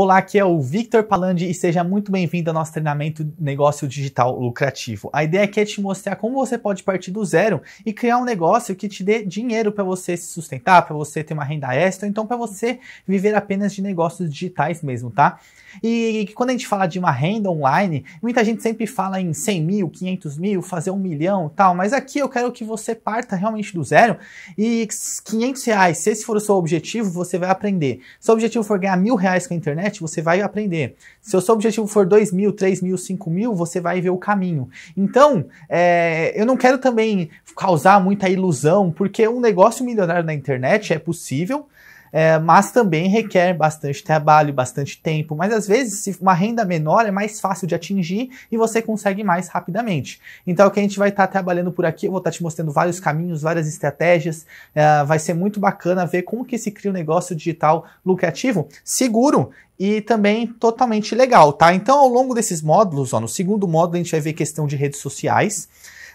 Olá, aqui é o Victor Palandi e seja muito bem-vindo ao nosso treinamento Negócio Digital Lucrativo. A ideia aqui é te mostrar como você pode partir do zero e criar um negócio que te dê dinheiro para você se sustentar, para você ter uma renda extra, então para você viver apenas de negócios digitais mesmo, tá? E, e quando a gente fala de uma renda online, muita gente sempre fala em 100 mil, 500 mil, fazer um milhão tal, mas aqui eu quero que você parta realmente do zero e 500 reais, se esse for o seu objetivo, você vai aprender. Se o objetivo for ganhar mil reais com a internet, internet, você vai aprender. Se o seu objetivo for 2 mil, 3 mil, 5 mil, você vai ver o caminho. Então, é, eu não quero também causar muita ilusão, porque um negócio milionário na internet é possível, é, mas também requer bastante trabalho, bastante tempo. Mas às vezes, uma renda menor é mais fácil de atingir e você consegue mais rapidamente. Então, é o que a gente vai estar tá trabalhando por aqui, eu vou estar tá te mostrando vários caminhos, várias estratégias. É, vai ser muito bacana ver como que se cria um negócio digital lucrativo, seguro e também totalmente legal, tá? Então, ao longo desses módulos, ó, no segundo módulo a gente vai ver questão de redes sociais.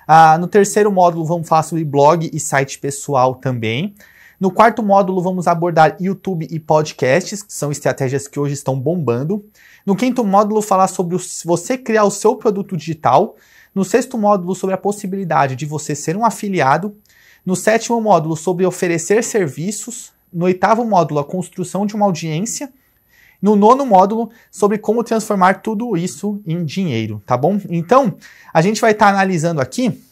Ah, no terceiro módulo vamos falar sobre blog e site pessoal também. No quarto módulo, vamos abordar YouTube e podcasts, que são estratégias que hoje estão bombando. No quinto módulo, falar sobre você criar o seu produto digital. No sexto módulo, sobre a possibilidade de você ser um afiliado. No sétimo módulo, sobre oferecer serviços. No oitavo módulo, a construção de uma audiência. No nono módulo, sobre como transformar tudo isso em dinheiro, tá bom? Então, a gente vai estar tá analisando aqui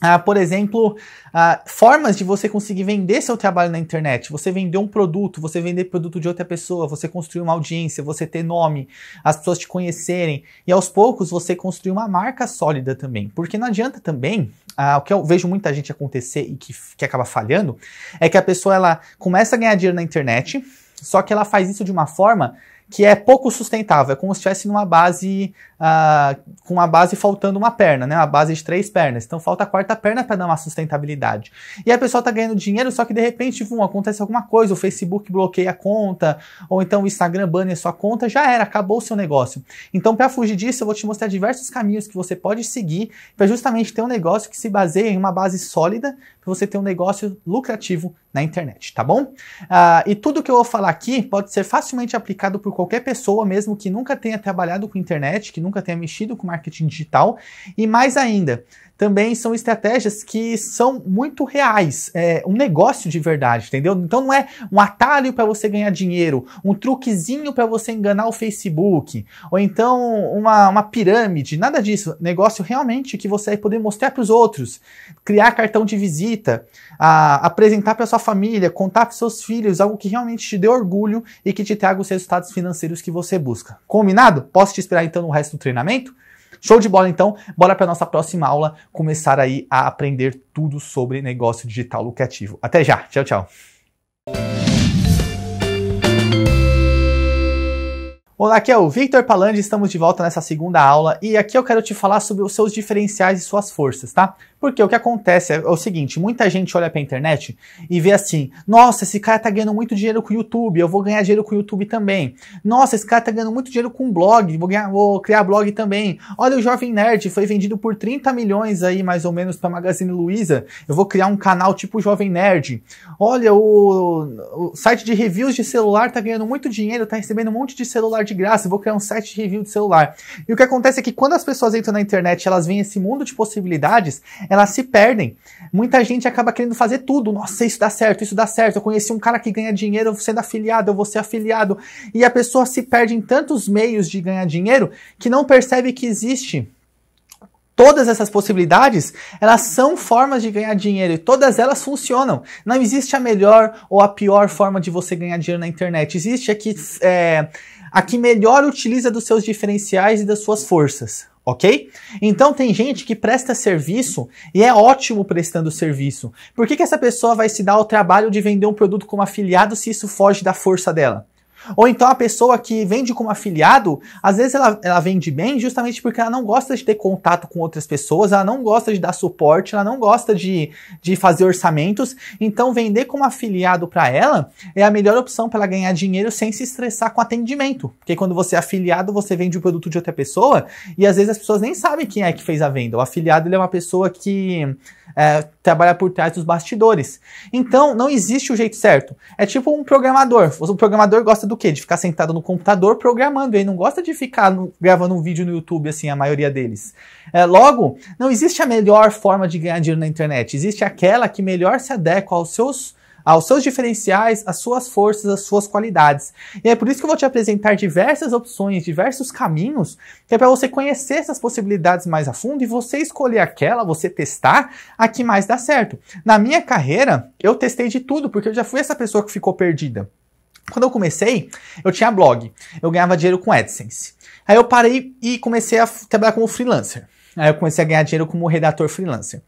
ah, por exemplo, ah, formas de você conseguir vender seu trabalho na internet. Você vender um produto, você vender produto de outra pessoa, você construir uma audiência, você ter nome, as pessoas te conhecerem. E aos poucos você construir uma marca sólida também. Porque não adianta também, ah, o que eu vejo muita gente acontecer e que, que acaba falhando, é que a pessoa ela começa a ganhar dinheiro na internet, só que ela faz isso de uma forma que é pouco sustentável, é como se estivesse numa base, uh, com uma base faltando uma perna, né? Uma base de três pernas. Então falta a quarta perna para dar uma sustentabilidade. E a pessoa está ganhando dinheiro, só que de repente, vum, acontece alguma coisa, o Facebook bloqueia a conta, ou então o Instagram a sua conta, já era, acabou o seu negócio. Então para fugir disso, eu vou te mostrar diversos caminhos que você pode seguir para justamente ter um negócio que se baseia em uma base sólida, você ter um negócio lucrativo na internet, tá bom? Ah, e tudo que eu vou falar aqui pode ser facilmente aplicado por qualquer pessoa, mesmo que nunca tenha trabalhado com internet, que nunca tenha mexido com marketing digital. E mais ainda, também são estratégias que são muito reais, é um negócio de verdade, entendeu? Então não é um atalho para você ganhar dinheiro, um truquezinho para você enganar o Facebook, ou então uma, uma pirâmide, nada disso. Negócio realmente que você vai poder mostrar para os outros, criar cartão de visita, a, apresentar para sua família, contar para seus filhos, algo que realmente te dê orgulho e que te traga os resultados financeiros que você busca. Combinado? Posso te esperar então no resto do treinamento? Show de bola então, bora para nossa próxima aula começar aí a aprender tudo sobre negócio digital lucrativo. Até já, tchau, tchau. Olá, aqui é o Victor Palandi, estamos de volta nessa segunda aula e aqui eu quero te falar sobre os seus diferenciais e suas forças, tá? Porque o que acontece é, é o seguinte: muita gente olha pra internet e vê assim, nossa, esse cara tá ganhando muito dinheiro com o YouTube, eu vou ganhar dinheiro com o YouTube também. Nossa, esse cara tá ganhando muito dinheiro com blog, vou, ganhar, vou criar blog também. Olha o Jovem Nerd, foi vendido por 30 milhões aí, mais ou menos, pra Magazine Luiza. Eu vou criar um canal tipo Jovem Nerd. Olha, o, o site de reviews de celular tá ganhando muito dinheiro, tá recebendo um monte de celular de graça, eu vou criar um site de review de celular. E o que acontece é que quando as pessoas entram na internet elas veem esse mundo de possibilidades, elas se perdem. Muita gente acaba querendo fazer tudo. Nossa, isso dá certo, isso dá certo. Eu conheci um cara que ganha dinheiro sendo afiliado, eu vou ser afiliado. E a pessoa se perde em tantos meios de ganhar dinheiro que não percebe que existe todas essas possibilidades, elas são formas de ganhar dinheiro e todas elas funcionam. Não existe a melhor ou a pior forma de você ganhar dinheiro na internet. Existe a que, é, a que melhor utiliza dos seus diferenciais e das suas forças ok? Então tem gente que presta serviço e é ótimo prestando serviço. Por que, que essa pessoa vai se dar ao trabalho de vender um produto como afiliado se isso foge da força dela? Ou então a pessoa que vende como afiliado, às vezes ela, ela vende bem justamente porque ela não gosta de ter contato com outras pessoas, ela não gosta de dar suporte, ela não gosta de, de fazer orçamentos. Então vender como afiliado para ela é a melhor opção para ela ganhar dinheiro sem se estressar com atendimento. Porque quando você é afiliado, você vende o um produto de outra pessoa e às vezes as pessoas nem sabem quem é que fez a venda. O afiliado ele é uma pessoa que é, trabalhar por trás dos bastidores. Então, não existe o jeito certo. É tipo um programador. O programador gosta do quê? De ficar sentado no computador programando. Ele não gosta de ficar no, gravando um vídeo no YouTube, assim, a maioria deles. É, logo, não existe a melhor forma de ganhar dinheiro na internet. Existe aquela que melhor se adequa aos seus aos seus diferenciais, às suas forças, às suas qualidades. E é por isso que eu vou te apresentar diversas opções, diversos caminhos, que é para você conhecer essas possibilidades mais a fundo e você escolher aquela, você testar a que mais dá certo. Na minha carreira, eu testei de tudo, porque eu já fui essa pessoa que ficou perdida. Quando eu comecei, eu tinha blog, eu ganhava dinheiro com AdSense. Aí eu parei e comecei a trabalhar como freelancer. Aí eu comecei a ganhar dinheiro como redator freelancer.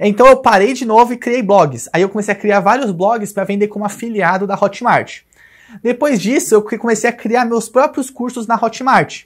Então eu parei de novo e criei blogs. Aí eu comecei a criar vários blogs para vender como afiliado da Hotmart. Depois disso, eu comecei a criar meus próprios cursos na Hotmart.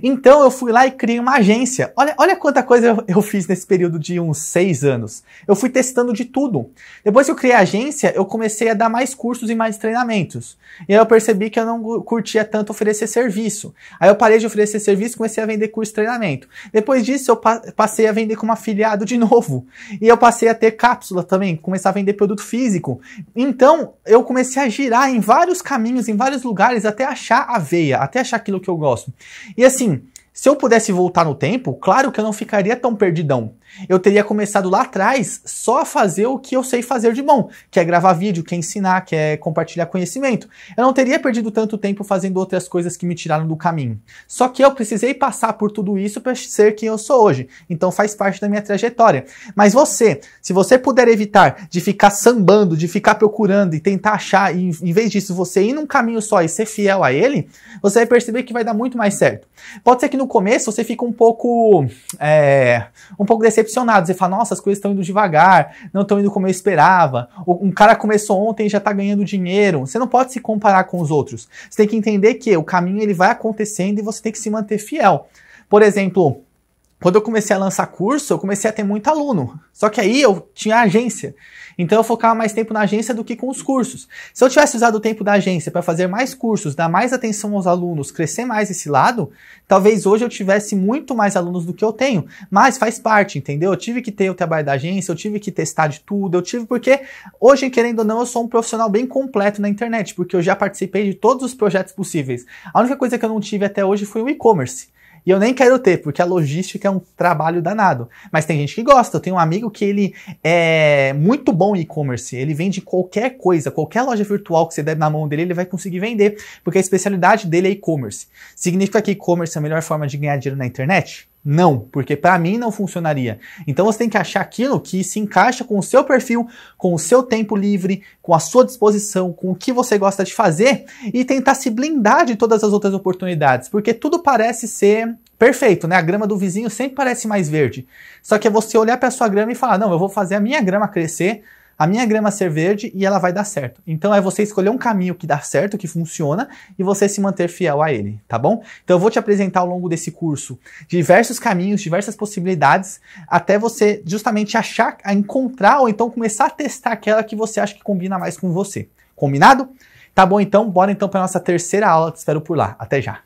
Então eu fui lá e criei uma agência. Olha, olha quanta coisa eu, fiz nesse período de uns seis anos. Eu fui testando de tudo. Depois que eu criei a agência, eu comecei a dar mais cursos e mais treinamentos. E aí eu percebi que eu não curtia tanto oferecer serviço. Aí eu parei de oferecer serviço e comecei a vender curso e treinamento. Depois disso, eu passei a vender como afiliado de novo. E eu passei a ter cápsula também, começar a vender produto físico. Então eu comecei a girar em vários caminhos, em vários lugares, até achar a veia, até achar aquilo que eu gosto. E assim, assim, se eu pudesse voltar no tempo, claro que eu não ficaria tão perdidão eu teria começado lá atrás só a fazer o que eu sei fazer de bom, que é gravar vídeo, que é ensinar, que é compartilhar conhecimento. Eu não teria perdido tanto tempo fazendo outras coisas que me tiraram do caminho. Só que eu precisei passar por tudo isso para ser quem eu sou hoje. Então faz parte da minha trajetória. Mas você, se você puder evitar de ficar sambando, de ficar procurando e tentar achar, e em vez disso você ir num caminho só e ser fiel a ele, você vai perceber que vai dar muito mais certo. Pode ser que no começo você fique um pouco, é, um pouco decepcionado decepcionados Você fala, nossa, as coisas estão indo devagar, não estão indo como eu esperava. Um cara começou ontem e já está ganhando dinheiro. Você não pode se comparar com os outros. Você tem que entender que o caminho ele vai acontecendo e você tem que se manter fiel. Por exemplo, quando eu comecei a lançar curso, eu comecei a ter muito aluno. Só que aí eu tinha agência. Então eu focava mais tempo na agência do que com os cursos. Se eu tivesse usado o tempo da agência para fazer mais cursos, dar mais atenção aos alunos, crescer mais esse lado, talvez hoje eu tivesse muito mais alunos do que eu tenho. Mas faz parte, entendeu? Eu tive que ter o trabalho da agência, eu tive que testar de tudo, eu tive porque hoje, querendo ou não, eu sou um profissional bem completo na internet, porque eu já participei de todos os projetos possíveis. A única coisa que eu não tive até hoje foi o e-commerce. E eu nem quero ter, porque a logística é um trabalho danado. Mas tem gente que gosta. Eu tenho um amigo que ele é muito bom em e-commerce. Ele vende qualquer coisa, qualquer loja virtual que você der na mão dele, ele vai conseguir vender, porque a especialidade dele é e-commerce. Significa que e-commerce é a melhor forma de ganhar dinheiro na internet? Não, porque para mim não funcionaria. Então você tem que achar aquilo que se encaixa com o seu perfil, com o seu tempo livre, com a sua disposição, com o que você gosta de fazer e tentar se blindar de todas as outras oportunidades, porque tudo parece ser perfeito, né? A grama do vizinho sempre parece mais verde. Só que é você olhar para sua grama e falar: "Não, eu vou fazer a minha grama crescer a minha grama ser verde e ela vai dar certo. Então é você escolher um caminho que dá certo, que funciona e você se manter fiel a ele, tá bom? Então eu vou te apresentar ao longo desse curso diversos caminhos, diversas possibilidades, até você justamente achar, a encontrar ou então começar a testar aquela que você acha que combina mais com você. Combinado? Tá bom então, bora então para nossa terceira aula, te espero por lá. Até já.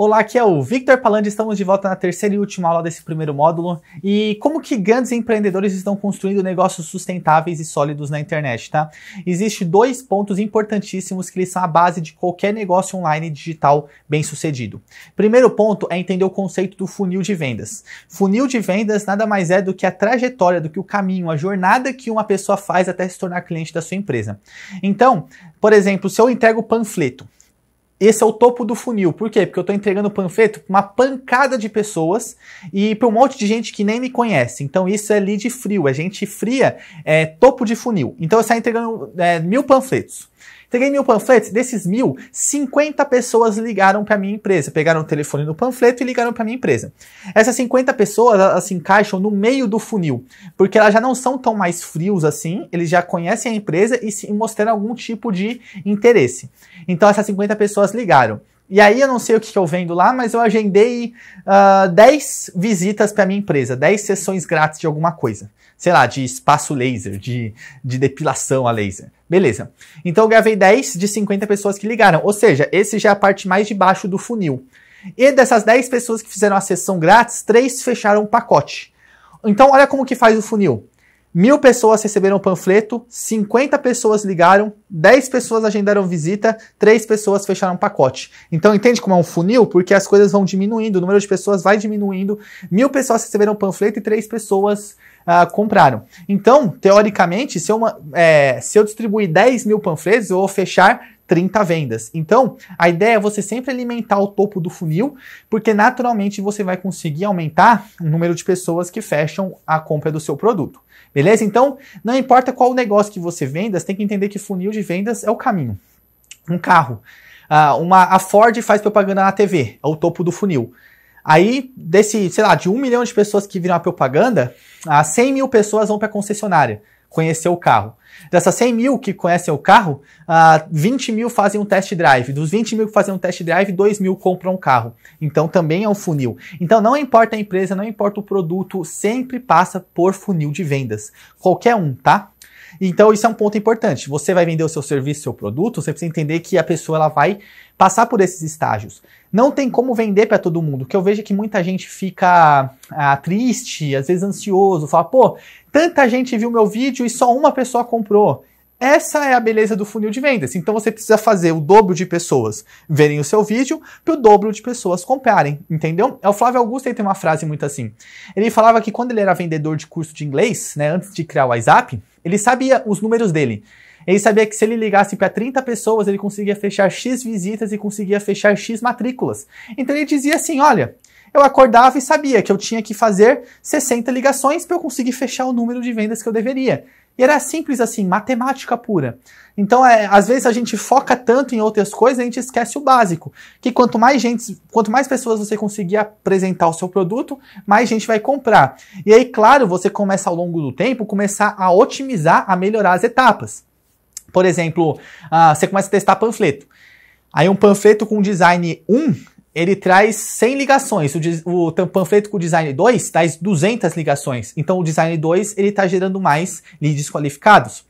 Olá, aqui é o Victor Palandi, estamos de volta na terceira e última aula desse primeiro módulo e como que grandes empreendedores estão construindo negócios sustentáveis e sólidos na internet, tá? Existem dois pontos importantíssimos que eles são a base de qualquer negócio online digital bem sucedido. Primeiro ponto é entender o conceito do funil de vendas. Funil de vendas nada mais é do que a trajetória, do que o caminho, a jornada que uma pessoa faz até se tornar cliente da sua empresa. Então, por exemplo, se eu entrego panfleto, esse é o topo do funil. Por quê? Porque eu estou entregando panfleto para uma pancada de pessoas e para um monte de gente que nem me conhece. Então isso é lead frio, é gente fria, é topo de funil. Então eu saio entregando é, mil panfletos. Entreguei mil panfletos, desses mil, 50 pessoas ligaram para minha empresa, pegaram o telefone no panfleto e ligaram para minha empresa. Essas 50 pessoas, elas se encaixam no meio do funil, porque elas já não são tão mais frios assim, eles já conhecem a empresa e se mostraram algum tipo de interesse. Então essas 50 pessoas ligaram. E aí eu não sei o que, que eu vendo lá, mas eu agendei uh, ah, 10 visitas para minha empresa, 10 sessões grátis de alguma coisa. Sei lá, de espaço laser, de, de depilação a laser. Beleza. Então eu gravei 10 de 50 pessoas que ligaram, ou seja, esse já é a parte mais de baixo do funil. E dessas 10 pessoas que fizeram a sessão grátis, 3 fecharam o pacote. Então olha como que faz o funil. Mil pessoas receberam o panfleto, 50 pessoas ligaram, 10 pessoas agendaram visita, 3 pessoas fecharam o pacote. Então entende como é um funil? Porque as coisas vão diminuindo, o número de pessoas vai diminuindo. Mil pessoas receberam o panfleto e 3 pessoas ah, compraram. Então, teoricamente, se eu, é, se eu distribuir 10 mil panfletos, eu vou fechar 30 vendas. Então, a ideia é você sempre alimentar o topo do funil, porque naturalmente você vai conseguir aumentar o número de pessoas que fecham a compra do seu produto. Beleza? Então, não importa qual negócio que você venda, você tem que entender que funil de vendas é o caminho. Um carro. Ah, uma, a Ford faz propaganda na TV, é o topo do funil. Aí, desse, sei lá, de um milhão de pessoas que viram a propaganda, a ah, 100 mil pessoas vão para a concessionária conhecer o carro. Dessas 100 mil que conhecem o carro, uh, ah, 20 mil fazem um test drive. Dos 20 mil que fazem um test drive, 2 mil compram um carro. Então também é um funil. Então não importa a empresa, não importa o produto, sempre passa por funil de vendas. Qualquer um, tá? Então, isso é um ponto importante. Você vai vender o seu serviço, seu produto, você precisa entender que a pessoa ela vai passar por esses estágios. Não tem como vender para todo mundo, que eu vejo é que muita gente fica ah, triste, às vezes ansioso, fala, pô, tanta gente viu meu vídeo e só uma pessoa comprou. Essa é a beleza do funil de vendas. Então você precisa fazer o dobro de pessoas verem o seu vídeo para o dobro de pessoas comprarem, entendeu? É o Flávio Augusto ele tem uma frase muito assim. Ele falava que quando ele era vendedor de curso de inglês, né, antes de criar o WhatsApp, ele sabia os números dele. Ele sabia que se ele ligasse para 30 pessoas, ele conseguia fechar X visitas e conseguia fechar X matrículas. Então ele dizia assim: olha, eu acordava e sabia que eu tinha que fazer 60 ligações para eu conseguir fechar o número de vendas que eu deveria. E era simples assim, matemática pura. Então, é, às vezes a gente foca tanto em outras coisas, a gente esquece o básico. Que quanto mais gente, quanto mais pessoas você conseguir apresentar o seu produto, mais gente vai comprar. E aí, claro, você começa ao longo do tempo começar a otimizar, a melhorar as etapas. Por exemplo, uh, você começa a testar panfleto. Aí um panfleto com design 1 ele traz 100 ligações. O, o panfleto com o design 2 traz 200 ligações. Então o design 2 ele está gerando mais leads qualificados.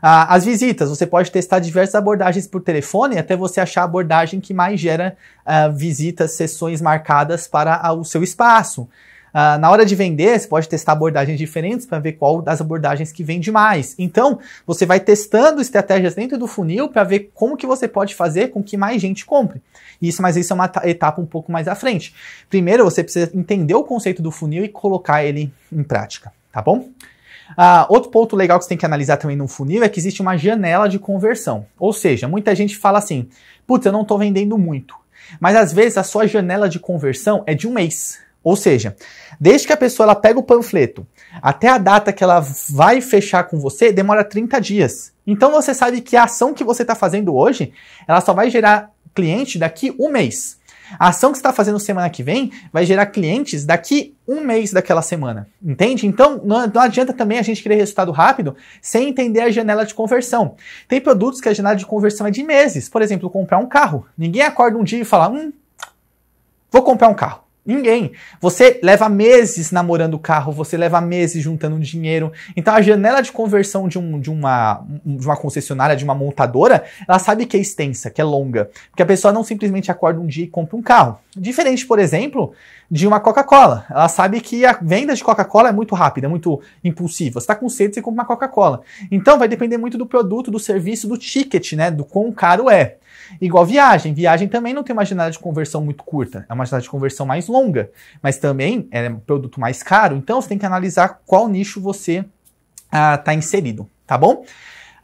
Ah, as visitas, você pode testar diversas abordagens por telefone até você achar a abordagem que mais gera ah, visitas, sessões marcadas para ah, o seu espaço. Uh, na hora de vender, você pode testar abordagens diferentes para ver qual das abordagens que vende mais. Então, você vai testando estratégias dentro do funil para ver como que você pode fazer com que mais gente compre. Isso, mas isso é uma etapa um pouco mais à frente. Primeiro, você precisa entender o conceito do funil e colocar ele em prática, tá bom? Uh, outro ponto legal que você tem que analisar também no funil é que existe uma janela de conversão. Ou seja, muita gente fala assim: putz, eu não estou vendendo muito. Mas às vezes a sua janela de conversão é de um mês. Ou seja, desde que a pessoa ela pega o panfleto até a data que ela vai fechar com você, demora 30 dias. Então você sabe que a ação que você está fazendo hoje, ela só vai gerar cliente daqui um mês. A ação que você está fazendo semana que vem vai gerar clientes daqui um mês daquela semana, entende? Então não, não adianta também a gente querer resultado rápido sem entender a janela de conversão. Tem produtos que a janela de conversão é de meses, por exemplo, comprar um carro. Ninguém acorda um dia e fala, hum, vou comprar um carro. Ninguém. Você leva meses namorando o carro, você leva meses juntando dinheiro. Então a janela de conversão de, um, de, uma, de uma concessionária, de uma montadora, ela sabe que é extensa, que é longa. Porque a pessoa não simplesmente acorda um dia e compra um carro. Diferente, por exemplo, de uma Coca-Cola. Ela sabe que a venda de Coca-Cola é muito rápida, é muito impulsiva. Você está com sede, você compra uma Coca-Cola. Então vai depender muito do produto, do serviço, do ticket, né? Do quão caro é. Igual viagem. Viagem também não tem uma janela de conversão muito curta, é uma janela de conversão mais longa, mas também é um produto mais caro, então você tem que analisar qual nicho você está ah, tá inserido, tá bom?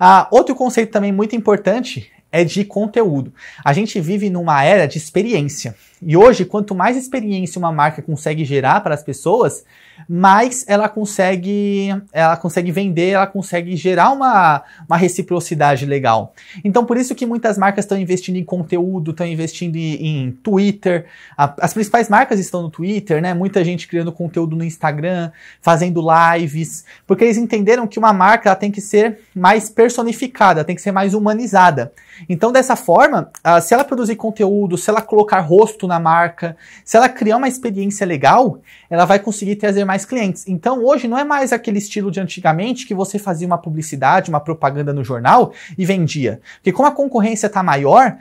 Ah, outro conceito também muito importante é de conteúdo. A gente vive numa era de experiência. E hoje, quanto mais experiência uma marca consegue gerar para as pessoas, mas ela consegue, ela consegue vender, ela consegue gerar uma, uma reciprocidade legal. Então, por isso que muitas marcas estão investindo em conteúdo, estão investindo em, em Twitter. A, as principais marcas estão no Twitter, né? Muita gente criando conteúdo no Instagram, fazendo lives, porque eles entenderam que uma marca ela tem que ser mais personificada, tem que ser mais humanizada. Então, dessa forma, ah, se ela produzir conteúdo, se ela colocar rosto na marca, se ela criar uma experiência legal, ela vai conseguir trazer mais clientes. Então, hoje não é mais aquele estilo de antigamente que você fazia uma publicidade, uma propaganda no jornal e vendia. Porque como a concorrência está maior,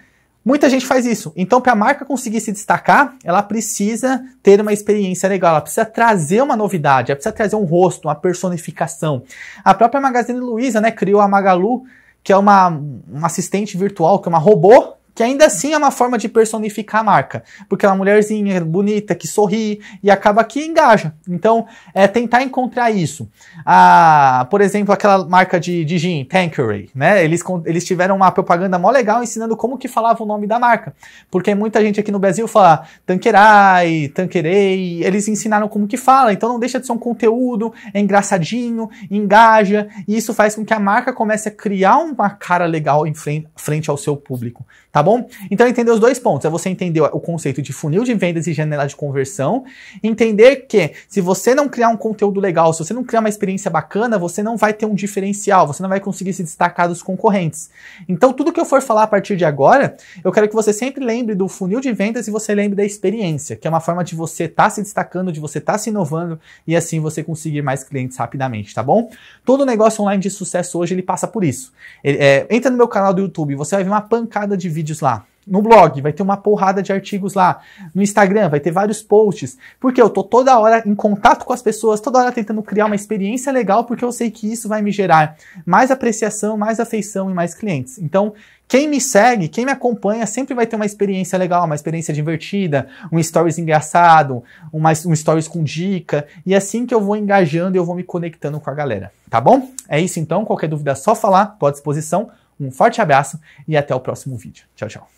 Muita gente faz isso. Então, para a marca conseguir se destacar, ela precisa ter uma experiência legal, ela precisa trazer uma novidade, ela precisa trazer um rosto, uma personificação. A própria Magazine Luiza, né, criou a Magalu que é uma, uma assistente virtual, que é uma robô, que ainda assim é uma forma de personificar a marca, porque é uma mulherzinha bonita que sorri e acaba que engaja. Então, é tentar encontrar isso. Ah, por exemplo, aquela marca de, de gin, Tanqueray, né? Eles, eles tiveram uma propaganda mó legal ensinando como que falava o nome da marca, porque muita gente aqui no Brasil fala Tanqueray, Tanquerei, eles ensinaram como que fala, então não deixa de ser um conteúdo, é engraçadinho, engaja, e isso faz com que a marca comece a criar uma cara legal em frente, frente ao seu público tá bom? Então entender os dois pontos, é você entender o conceito de funil de vendas e janela de conversão, entender que se você não criar um conteúdo legal, se você não criar uma experiência bacana, você não vai ter um diferencial, você não vai conseguir se destacar dos concorrentes. Então tudo que eu for falar a partir de agora, eu quero que você sempre lembre do funil de vendas e você lembre da experiência, que é uma forma de você estar tá se destacando, de você estar tá se inovando e assim você conseguir mais clientes rapidamente, tá bom? Todo negócio online de sucesso hoje ele passa por isso. Ele, é, entra no meu canal do YouTube, você vai ver uma pancada de vídeos vídeos lá. No blog vai ter uma porrada de artigos lá. No Instagram vai ter vários posts. Porque eu tô toda hora em contato com as pessoas, toda hora tentando criar uma experiência legal, porque eu sei que isso vai me gerar mais apreciação, mais afeição e mais clientes. Então, quem me segue, quem me acompanha, sempre vai ter uma experiência legal, uma experiência divertida, um stories engraçado, uma, um stories com dica. E é assim que eu vou engajando, eu vou me conectando com a galera. Tá bom? É isso então. Qualquer dúvida é só falar, tô à disposição. Um forte abraço e até o próximo vídeo. Tchau, tchau.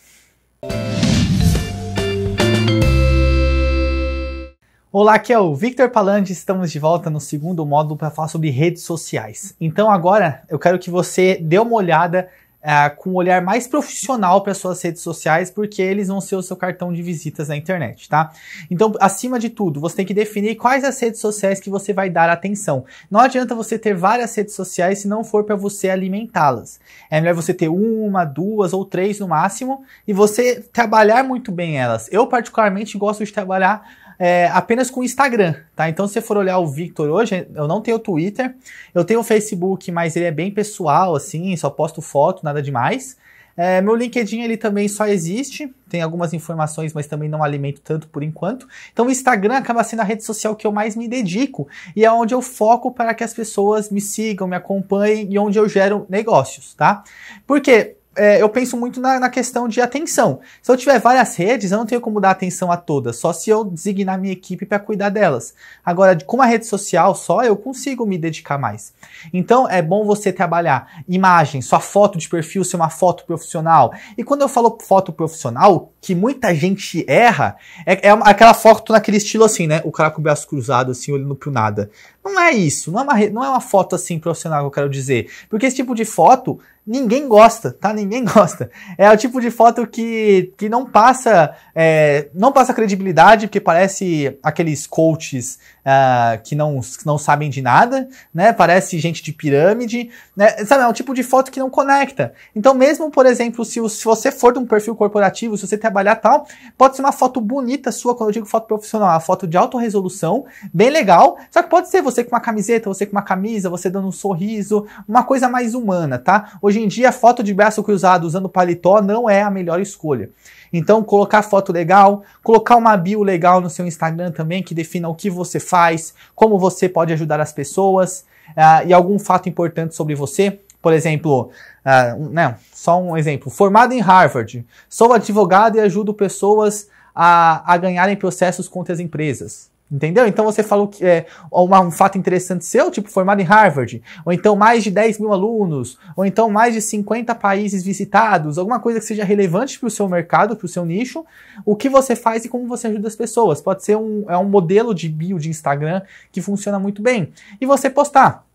Olá, aqui é o Victor Palandi, estamos de volta no segundo módulo para falar sobre redes sociais. Então agora eu quero que você dê uma olhada é, com um olhar mais profissional para suas redes sociais, porque eles vão ser o seu cartão de visitas na internet, tá? Então, acima de tudo, você tem que definir quais as redes sociais que você vai dar atenção. Não adianta você ter várias redes sociais se não for para você alimentá-las. É melhor você ter uma, duas ou três no máximo e você trabalhar muito bem elas. Eu, particularmente, gosto de trabalhar é, apenas com o Instagram, tá? Então, se você for olhar o Victor hoje, eu não tenho Twitter, eu tenho o Facebook, mas ele é bem pessoal, assim, só posto foto, nada demais. É, meu LinkedIn ele também só existe, tem algumas informações, mas também não alimento tanto por enquanto. Então o Instagram acaba sendo a rede social que eu mais me dedico e é onde eu foco para que as pessoas me sigam, me acompanhem e onde eu gero negócios, tá? Porque é, eu penso muito na, na, questão de atenção. Se eu tiver várias redes, eu não tenho como dar atenção a todas, só se eu designar minha equipe para cuidar delas. Agora, com uma rede social só, eu consigo me dedicar mais. Então, é bom você trabalhar imagem, sua foto de perfil ser uma foto profissional. E quando eu falo foto profissional, que muita gente erra, é, é aquela foto naquele estilo assim, né? O cara com o braço cruzado, assim, olhando pro nada. Não é isso, não é, uma, não é uma foto assim profissional que eu quero dizer. Porque esse tipo de foto ninguém gosta, tá? Ninguém gosta. É o tipo de foto que, que não passa é, não passa credibilidade, porque parece aqueles coaches uh, que, não, que não sabem de nada, né? Parece gente de pirâmide, né? Sabe, é um tipo de foto que não conecta. Então, mesmo, por exemplo, se, o, se você for de um perfil corporativo, se você trabalhar tal, pode ser uma foto bonita sua, quando eu digo foto profissional, é uma foto de alta resolução, bem legal, só que pode ser você com uma camiseta, você com uma camisa, você dando um sorriso, uma coisa mais humana, tá? Hoje em dia, foto de braço cruzado usando paletó não é a melhor escolha. Então, colocar foto legal, colocar uma bio legal no seu Instagram também, que defina o que você faz, como você pode ajudar as pessoas uh, e algum fato importante sobre você. Por exemplo, uh, só um exemplo. Formado em Harvard, sou advogado e ajudo pessoas a, a ganharem processos contra as empresas. Entendeu? Então você falou que é um fato interessante seu, tipo formado em Harvard, ou então mais de 10 mil alunos, ou então mais de 50 países visitados, alguma coisa que seja relevante para o seu mercado, para o seu nicho, o que você faz e como você ajuda as pessoas. Pode ser um, é um modelo de bio de Instagram que funciona muito bem. E você postar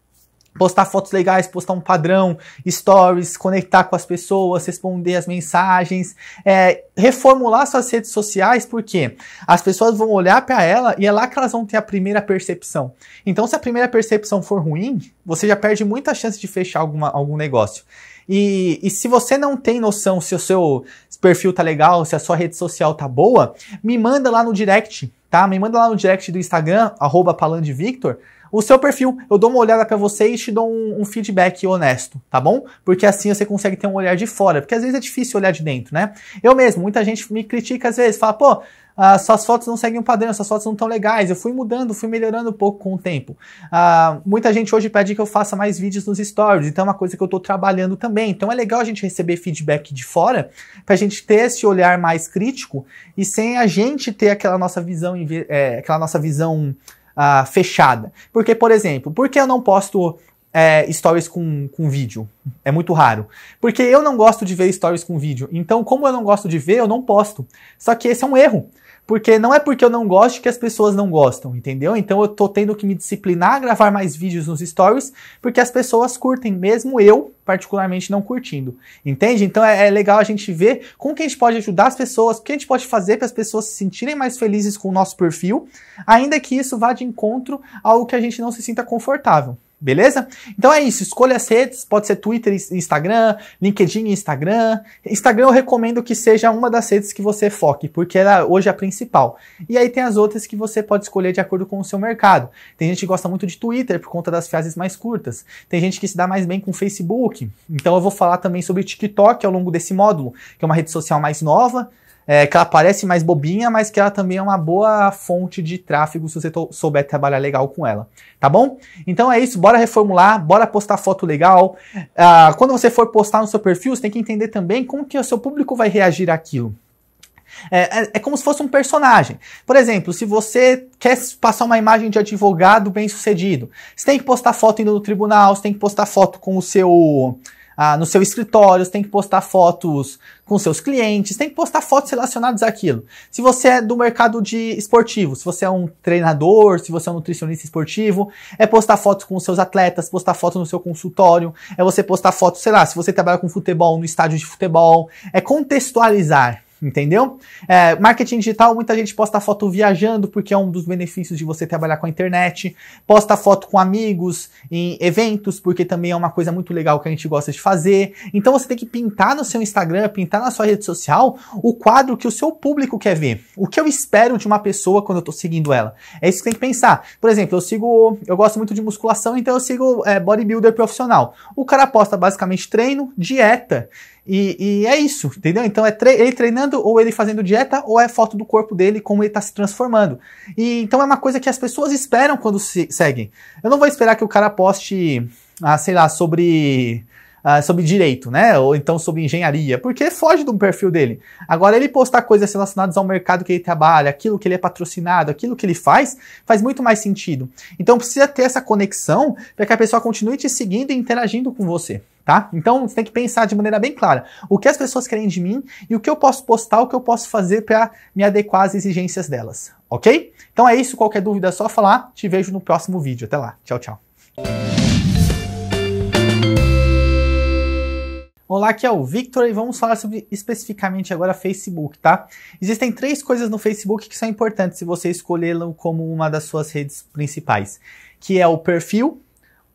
postar fotos legais, postar um padrão, stories, conectar com as pessoas, responder as mensagens, é, reformular suas redes sociais, porque as pessoas vão olhar para ela e é lá que elas vão ter a primeira percepção. Então, se a primeira percepção for ruim, você já perde muita chance de fechar alguma, algum negócio. E, e, se você não tem noção se o seu perfil tá legal, se a sua rede social tá boa, me manda lá no direct, tá? Me manda lá no direct do Instagram, arroba palandevictor, o seu perfil. Eu dou uma olhada para você e te dou um, um, feedback honesto, tá bom? Porque assim você consegue ter um olhar de fora, porque às vezes é difícil olhar de dentro, né? Eu mesmo, muita gente me critica às vezes, fala, pô, ah, suas fotos não seguem um padrão, suas fotos não estão legais. Eu fui mudando, fui melhorando um pouco com o tempo. Ah, muita gente hoje pede que eu faça mais vídeos nos stories, então é uma coisa que eu estou trabalhando também. Então é legal a gente receber feedback de fora, para a gente ter esse olhar mais crítico e sem a gente ter aquela nossa visão, é, aquela nossa visão fechada. Porque, por exemplo, por que eu não posto é, stories com, com vídeo? É muito raro. Porque eu não gosto de ver stories com vídeo. Então, como eu não gosto de ver, eu não posto. Só que esse é um erro porque não é porque eu não gosto que as pessoas não gostam, entendeu? Então eu tô tendo que me disciplinar a gravar mais vídeos nos stories, porque as pessoas curtem, mesmo eu, particularmente, não curtindo. Entende? Então é, é legal a gente ver como que a gente pode ajudar as pessoas, o que a gente pode fazer para as pessoas se sentirem mais felizes com o nosso perfil, ainda que isso vá de encontro ao que a gente não se sinta confortável. Beleza? Então é isso, escolha as redes, pode ser Twitter, Instagram, LinkedIn, Instagram. Instagram eu recomendo que seja uma das redes que você foque, porque ela hoje é a principal. E aí tem as outras que você pode escolher de acordo com o seu mercado. Tem gente que gosta muito de Twitter por conta das frases mais curtas. Tem gente que se dá mais bem com Facebook. Então eu vou falar também sobre TikTok ao longo desse módulo, que é uma rede social mais nova, é, que ela parece mais bobinha, mas que ela também é uma boa fonte de tráfego se você souber trabalhar legal com ela, tá bom? Então é isso, bora reformular, bora postar foto legal. Ah, quando você for postar no seu perfil, você tem que entender também como que o seu público vai reagir àquilo. É, é, é, como se fosse um personagem. Por exemplo, se você quer passar uma imagem de advogado bem sucedido, você tem que postar foto indo no tribunal, você tem que postar foto com o seu ah, no seu escritório, você tem que postar fotos com seus clientes, tem que postar fotos relacionadas àquilo. Se você é do mercado de esportivo, se você é um treinador, se você é um nutricionista esportivo, é postar fotos com seus atletas, postar fotos no seu consultório, é você postar fotos, sei lá, se você trabalha com futebol no estádio de futebol, é contextualizar entendeu? É, marketing digital, muita gente posta foto viajando, porque é um dos benefícios de você trabalhar com a internet. Posta foto com amigos, em eventos, porque também é uma coisa muito legal que a gente gosta de fazer. Então você tem que pintar no seu Instagram, pintar na sua rede social, o quadro que o seu público quer ver. O que eu espero de uma pessoa quando eu tô seguindo ela. É isso que tem que pensar. Por exemplo, eu sigo, eu gosto muito de musculação, então eu sigo é, bodybuilder profissional. O cara posta basicamente treino, dieta, e, e, é isso, entendeu? Então é tre ele treinando ou ele fazendo dieta ou é foto do corpo dele como ele está se transformando. E então é uma coisa que as pessoas esperam quando se seguem. Eu não vou esperar que o cara poste, ah, sei lá, sobre ah, sobre direito, né? Ou então sobre engenharia, porque foge do perfil dele. Agora, ele postar coisas relacionadas ao mercado que ele trabalha, aquilo que ele é patrocinado, aquilo que ele faz, faz muito mais sentido. Então, precisa ter essa conexão para que a pessoa continue te seguindo e interagindo com você. Tá? Então você tem que pensar de maneira bem clara o que as pessoas querem de mim e o que eu posso postar, o que eu posso fazer para me adequar às exigências delas, ok? Então é isso, qualquer dúvida é só falar, te vejo no próximo vídeo, até lá, tchau, tchau. Olá, aqui é o Victor e vamos falar sobre especificamente agora Facebook, tá? Existem três coisas no Facebook que são importantes se você escolhê-lo como uma das suas redes principais, que é o perfil,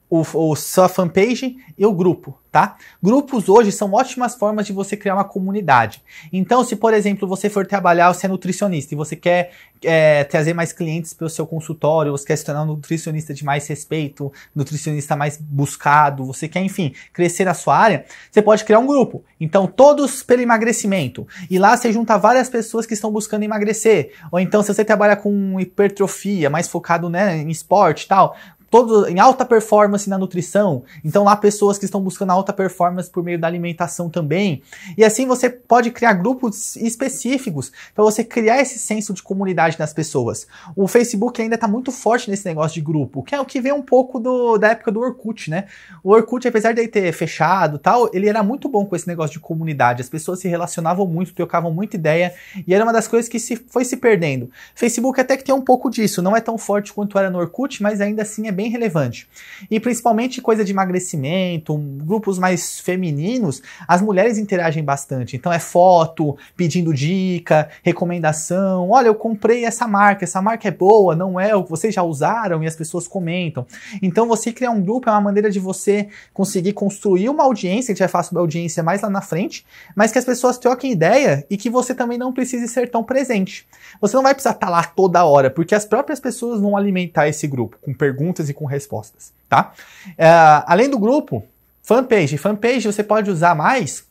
o, o sua fanpage e o grupo, tá? Grupos hoje são ótimas formas de você criar uma comunidade. Então, se por exemplo você for trabalhar, você é nutricionista e você quer é, trazer mais clientes para o seu consultório, você quer se tornar um nutricionista de mais respeito, nutricionista mais buscado, você quer, enfim, crescer na sua área, você pode criar um grupo. Então, todos pelo emagrecimento. E lá você junta várias pessoas que estão buscando emagrecer. Ou então, se você trabalha com hipertrofia, mais focado né, em esporte e tal, todo, em alta performance na nutrição. Então lá pessoas que estão buscando alta performance por meio da alimentação também. E assim você pode criar grupos específicos para você criar esse senso de comunidade nas pessoas. O Facebook ainda está muito forte nesse negócio de grupo, que é o que vem um pouco do, da época do Orkut, né? O Orkut, apesar de ele ter fechado tal, ele era muito bom com esse negócio de comunidade. As pessoas se relacionavam muito, trocavam muita ideia e era uma das coisas que se, foi se perdendo. Facebook até que tem um pouco disso, não é tão forte quanto era no Orkut, mas ainda assim é bem relevante. E principalmente coisa de emagrecimento, grupos mais femininos, as mulheres interagem bastante. Então é foto, pedindo dica, recomendação. Olha, eu comprei essa marca, essa marca é boa, não é? Vocês já usaram? E as pessoas comentam. Então você criar um grupo é uma maneira de você conseguir construir uma audiência, a gente vai falar sobre audiência mais lá na frente, mas que as pessoas troquem ideia e que você também não precise ser tão presente. Você não vai precisar estar tá lá toda hora, porque as próprias pessoas vão alimentar esse grupo com perguntas perguntas e com respostas, tá? É, além do grupo, fanpage. Fanpage você pode usar mais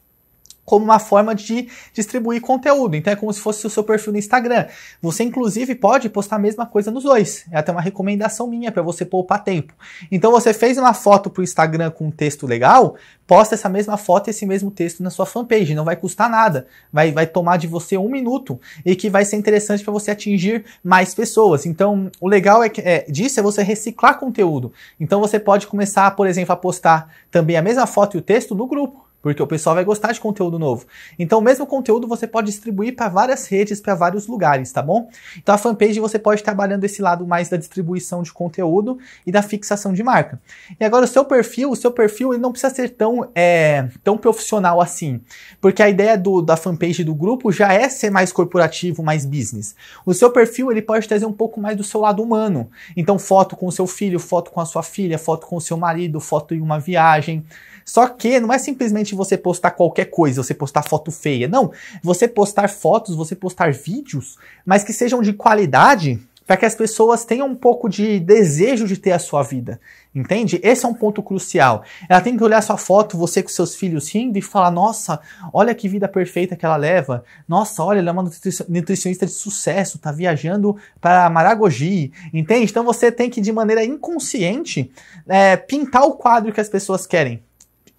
como uma forma de distribuir conteúdo. Então é como se fosse o seu perfil no Instagram. Você inclusive pode postar a mesma coisa nos dois. É até uma recomendação minha para você poupar tempo. Então você fez uma foto para o Instagram com um texto legal, posta essa mesma foto e esse mesmo texto na sua fanpage. Não vai custar nada. Vai, vai tomar de você um minuto e que vai ser interessante para você atingir mais pessoas. Então o legal é, que, é, disso é você reciclar conteúdo. Então você pode começar, por exemplo, a postar também a mesma foto e o texto no grupo porque o pessoal vai gostar de conteúdo novo. Então, o mesmo conteúdo você pode distribuir para várias redes, para vários lugares, tá bom? Então, a fanpage você pode trabalhando esse lado mais da distribuição de conteúdo e da fixação de marca. E agora, o seu perfil, o seu perfil ele não precisa ser tão, é, tão profissional assim, porque a ideia do, da fanpage do grupo já é ser mais corporativo, mais business. O seu perfil ele pode trazer um pouco mais do seu lado humano. Então, foto com o seu filho, foto com a sua filha, foto com o seu marido, foto em uma viagem. Só que não é simplesmente você postar qualquer coisa, você postar foto feia. Não. Você postar fotos, você postar vídeos, mas que sejam de qualidade para que as pessoas tenham um pouco de desejo de ter a sua vida, entende? Esse é um ponto crucial. Ela tem que olhar sua foto, você com seus filhos rindo e falar: nossa, olha que vida perfeita que ela leva. Nossa, olha, ela é uma nutricionista de sucesso, tá viajando para Maragogi, entende? Então você tem que, de maneira inconsciente, é, pintar o quadro que as pessoas querem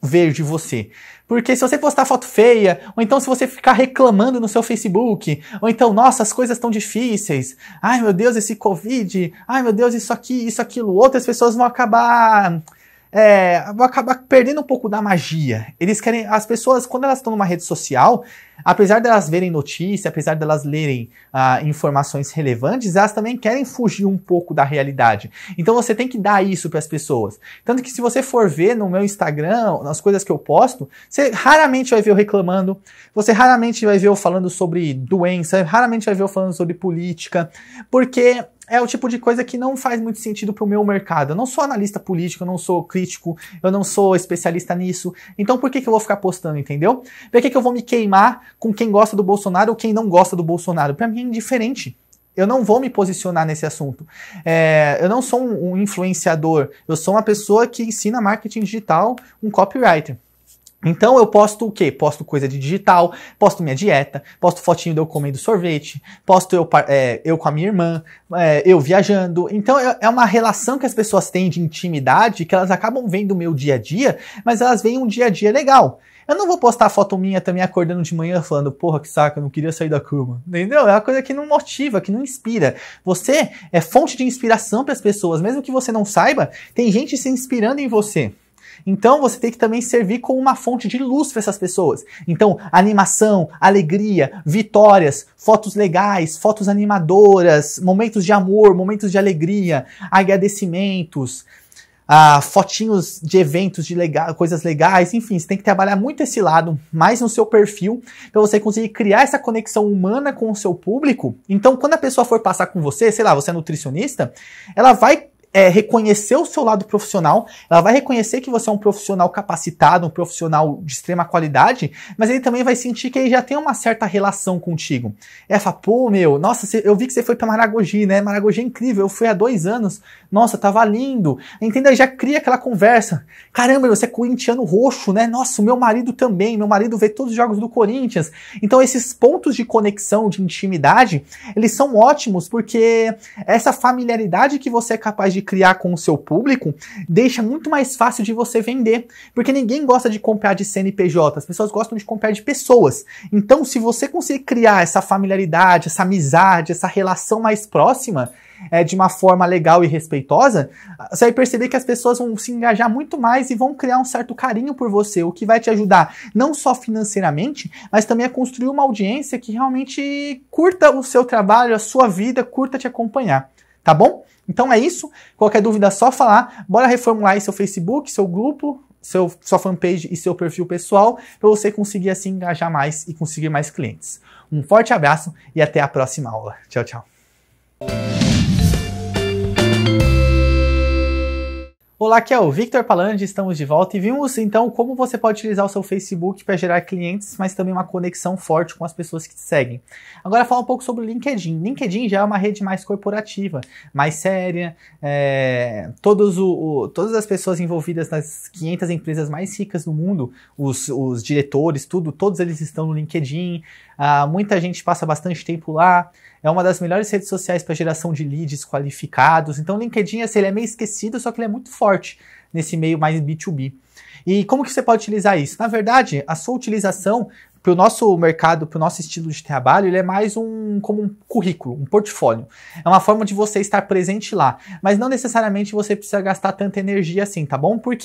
ver de você. Porque se você postar foto feia, ou então se você ficar reclamando no seu Facebook, ou então, nossa, as coisas estão difíceis, ai meu Deus, esse Covid, ai meu Deus, isso aqui, isso, aquilo, outras pessoas vão acabar é, vou acabar perdendo um pouco da magia. Eles querem. As pessoas, quando elas estão numa rede social, apesar delas de verem notícia, apesar delas de lerem ah, informações relevantes, elas também querem fugir um pouco da realidade. Então você tem que dar isso para as pessoas. Tanto que se você for ver no meu Instagram, nas coisas que eu posto, você raramente vai ver eu reclamando, você raramente vai ver eu falando sobre doença, raramente vai ver eu falando sobre política, porque é o tipo de coisa que não faz muito sentido para o meu mercado. Eu não sou analista político, eu não sou crítico, eu não sou especialista nisso. Então por que, que eu vou ficar postando, entendeu? Por que, que eu vou me queimar com quem gosta do Bolsonaro ou quem não gosta do Bolsonaro? Para mim é indiferente. Eu não vou me posicionar nesse assunto. É, eu não sou um, um influenciador. Eu sou uma pessoa que ensina marketing digital, um copywriter. Então eu posto o quê? Posto coisa de digital, posto minha dieta, posto fotinho de eu comendo sorvete, posto eu, é, eu com a minha irmã, é, eu viajando. Então é, é uma relação que as pessoas têm de intimidade que elas acabam vendo o meu dia a dia, mas elas veem um dia a dia legal. Eu não vou postar foto minha também acordando de manhã falando, porra, que saco, eu não queria sair da cama. Entendeu? É uma coisa que não motiva, que não inspira. Você é fonte de inspiração para as pessoas, mesmo que você não saiba, tem gente se inspirando em você. Então você tem que também servir como uma fonte de luz para essas pessoas. Então, animação, alegria, vitórias, fotos legais, fotos animadoras, momentos de amor, momentos de alegria, agradecimentos. Ah, fotinhos de eventos, de lega coisas legais, enfim, você tem que trabalhar muito esse lado, mais no seu perfil, para você conseguir criar essa conexão humana com o seu público. Então, quando a pessoa for passar com você, sei lá, você é nutricionista, ela vai é, reconhecer o seu lado profissional, ela vai reconhecer que você é um profissional capacitado, um profissional de extrema qualidade, mas ele também vai sentir que ele já tem uma certa relação contigo. Ela fala, pô, meu, nossa, eu vi que você foi para Maragogi, né? Maragogi é incrível, eu fui há dois anos, nossa, tava lindo. Entendeu? Já cria aquela conversa. Caramba, você é corintiano roxo, né? Nossa, meu marido também, meu marido vê todos os jogos do Corinthians. Então, esses pontos de conexão, de intimidade, eles são ótimos, porque essa familiaridade que você é capaz de de criar com o seu público, deixa muito mais fácil de você vender. Porque ninguém gosta de comprar de CNPJ, as pessoas gostam de comprar de pessoas. Então, se você conseguir criar essa familiaridade, essa amizade, essa relação mais próxima, é, de uma forma legal e respeitosa, você vai perceber que as pessoas vão se engajar muito mais e vão criar um certo carinho por você, o que vai te ajudar não só financeiramente, mas também a construir uma audiência que realmente curta o seu trabalho, a sua vida, curta te acompanhar. Tá bom? Então é isso. Qualquer dúvida é só falar. Bora reformular aí seu Facebook, seu grupo, seu, sua fanpage e seu perfil pessoal para você conseguir assim engajar mais e conseguir mais clientes. Um forte abraço e até a próxima aula. Tchau, tchau. Olá, aqui é o Victor Palandi, estamos de volta e vimos então como você pode utilizar o seu Facebook para gerar clientes, mas também uma conexão forte com as pessoas que te seguem. Agora fala um pouco sobre o LinkedIn. LinkedIn já é uma rede mais corporativa, mais séria, é, todos o, o, todas as pessoas envolvidas nas 500 empresas mais ricas do mundo, os, os diretores, tudo, todos eles estão no LinkedIn, ah, muita gente passa bastante tempo lá, é uma das melhores redes sociais para geração de leads qualificados. Então, o LinkedIn assim, ele é meio esquecido, só que ele é muito forte nesse meio mais B2B. E como que você pode utilizar isso? Na verdade, a sua utilização para o nosso mercado, para o nosso estilo de trabalho, ele é mais um como um currículo, um portfólio. É uma forma de você estar presente lá, mas não necessariamente você precisa gastar tanta energia assim, tá bom? Por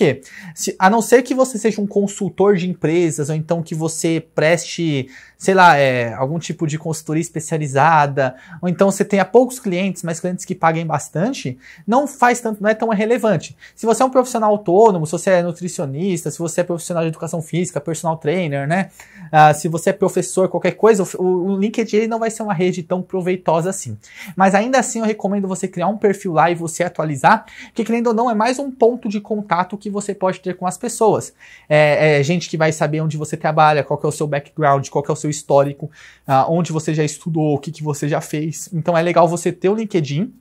se, a não ser que você seja um consultor de empresas ou então que você preste sei lá, é, algum tipo de consultoria especializada, ou então você tenha poucos clientes, mas clientes que paguem bastante, não faz tanto, não é tão relevante. Se você é um profissional autônomo, se você é nutricionista, se você é profissional de educação física, personal trainer, né? Ah, se você é professor, qualquer coisa, o, o LinkedIn não vai ser uma rede tão proveitosa assim. Mas ainda assim eu recomendo você criar um perfil lá e você atualizar, que querendo ou não, é mais um ponto de contato que você pode ter com as pessoas. É, é gente que vai saber onde você trabalha, qual é o seu background, qual é o seu histórico, ah, onde você já estudou, o que, que você já fez. Então é legal você ter o LinkedIn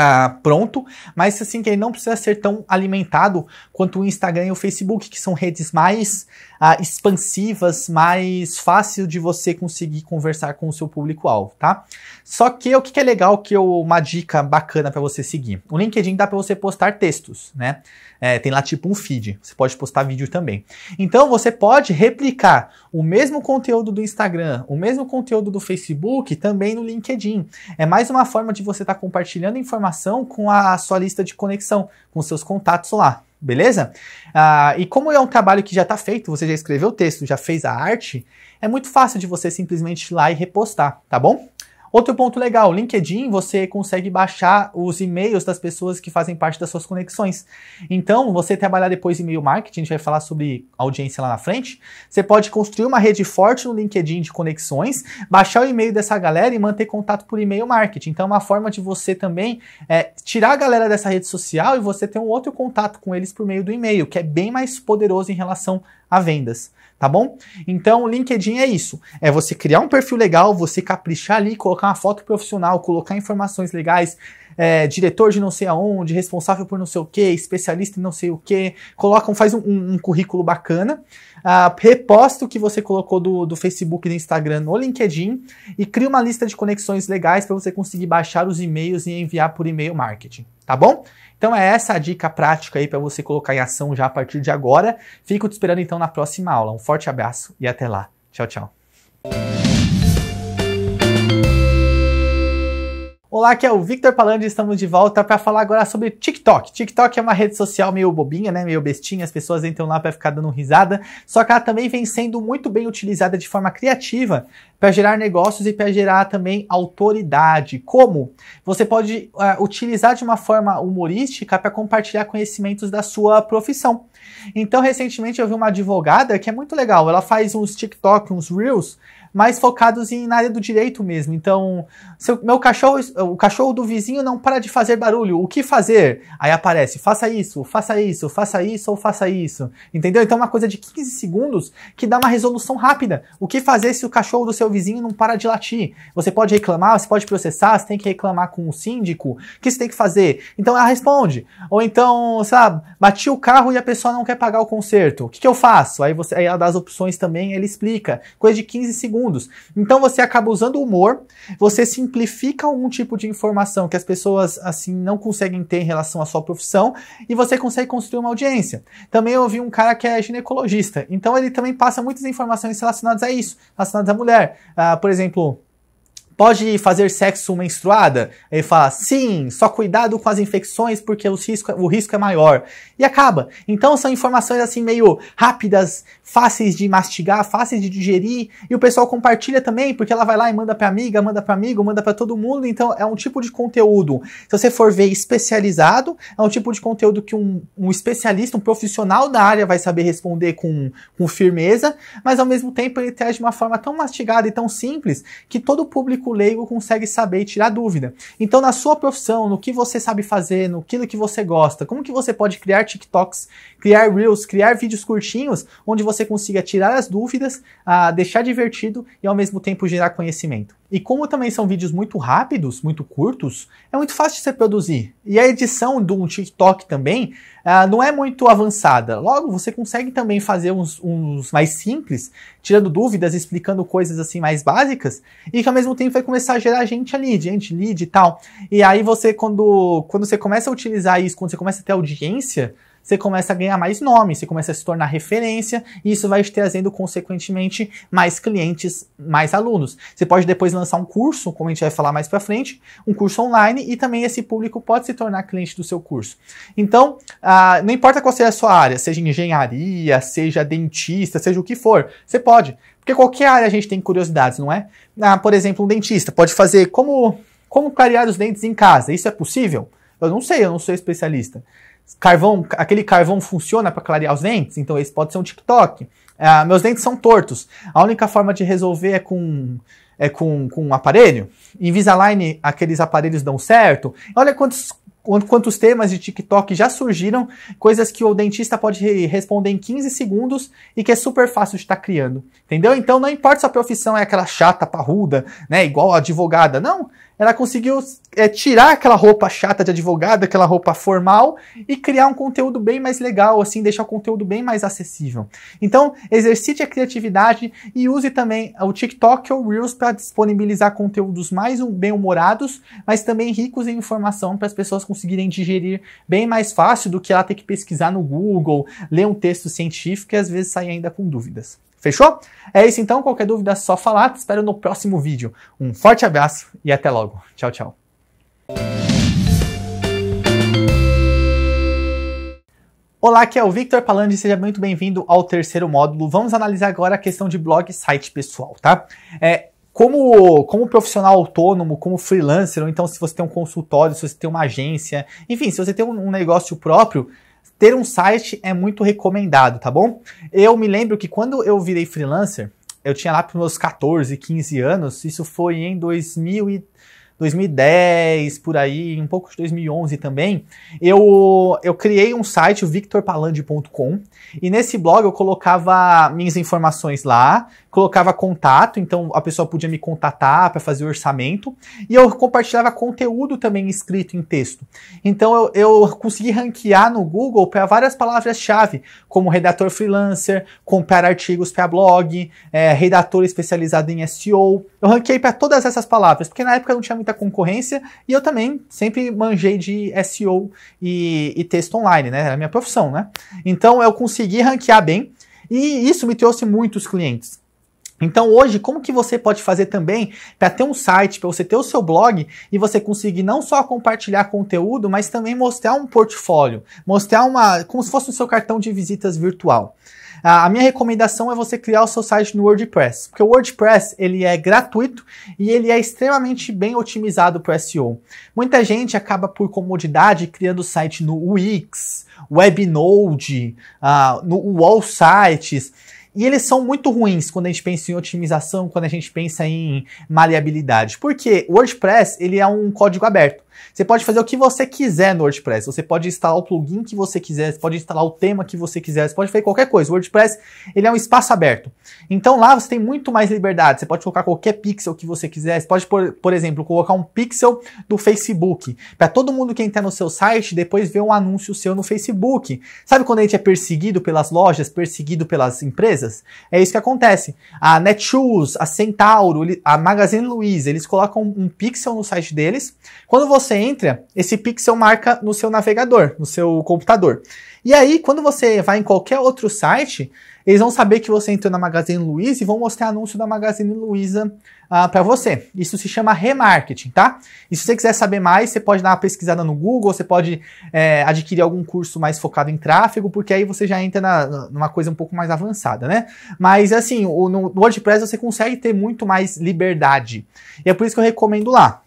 ah, pronto, mas assim que ele não precisa ser tão alimentado quanto o Instagram e o Facebook, que são redes mais ah, expansivas, mais fácil de você conseguir conversar com o seu público-alvo, tá? Só que o que é legal, que eu, uma dica bacana para você seguir. O LinkedIn dá para você postar textos, né? É, tem lá tipo um feed, você pode postar vídeo também. Então você pode replicar o mesmo conteúdo do Instagram, o mesmo conteúdo do Facebook, também no LinkedIn. É mais uma forma de você estar tá compartilhando informação com a sua lista de conexão, com seus contatos lá. Beleza? Ah, e como é um trabalho que já está feito, você já escreveu o texto, já fez a arte, é muito fácil de você simplesmente ir lá e repostar, tá bom? Outro ponto legal, LinkedIn, você consegue baixar os e-mails das pessoas que fazem parte das suas conexões. Então, você trabalhar depois e-mail marketing, a gente vai falar sobre audiência lá na frente, você pode construir uma rede forte no LinkedIn de conexões, baixar o e-mail dessa galera e manter contato por e-mail marketing. Então, é uma forma de você também é, tirar a galera dessa rede social e você ter um outro contato com eles por meio do e-mail, que é bem mais poderoso em relação a vendas, tá bom? Então, o LinkedIn é isso. É você criar um perfil legal, você caprichar ali, colocar uma foto profissional, colocar informações legais, é, diretor de não sei aonde, responsável por não sei o que, especialista em não sei o que, colocam, faz um, um, um currículo bacana, uh, reposta o que você colocou do, do Facebook e do Instagram no LinkedIn e cria uma lista de conexões legais para você conseguir baixar os e-mails e enviar por e-mail marketing, tá bom? Então é essa a dica prática aí para você colocar em ação já a partir de agora. Fico te esperando então na próxima aula. Um forte abraço e até lá. Tchau, tchau. Olá, aqui é o Victor Palandi e estamos de volta para falar agora sobre TikTok. TikTok é uma rede social meio bobinha, né, meio bestinha, as pessoas entram lá para ficar dando risada, só que ela também vem sendo muito bem utilizada de forma criativa para gerar negócios e para gerar também autoridade. Como? Você pode uh, utilizar de uma forma humorística para compartilhar conhecimentos da sua profissão. Então, recentemente eu vi uma advogada que é muito legal, ela faz uns TikTok, uns Reels, mais focados em, na área do direito mesmo. Então, seu, meu cachorro, o cachorro do vizinho não para de fazer barulho, o que fazer? Aí aparece, faça isso, faça isso, faça isso ou faça isso. Entendeu? Então, é uma coisa de 15 segundos que dá uma resolução rápida. O que fazer se o cachorro do seu vizinho não para de latir? Você pode reclamar, você pode processar, você tem que reclamar com o síndico. O que você tem que fazer? Então, ela responde. Ou então, sabe, bati o carro e a pessoa não quer pagar o conserto. O que, que eu faço? Aí, você, aí ela dá as opções também, ele explica. Coisa de 15 segundos segundos. Então você acaba usando humor, você simplifica algum tipo de informação que as pessoas assim não conseguem ter em relação à sua profissão e você consegue construir uma audiência. Também eu vi um cara que é ginecologista, então ele também passa muitas informações relacionadas a isso, relacionadas à mulher. Ah, por exemplo, pode fazer sexo menstruada? Ele fala, sim, só cuidado com as infecções porque o risco, o risco é maior. E acaba. Então são informações assim meio rápidas, fáceis de mastigar, fáceis de digerir, e o pessoal compartilha também, porque ela vai lá e manda para amiga, manda para amigo, manda para todo mundo, então é um tipo de conteúdo. Se você for ver especializado, é um tipo de conteúdo que um, um especialista, um profissional da área vai saber responder com, com firmeza, mas ao mesmo tempo ele traz de uma forma tão mastigada e tão simples que todo público leigo consegue saber e tirar dúvida. Então, na sua profissão, no que você sabe fazer, no que você gosta, como que você pode criar TikToks, criar Reels, criar vídeos curtinhos, onde você você consiga tirar as dúvidas, a deixar divertido e ao mesmo tempo gerar conhecimento. E como também são vídeos muito rápidos, muito curtos, é muito fácil de você produzir. E a edição de um TikTok também uh, não é muito avançada. Logo, você consegue também fazer uns, uns, mais simples, tirando dúvidas, explicando coisas assim mais básicas, e que ao mesmo tempo vai começar a gerar gente ali, gente, lead e tal. E aí você, quando, quando você começa a utilizar isso, quando você começa a ter audiência, você começa a ganhar mais nome, você começa a se tornar referência e isso vai te trazendo, consequentemente, mais clientes, mais alunos. Você pode depois lançar um curso, como a gente vai falar mais para frente, um curso online e também esse público pode se tornar cliente do seu curso. Então, ah, não importa qual seja a sua área, seja engenharia, seja dentista, seja o que for, você pode. Porque qualquer área a gente tem curiosidades, não é? Ah, por exemplo, um dentista pode fazer como, como clarear os dentes em casa. Isso é possível? Eu não sei, eu não sou especialista carvão, aquele carvão funciona para clarear os dentes, então esse pode ser um TikTok. Ah, meus dentes são tortos. A única forma de resolver é com é com, com um aparelho. Invisalign, aqueles aparelhos dão certo. Olha quantos quantos temas de TikTok já surgiram, coisas que o dentista pode responder em 15 segundos e que é super fácil de estar tá criando, entendeu? Então não importa se a profissão é aquela chata, parruda, né, igual a advogada, não ela conseguiu é, tirar aquela roupa chata de advogada, aquela roupa formal, e criar um conteúdo bem mais legal, assim, deixar o conteúdo bem mais acessível. Então, exercite a criatividade e use também o TikTok ou Reels para disponibilizar conteúdos mais bem-humorados, mas também ricos em informação para as pessoas conseguirem digerir bem mais fácil do que ela ter que pesquisar no Google, ler um texto científico e às vezes sair ainda com dúvidas. Fechou? É isso então, qualquer dúvida é só falar, te espero no próximo vídeo. Um forte abraço e até logo. Tchau, tchau. Olá, aqui é o Victor Palandi, seja muito bem-vindo ao terceiro módulo. Vamos analisar agora a questão de blog e site pessoal, tá? É, como, como profissional autônomo, como freelancer, ou então se você tem um consultório, se você tem uma agência, enfim, se você tem um, um negócio próprio, ter um site é muito recomendado, tá bom? Eu me lembro que quando eu virei freelancer, eu tinha lá para meus 14, 15 anos, isso foi em 2000 e 2010, por aí, um pouco de 2011 também, eu, eu criei um site, o victorpalandi.com, e nesse blog eu colocava minhas informações lá, colocava contato, então a pessoa podia me contatar para fazer o orçamento, e eu compartilhava conteúdo também escrito em texto. Então eu, eu consegui ranquear no Google para várias palavras-chave, como redator freelancer, comprar artigos para blog, é, redator especializado em SEO. Eu ranquei para todas essas palavras, porque na época não tinha muita concorrência e eu também sempre manjei de SEO e, e texto online, né? Era a minha profissão, né? Então eu consegui ranquear bem. E isso me trouxe muitos clientes. Então hoje, como que você pode fazer também para ter um site, para você ter o seu blog e você conseguir não só compartilhar conteúdo, mas também mostrar um portfólio, mostrar uma, como se fosse o seu cartão de visitas virtual. A minha recomendação é você criar o seu site no WordPress, porque o WordPress ele é gratuito e ele é extremamente bem otimizado para o SEO. Muita gente acaba por comodidade criando site no Wix, Webnode, uh, no Wall Sites e eles são muito ruins quando a gente pensa em otimização, quando a gente pensa em maleabilidade. Porque o WordPress, ele é um código aberto. Você pode fazer o que você quiser no WordPress. Você pode instalar o plugin que você quiser, você pode instalar o tema que você quiser, você pode fazer qualquer coisa. O WordPress, ele é um espaço aberto. Então lá você tem muito mais liberdade. Você pode colocar qualquer pixel que você quiser. Você pode, por, por exemplo, colocar um pixel do Facebook, para todo mundo que entrar no seu site depois ver um anúncio seu no Facebook. Sabe quando a gente é perseguido pelas lojas, perseguido pelas empresas? É isso que acontece. A Netshoes, a Centauro, a Magazine Luiza, eles colocam um pixel no site deles. Quando você entra, esse pixel marca no seu navegador, no seu computador. E aí, quando você vai em qualquer outro site, eles vão saber que você entrou na Magazine Luiza e vão mostrar anúncio da Magazine Luiza ah, para você. Isso se chama remarketing, tá? E se você quiser saber mais, você pode dar uma pesquisada no Google, você pode é, adquirir algum curso mais focado em tráfego, porque aí você já entra na, numa coisa um pouco mais avançada, né? Mas assim, o, no WordPress você consegue ter muito mais liberdade. E é por isso que eu recomendo lá.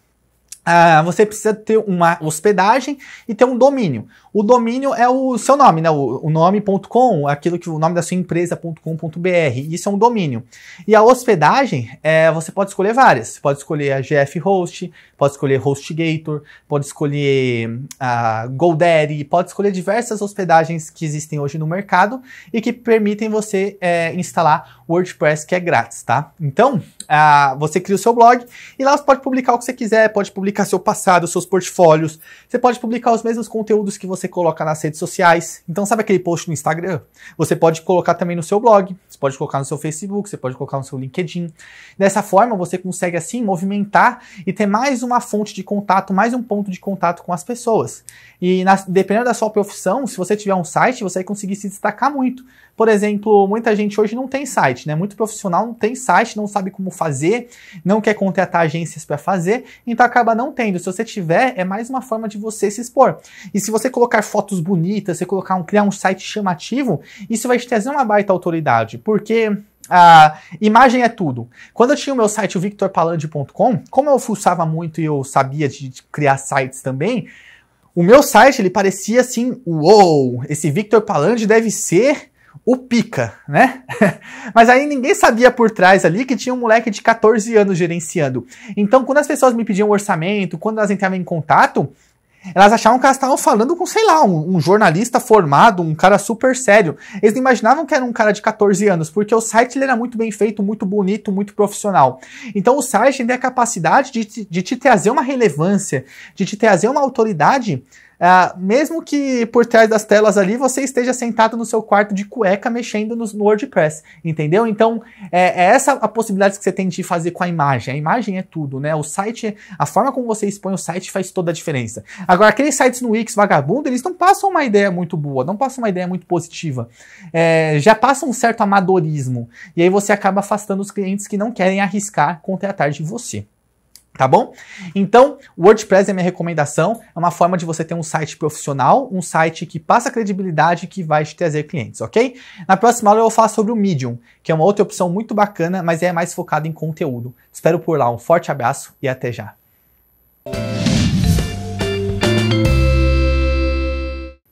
Ah, você precisa ter uma hospedagem e ter um domínio. O domínio é o seu nome, né? O, nome.com, é aquilo que o nome da sua empresa.com.br. Isso é um domínio. E a hospedagem, é, você pode escolher várias. Você pode escolher a GF Host, pode escolher HostGator, pode escolher a GoDaddy, pode escolher diversas hospedagens que existem hoje no mercado e que permitem você é, instalar WordPress que é grátis, tá? Então, a, você cria o seu blog e lá você pode publicar o que você quiser, pode publicar seu passado, seus portfólios, você pode publicar os mesmos conteúdos que você você coloca nas redes sociais. Então, sabe aquele post no Instagram? Você pode colocar também no seu blog, você pode colocar no seu Facebook, você pode colocar no seu LinkedIn. Dessa forma, você consegue assim movimentar e ter mais uma fonte de contato, mais um ponto de contato com as pessoas. E na, dependendo da sua profissão, se você tiver um site, você vai conseguir se destacar muito, por exemplo, muita gente hoje não tem site, né? Muito profissional não tem site, não sabe como fazer, não quer contratar agências para fazer, então acaba não tendo. Se você tiver, é mais uma forma de você se expor. E se você colocar fotos bonitas, você colocar um, criar um site chamativo, isso vai te trazer uma baita autoridade, porque a ah, imagem é tudo. Quando eu tinha o meu site, o victorpalandi.com, como eu fuçava muito e eu sabia de, de criar sites também, o meu site ele parecia assim, uou, esse Victor Palandi deve ser o pica, né? Mas aí ninguém sabia por trás ali que tinha um moleque de 14 anos gerenciando. Então, quando as pessoas me pediam um orçamento, quando elas entravam em contato, elas achavam que elas estavam falando com, sei lá, um, um, jornalista formado, um cara super sério. Eles não imaginavam que era um cara de 14 anos, porque o site ele era muito bem feito, muito bonito, muito profissional. Então o site tem a capacidade de, de te trazer uma relevância, de te trazer uma autoridade é, mesmo que por trás das telas ali você esteja sentado no seu quarto de cueca mexendo no, no WordPress, entendeu? Então é, é, essa a possibilidade que você tem de fazer com a imagem. A imagem é tudo, né? O site, a forma como você expõe o site faz toda a diferença. Agora, aqueles sites no Wix vagabundo, eles não passam uma ideia muito boa, não passam uma ideia muito positiva. É, já passam um certo amadorismo. E aí você acaba afastando os clientes que não querem arriscar contratar de você. Tá bom? Então, o WordPress é minha recomendação, é uma forma de você ter um site profissional, um site que passa credibilidade e que vai te trazer clientes, ok? Na próxima aula eu vou falar sobre o Medium, que é uma outra opção muito bacana, mas é mais focada em conteúdo. Espero por lá, um forte abraço e até já.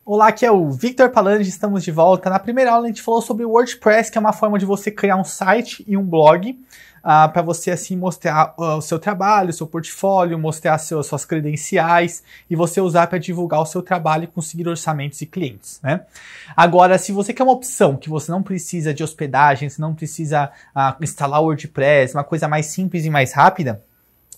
Olá, aqui é o Victor Palange, estamos de volta. Na primeira aula a gente falou sobre o WordPress, que é uma forma de você criar um site e um blog ah, para você assim mostrar ah, o seu trabalho, o seu portfólio, mostrar suas credenciais e você usar para divulgar o seu trabalho e conseguir orçamentos e clientes, né? Agora, se você quer uma opção que você não precisa de hospedagem, você não precisa ah, instalar o WordPress, uma coisa mais simples e mais rápida,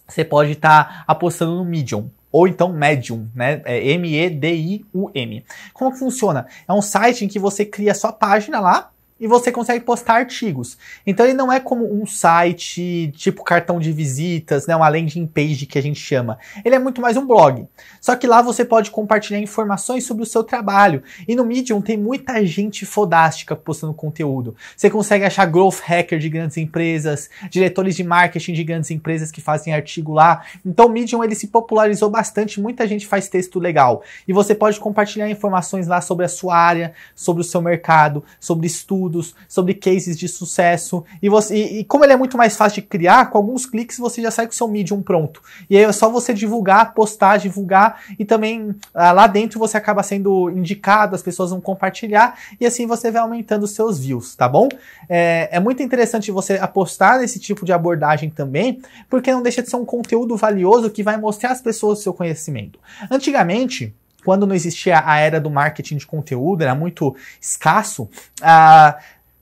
você pode estar tá apostando no Medium, ou então Medium, né? É M-E-D-I-U-M. Como que funciona? É um site em que você cria a sua página lá, e você consegue postar artigos. Então ele não é como um site tipo cartão de visitas, né, uma landing page que a gente chama. Ele é muito mais um blog. Só que lá você pode compartilhar informações sobre o seu trabalho. E no Medium tem muita gente fodástica postando conteúdo. Você consegue achar growth hacker de grandes empresas, diretores de marketing de grandes empresas que fazem artigo lá. Então o Medium ele se popularizou bastante, muita gente faz texto legal. E você pode compartilhar informações lá sobre a sua área, sobre o seu mercado, sobre estudo sobre cases de sucesso. E, você, e, e, como ele é muito mais fácil de criar, com alguns cliques você já sai com o seu Medium pronto. E aí é só você divulgar, postar, divulgar e também ah, lá dentro você acaba sendo indicado, as pessoas vão compartilhar e assim você vai aumentando os seus views, tá bom? É, é muito interessante você apostar nesse tipo de abordagem também, porque não deixa de ser um conteúdo valioso que vai mostrar às pessoas o seu conhecimento. Antigamente, quando não existia a era do marketing de conteúdo, era muito escasso, ah,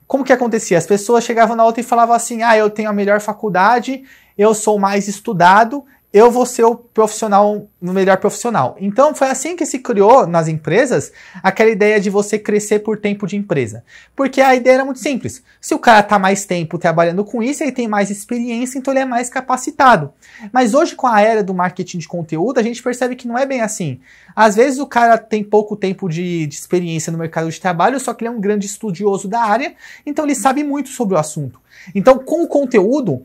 como que acontecia? As pessoas chegavam na outra e falavam assim: ah, eu tenho a melhor faculdade, eu sou mais estudado, eu vou ser o profissional, o melhor profissional. Então foi assim que se criou nas empresas aquela ideia de você crescer por tempo de empresa. Porque a ideia era muito simples. Se o cara está mais tempo trabalhando com isso, ele tem mais experiência, então ele é mais capacitado. Mas hoje com a era do marketing de conteúdo, a gente percebe que não é bem assim. Às vezes o cara tem pouco tempo de, de experiência no mercado de trabalho, só que ele é um grande estudioso da área, então ele sabe muito sobre o assunto. Então com o conteúdo,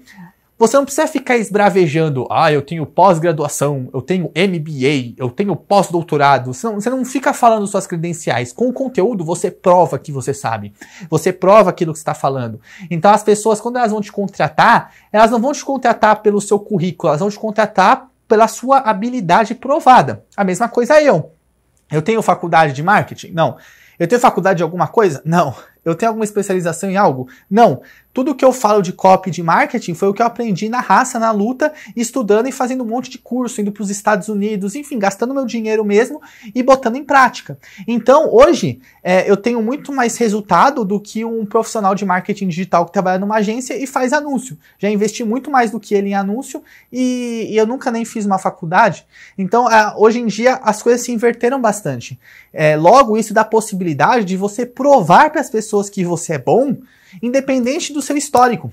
você não precisa ficar esbravejando, ah, eu tenho pós-graduação, eu tenho MBA, eu tenho pós-doutorado. Você, você não, fica falando suas credenciais. Com o conteúdo, você prova que você sabe. Você prova aquilo que está falando. Então, as pessoas, quando elas vão te contratar, elas não vão te contratar pelo seu currículo, elas vão te contratar pela sua habilidade provada. A mesma coisa eu. Eu tenho faculdade de marketing? Não. Eu tenho faculdade de alguma coisa? Não. Eu tenho alguma especialização em algo? Não. Tudo que eu falo de copy de marketing foi o que eu aprendi na raça, na luta, estudando e fazendo um monte de curso, indo para os Estados Unidos, enfim, gastando meu dinheiro mesmo e botando em prática. Então, hoje, é, eu tenho muito mais resultado do que um profissional de marketing digital que trabalha numa agência e faz anúncio. Já investi muito mais do que ele em anúncio e, e eu nunca nem fiz uma faculdade. Então, é, hoje em dia, as coisas se inverteram bastante. É, logo, isso dá a possibilidade de você provar para as pessoas pessoas que você é bom, independente do seu histórico.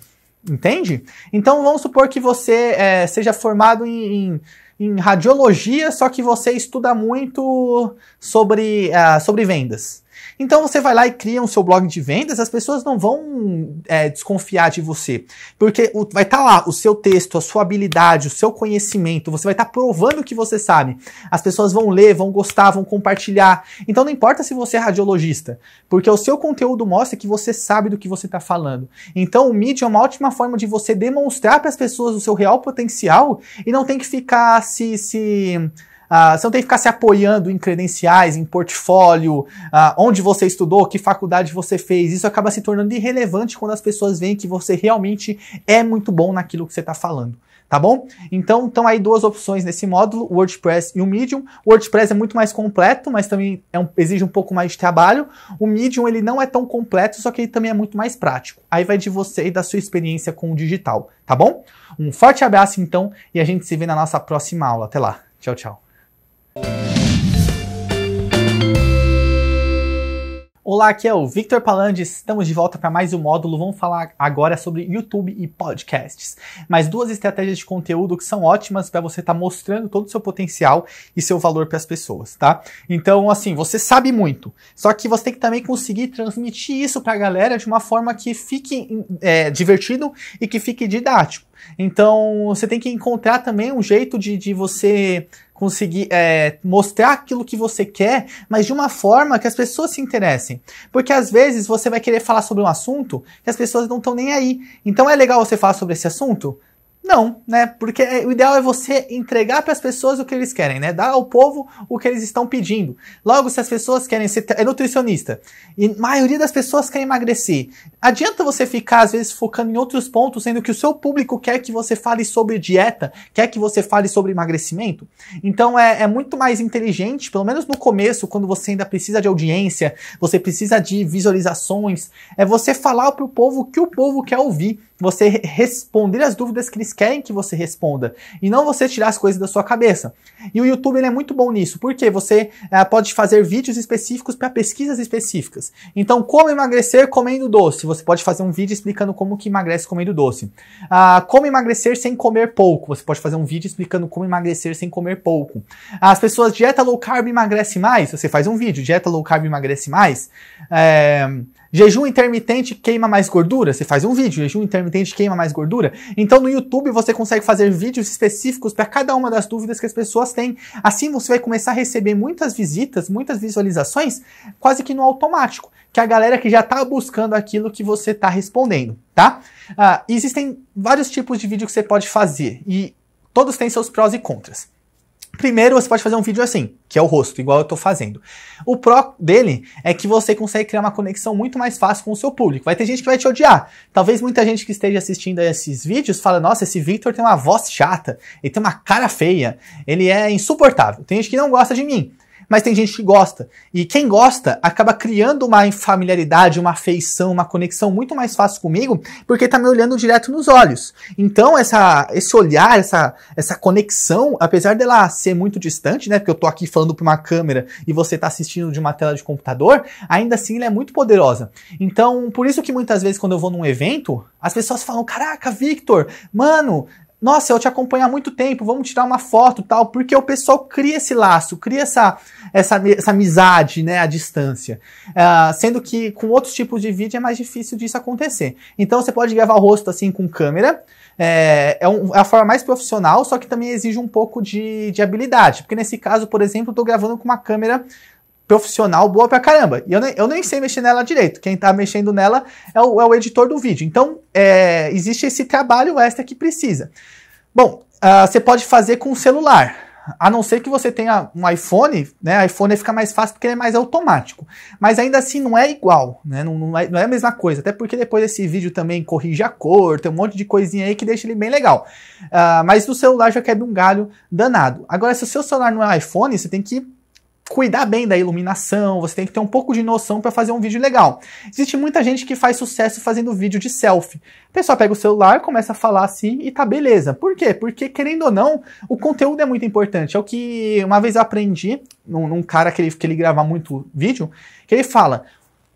Entende? Então vamos supor que você é, seja formado em, em, em, radiologia, só que você estuda muito sobre, uh, sobre vendas. Então você vai lá e cria o um seu blog de vendas, as pessoas não vão é, desconfiar de você, porque o, vai estar tá lá o seu texto, a sua habilidade, o seu conhecimento, você vai estar tá provando que você sabe. As pessoas vão ler, vão gostar, vão compartilhar. Então não importa se você é radiologista, porque o seu conteúdo mostra que você sabe do que você está falando. Então o mídia é uma ótima forma de você demonstrar para as pessoas o seu real potencial e não tem que ficar se, se ah, você não tem que ficar se apoiando em credenciais, em portfólio, ah, onde você estudou, que faculdade você fez. Isso acaba se tornando irrelevante quando as pessoas veem que você realmente é muito bom naquilo que você está falando tá bom? Então, estão aí duas opções nesse módulo, o WordPress e o Medium. O WordPress é muito mais completo, mas também é um, exige um pouco mais de trabalho. O Medium, ele não é tão completo, só que ele também é muito mais prático. Aí vai de você e da sua experiência com o digital, tá bom? Um forte abraço, então, e a gente se vê na nossa próxima aula. Até lá. Tchau, tchau. Olá, aqui é o Victor Palandes. estamos de volta para mais um módulo. Vamos falar agora sobre YouTube e podcasts. Mais duas estratégias de conteúdo que são ótimas para você estar tá mostrando todo o seu potencial e seu valor para as pessoas, tá? Então, assim, você sabe muito, só que você tem que também conseguir transmitir isso para a galera de uma forma que fique é, divertido e que fique didático. Então, você tem que encontrar também um jeito de, de você conseguir é, mostrar aquilo que você quer, mas de uma forma que as pessoas se interessem. Porque às vezes você vai querer falar sobre um assunto que as pessoas não estão nem aí. Então é legal você falar sobre esse assunto? Não, né? Porque é, o ideal é você entregar para as pessoas o que eles querem, né? Dar ao povo o que eles estão pedindo. Logo, se as pessoas querem ser é nutricionista e a maioria das pessoas quer emagrecer, adianta você ficar às vezes focando em outros pontos, sendo que o seu público quer que você fale sobre dieta, quer que você fale sobre emagrecimento. Então é, é muito mais inteligente, pelo menos no começo, quando você ainda precisa de audiência, você precisa de visualizações, é você falar para o povo o que o povo quer ouvir você responder as dúvidas que eles querem que você responda e não você tirar as coisas da sua cabeça. E o YouTube ele é muito bom nisso, porque você é, pode fazer vídeos específicos para pesquisas específicas. Então, como emagrecer comendo doce? Você pode fazer um vídeo explicando como que emagrece comendo doce. Ah, como emagrecer sem comer pouco? Você pode fazer um vídeo explicando como emagrecer sem comer pouco. As pessoas dieta low carb emagrece mais? Você faz um vídeo dieta low carb emagrece mais. É, Jejum intermitente queima mais gordura? Você faz um vídeo, jejum intermitente queima mais gordura? Então no YouTube você consegue fazer vídeos específicos para cada uma das dúvidas que as pessoas têm. Assim você vai começar a receber muitas visitas, muitas visualizações, quase que no automático, que é a galera que já está buscando aquilo que você está respondendo, tá? Ah, existem vários tipos de vídeo que você pode fazer e todos têm seus prós e contras. Primeiro, você pode fazer um vídeo assim, que é o rosto, igual eu estou fazendo. O pró dele é que você consegue criar uma conexão muito mais fácil com o seu público. Vai ter gente que vai te odiar. Talvez muita gente que esteja assistindo a esses vídeos fala: "Nossa, esse Victor tem uma voz chata, ele tem uma cara feia, ele é insuportável". Tem gente que não gosta de mim mas tem gente que gosta. E quem gosta acaba criando uma familiaridade, uma afeição, uma conexão muito mais fácil comigo, porque tá me olhando direto nos olhos. Então, essa, esse olhar, essa, essa conexão, apesar dela ser muito distante, né? Porque eu tô aqui falando para uma câmera e você tá assistindo de uma tela de computador, ainda assim ela é muito poderosa. Então, por isso que muitas vezes quando eu vou num evento, as pessoas falam: Caraca, Victor, mano, nossa, eu te acompanho há muito tempo, vamos tirar uma foto tal, porque o pessoal cria esse laço, cria essa, essa, essa amizade, né, à distância. Uh, sendo que com outros tipos de vídeo é mais difícil disso acontecer. Então você pode gravar o rosto assim com câmera, é, é, um, é a forma mais profissional, só que também exige um pouco de, de habilidade, porque nesse caso, por exemplo, eu estou gravando com uma câmera profissional boa pra caramba. E eu nem, eu nem sei mexer nela direito. Quem tá mexendo nela é o, é o editor do vídeo. Então, é, existe esse trabalho extra que precisa. Bom, uh, você pode fazer com o celular. A não ser que você tenha um iPhone, né? iPhone fica mais fácil porque ele é mais automático. Mas ainda assim não é igual, né? Não, não, é, não é a mesma coisa. Até porque depois esse vídeo também corrige a cor, tem um monte de coisinha aí que deixa ele bem legal. Uh, mas no celular já quebra um galho danado. Agora, se o seu celular não é iPhone, você tem que cuidar bem da iluminação, você tem que ter um pouco de noção para fazer um vídeo legal. Existe muita gente que faz sucesso fazendo vídeo de selfie. O pessoal pega o celular, começa a falar assim e tá beleza. Por quê? Porque querendo ou não, o conteúdo é muito importante. É o que uma vez eu aprendi num, num cara que ele, que ele grava muito vídeo, que ele fala: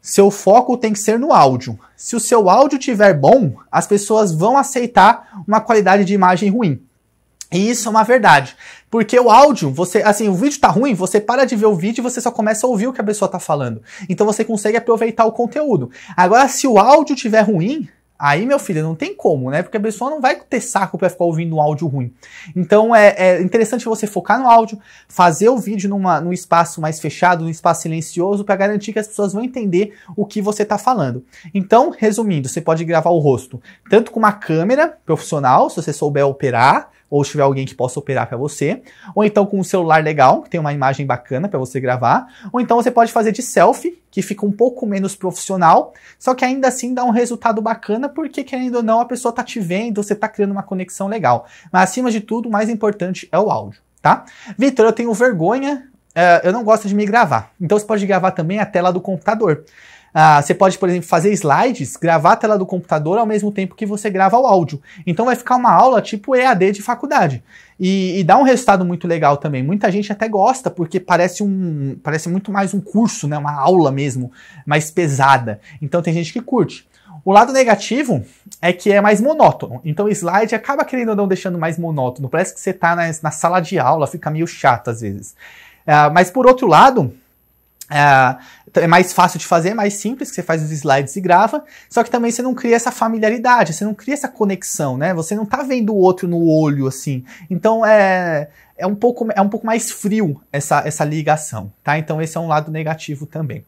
seu foco tem que ser no áudio. Se o seu áudio tiver bom, as pessoas vão aceitar uma qualidade de imagem ruim. E isso é uma verdade. Porque o áudio, você, assim, o vídeo tá ruim, você para de ver o vídeo e você só começa a ouvir o que a pessoa tá falando. Então você consegue aproveitar o conteúdo. Agora, se o áudio tiver ruim, aí, meu filho, não tem como, né? Porque a pessoa não vai ter saco para ficar ouvindo um áudio ruim. Então é, é, interessante você focar no áudio, fazer o vídeo numa, num espaço mais fechado, num espaço silencioso, para garantir que as pessoas vão entender o que você tá falando. Então, resumindo, você pode gravar o rosto tanto com uma câmera profissional, se você souber operar, ou se tiver alguém que possa operar para você, ou então com um celular legal, que tem uma imagem bacana para você gravar, ou então você pode fazer de selfie, que fica um pouco menos profissional, só que ainda assim dá um resultado bacana, porque querendo ou não, a pessoa tá te vendo, você tá criando uma conexão legal. Mas acima de tudo, o mais importante é o áudio, tá? Vitor, eu tenho vergonha, eh, eu não gosto de me gravar. Então você pode gravar também a tela do computador. Ah, você pode, por exemplo, fazer slides, gravar a tela do computador ao mesmo tempo que você grava o áudio. Então vai ficar uma aula tipo EAD de faculdade. E, e dá um resultado muito legal também. Muita gente até gosta, porque parece um. Parece muito mais um curso, né? Uma aula mesmo, mais pesada. Então tem gente que curte. O lado negativo é que é mais monótono. Então o slide acaba querendo ou não deixando mais monótono. Parece que você está na, na, sala de aula, fica meio chato às vezes. Ah, mas por outro lado, é, é, mais fácil de fazer, é mais simples, que você faz os slides e grava, só que também você não cria essa familiaridade, você não cria essa conexão, né? Você não tá vendo o outro no olho, assim. Então, é, é um pouco, é um pouco mais frio essa, essa ligação, tá? Então esse é um lado negativo também.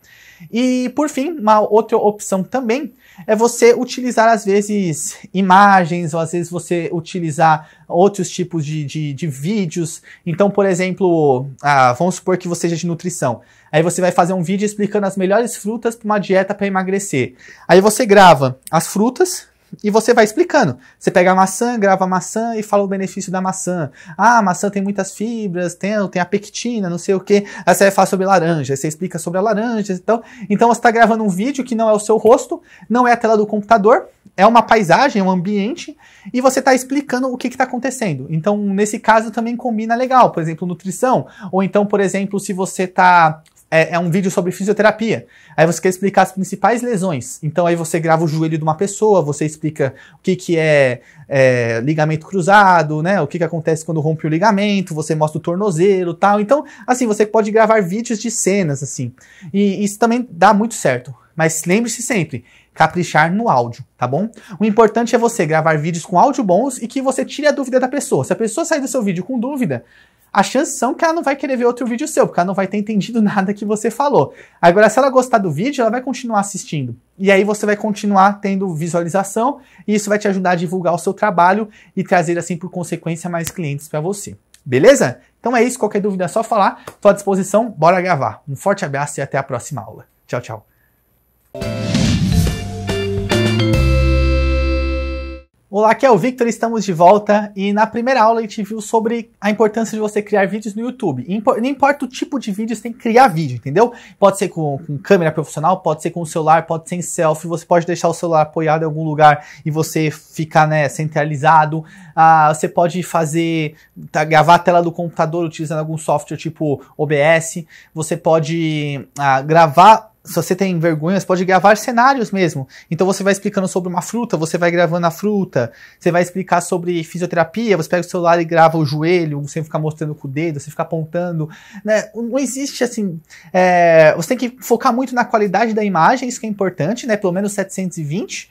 E por fim, uma outra opção também é você utilizar, às vezes, imagens, ou às vezes você utilizar outros tipos de, de, de vídeos. Então, por exemplo, ah, vamos supor que você seja de nutrição. Aí você vai fazer um vídeo explicando as melhores frutas para uma dieta para emagrecer. Aí você grava as frutas, e você vai explicando. Você pega a maçã, grava a maçã e fala o benefício da maçã. Ah, a maçã tem muitas fibras, tem, tem a pectina, não sei o que. Aí você falar sobre laranja, você explica sobre a laranja. Então, então você está gravando um vídeo que não é o seu rosto, não é a tela do computador, é uma paisagem, é um ambiente, e você está explicando o que está acontecendo. Então, nesse caso, também combina legal, por exemplo, nutrição. Ou então, por exemplo, se você está é, é, um vídeo sobre fisioterapia. Aí você quer explicar as principais lesões. Então aí você grava o joelho de uma pessoa, você explica o que, que é, é ligamento cruzado, né? O que, que acontece quando rompe o ligamento, você mostra o tornozelo tal. Então, assim, você pode gravar vídeos de cenas, assim. E isso também dá muito certo. Mas lembre-se sempre, caprichar no áudio, tá bom? O importante é você gravar vídeos com áudio bons e que você tire a dúvida da pessoa. Se a pessoa sair do seu vídeo com dúvida, as chances são que ela não vai querer ver outro vídeo seu, porque ela não vai ter entendido nada que você falou. Agora, se ela gostar do vídeo, ela vai continuar assistindo. E aí você vai continuar tendo visualização, e isso vai te ajudar a divulgar o seu trabalho e trazer, assim, por consequência, mais clientes para você. Beleza? Então é isso. Qualquer dúvida é só falar. Estou à disposição. Bora gravar. Um forte abraço e até a próxima aula. Tchau, tchau. Olá, aqui é o Victor, estamos de volta e na primeira aula a gente viu sobre a importância de você criar vídeos no YouTube. Não importa o tipo de vídeo, você tem que criar vídeo, entendeu? Pode ser com, com câmera profissional, pode ser com celular, pode ser em selfie, você pode deixar o celular apoiado em algum lugar e você ficar né, centralizado. Ah, você pode fazer, tá, gravar a tela do computador utilizando algum software tipo OBS, você pode ah, gravar se você tem vergonha, você pode gravar cenários mesmo. Então você vai explicando sobre uma fruta, você vai gravando a fruta, você vai explicar sobre fisioterapia, você pega o celular e grava o joelho, você fica mostrando com o dedo, você fica apontando. Né? Não existe assim. É, você tem que focar muito na qualidade da imagem, isso que é importante, né? Pelo menos 720.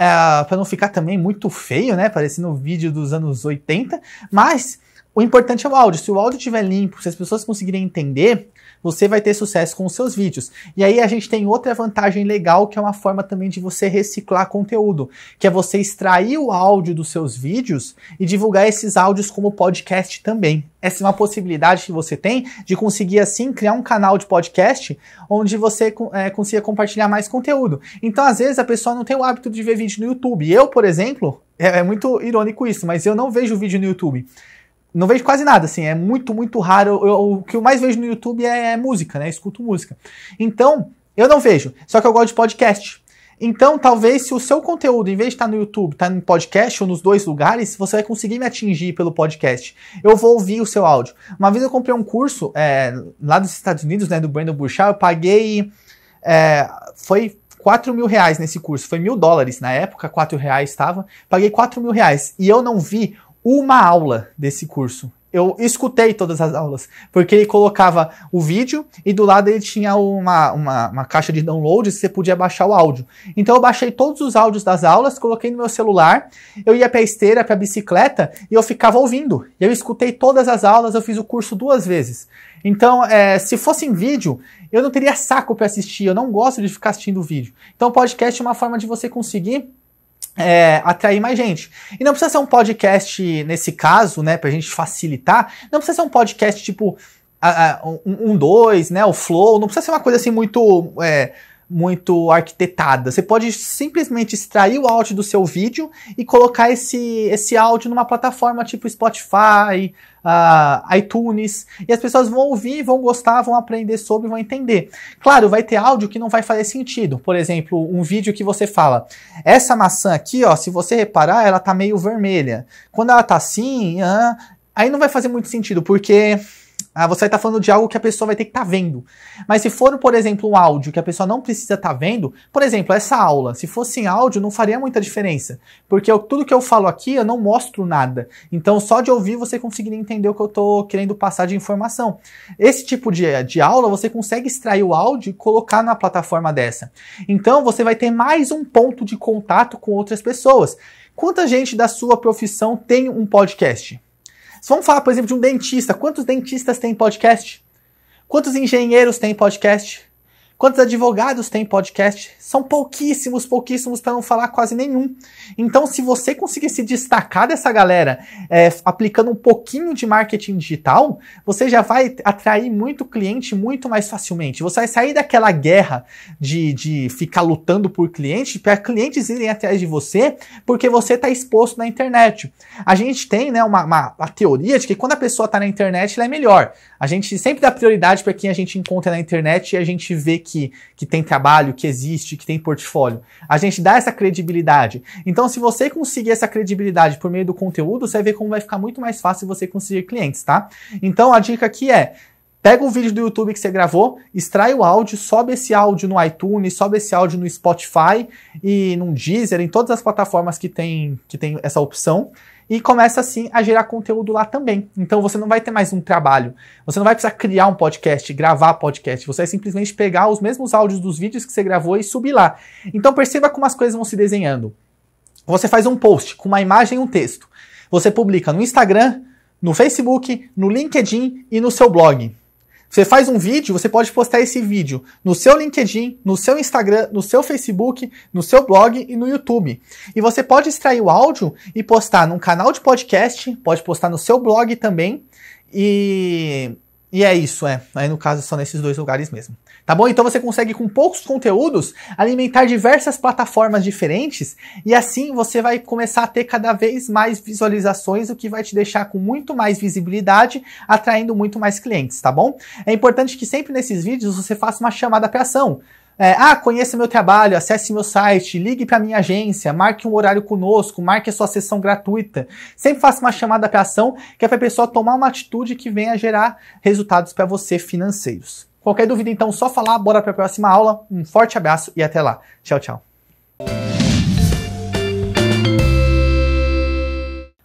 É, para não ficar também muito feio, né? Parecendo um vídeo dos anos 80. Mas o importante é o áudio. Se o áudio estiver limpo, se as pessoas conseguirem entender, você vai ter sucesso com os seus vídeos. E aí a gente tem outra vantagem legal que é uma forma também de você reciclar conteúdo, que é você extrair o áudio dos seus vídeos e divulgar esses áudios como podcast também. Essa é uma possibilidade que você tem de conseguir assim criar um canal de podcast onde você é, consiga compartilhar mais conteúdo. Então, às vezes, a pessoa não tem o hábito de ver vídeo no YouTube. Eu, por exemplo, é, é muito irônico isso, mas eu não vejo vídeo no YouTube não vejo quase nada, assim, é muito, muito raro. Eu, o que eu mais vejo no YouTube é, é música, né? escuto música. Então, eu não vejo. Só que eu gosto de podcast. Então, talvez se o seu conteúdo, em vez de estar no YouTube, está no podcast ou nos dois lugares, você vai conseguir me atingir pelo podcast. Eu vou ouvir o seu áudio. Uma vez eu comprei um curso é, lá dos Estados Unidos, né, do Brandon Burchard, eu paguei. É, foi 4 mil reais nesse curso. Foi mil dólares na época, 4 reais estava. Paguei 4 mil reais. E eu não vi uma aula desse curso. Eu escutei todas as aulas, porque ele colocava o vídeo e do lado ele tinha uma, uma, uma caixa de downloads que você podia baixar o áudio. Então eu baixei todos os áudios das aulas, coloquei no meu celular, eu ia pra esteira, pra bicicleta e eu ficava ouvindo. E eu escutei todas as aulas, eu fiz o curso duas vezes. Então, é, se fosse em vídeo, eu não teria saco para assistir, eu não gosto de ficar assistindo vídeo. Então, podcast é uma forma de você conseguir é, atrair mais gente. E não precisa ser um podcast, nesse caso, né, pra gente facilitar, não precisa ser um podcast tipo um, um, dois, né, o flow, não precisa ser uma coisa assim muito... É, muito arquitetada. Você pode simplesmente extrair o áudio do seu vídeo e colocar esse, esse áudio numa plataforma tipo Spotify, uh, iTunes, e as pessoas vão ouvir, vão gostar, vão aprender sobre, vão entender. Claro, vai ter áudio que não vai fazer sentido. Por exemplo, um vídeo que você fala: essa maçã aqui, ó, se você reparar, ela tá meio vermelha. Quando ela tá assim, uh, aí não vai fazer muito sentido, porque ah, você vai estar tá falando de algo que a pessoa vai ter que estar tá vendo. Mas se for, por exemplo, um áudio que a pessoa não precisa estar tá vendo, por exemplo, essa aula, se fosse em áudio, não faria muita diferença. Porque eu, tudo que eu falo aqui, eu não mostro nada. Então, só de ouvir, você conseguiria entender o que eu estou querendo passar de informação. Esse tipo de, de aula, você consegue extrair o áudio e colocar na plataforma dessa. Então, você vai ter mais um ponto de contato com outras pessoas. Quanta gente da sua profissão tem um podcast? Se vamos falar, por exemplo, de um dentista, quantos dentistas têm podcast? Quantos engenheiros têm podcast? Quantos advogados têm podcast? São pouquíssimos, pouquíssimos, para não falar quase nenhum. Então, se você conseguir se destacar dessa galera é, aplicando um pouquinho de marketing digital, você já vai atrair muito cliente muito mais facilmente. Você vai sair daquela guerra de, de ficar lutando por cliente para clientes irem atrás de você porque você está exposto na internet. A gente tem né, uma, uma, teoria de que quando a pessoa está na internet, ela é melhor. A gente sempre dá prioridade para quem a gente encontra na internet e a gente vê que que, que tem trabalho, que existe, que tem portfólio. A gente dá essa credibilidade. Então, se você conseguir essa credibilidade por meio do conteúdo, você vai ver como vai ficar muito mais fácil você conseguir clientes, tá? Então, a dica aqui é. Pega o vídeo do YouTube que você gravou, extrai o áudio, sobe esse áudio no iTunes, sobe esse áudio no Spotify e no Deezer, em todas as plataformas que tem, que tem essa opção e começa assim a gerar conteúdo lá também. Então você não vai ter mais um trabalho, você não vai precisar criar um podcast, gravar podcast, você vai é simplesmente pegar os mesmos áudios dos vídeos que você gravou e subir lá. Então perceba como as coisas vão se desenhando. Você faz um post com uma imagem e um texto. Você publica no Instagram, no Facebook, no LinkedIn e no seu blog. Você faz um vídeo, você pode postar esse vídeo no seu LinkedIn, no seu Instagram, no seu Facebook, no seu blog e no YouTube. E você pode extrair o áudio e postar num canal de podcast, pode postar no seu blog também. E, e é isso, é. Aí no caso, é só nesses dois lugares mesmo. Tá bom? Então você consegue, com poucos conteúdos, alimentar diversas plataformas diferentes e assim você vai começar a ter cada vez mais visualizações, o que vai te deixar com muito mais visibilidade, atraindo muito mais clientes, tá bom? É importante que sempre nesses vídeos você faça uma chamada para ação. É, ah, conheça meu trabalho, acesse meu site, ligue para minha agência, marque um horário conosco, marque a sua sessão gratuita. Sempre faça uma chamada para ação que é para a pessoa tomar uma atitude que venha gerar resultados para você financeiros. Qualquer dúvida, então, só falar. Bora para a próxima aula. Um forte abraço e até lá. Tchau, tchau.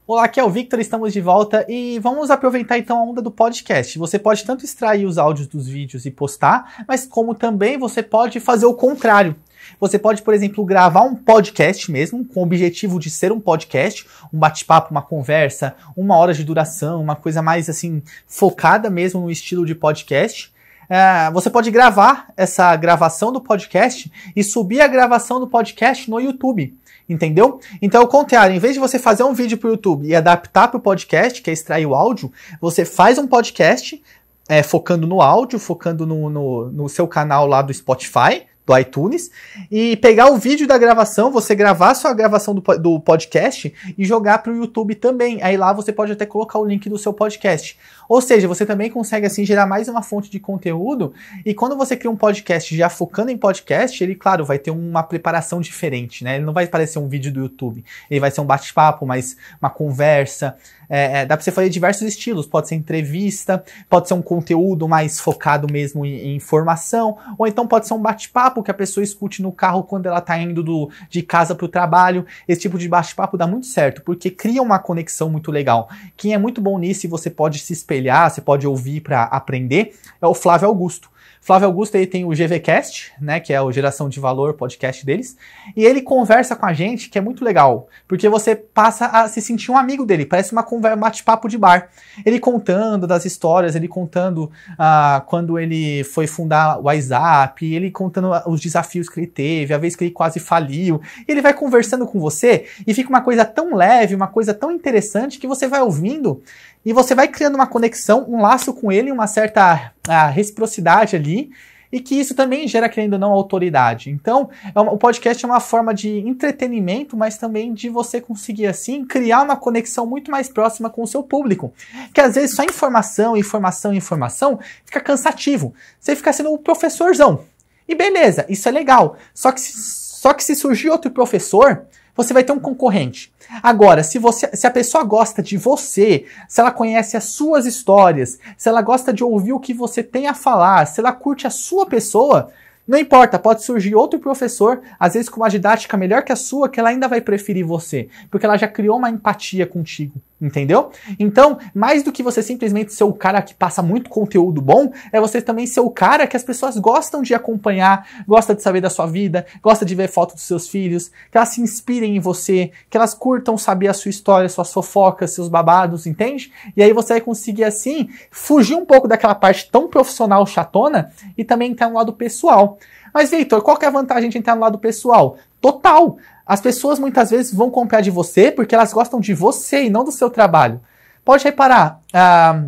Olá, aqui é o Victor, estamos de volta e vamos aproveitar então a onda do podcast. Você pode tanto extrair os áudios dos vídeos e postar, mas como também você pode fazer o contrário. Você pode, por exemplo, gravar um podcast mesmo, com o objetivo de ser um podcast, um bate-papo, uma conversa, uma hora de duração, uma coisa mais assim, focada mesmo no estilo de podcast é, você pode gravar essa gravação do podcast e subir a gravação do podcast no YouTube. Entendeu? Então, ao contrário, em vez de você fazer um vídeo para o YouTube e adaptar para o podcast, que é extrair o áudio, você faz um podcast é, focando no áudio, focando no, no, no seu canal lá do Spotify, do iTunes e pegar o vídeo da gravação, você gravar sua gravação do, do podcast e jogar para o YouTube também. Aí lá você pode até colocar o link do seu podcast. Ou seja, você também consegue assim gerar mais uma fonte de conteúdo e quando você cria um podcast já focando em podcast, ele claro vai ter uma preparação diferente, né? Ele não vai parecer um vídeo do YouTube, ele vai ser um bate-papo, mas uma conversa. É, é, dá para você fazer diversos estilos, pode ser entrevista, pode ser um conteúdo mais focado mesmo em, em informação, ou então pode ser um bate-papo que a pessoa escute no carro quando ela está indo do, de casa para o trabalho. Esse tipo de bate-papo dá muito certo, porque cria uma conexão muito legal. Quem é muito bom nisso e você pode se espelhar, você pode ouvir para aprender, é o Flávio Augusto. Flávio Augusto aí tem o GVcast, né, que é o Geração de Valor podcast deles, e ele conversa com a gente, que é muito legal, porque você passa a se sentir um amigo dele, parece uma conversa, um bate-papo de bar. Ele contando das histórias, ele contando ah, quando ele foi fundar o WhatsApp, ele contando ah, os desafios que ele teve, a vez que ele quase faliu. Ele vai conversando com você e fica uma coisa tão leve, uma coisa tão interessante que você vai ouvindo e você vai criando uma conexão, um laço com ele, uma certa ah, reciprocidade ali, e que isso também gera, querendo ou não, autoridade. Então, é o podcast é uma forma de entretenimento, mas também de você conseguir, assim, criar uma conexão muito mais próxima com o seu público. Que às vezes só informação, informação, informação fica cansativo. Você fica sendo um professorzão. E beleza, isso é legal. Só que se, só que se surgir outro professor você vai ter um concorrente. Agora, se, você, se a pessoa gosta de você, se ela conhece as suas histórias, se ela gosta de ouvir o que você tem a falar, se ela curte a sua pessoa, não importa, pode surgir outro professor, às vezes com uma didática melhor que a sua, que ela ainda vai preferir você, porque ela já criou uma empatia contigo entendeu? Então, mais do que você simplesmente ser o cara que passa muito conteúdo bom, é você também ser o cara que as pessoas gostam de acompanhar, gosta de saber da sua vida, gosta de ver foto dos seus filhos, que elas se inspirem em você, que elas curtam saber a sua história, suas fofocas, seus babados, entende? E aí você vai conseguir assim fugir um pouco daquela parte tão profissional chatona e também entrar no lado pessoal. Mas, Victor, qual que é a vantagem de entrar no lado pessoal? Total. As pessoas muitas vezes vão comprar de você porque elas gostam de você e não do seu trabalho. Pode reparar, ah,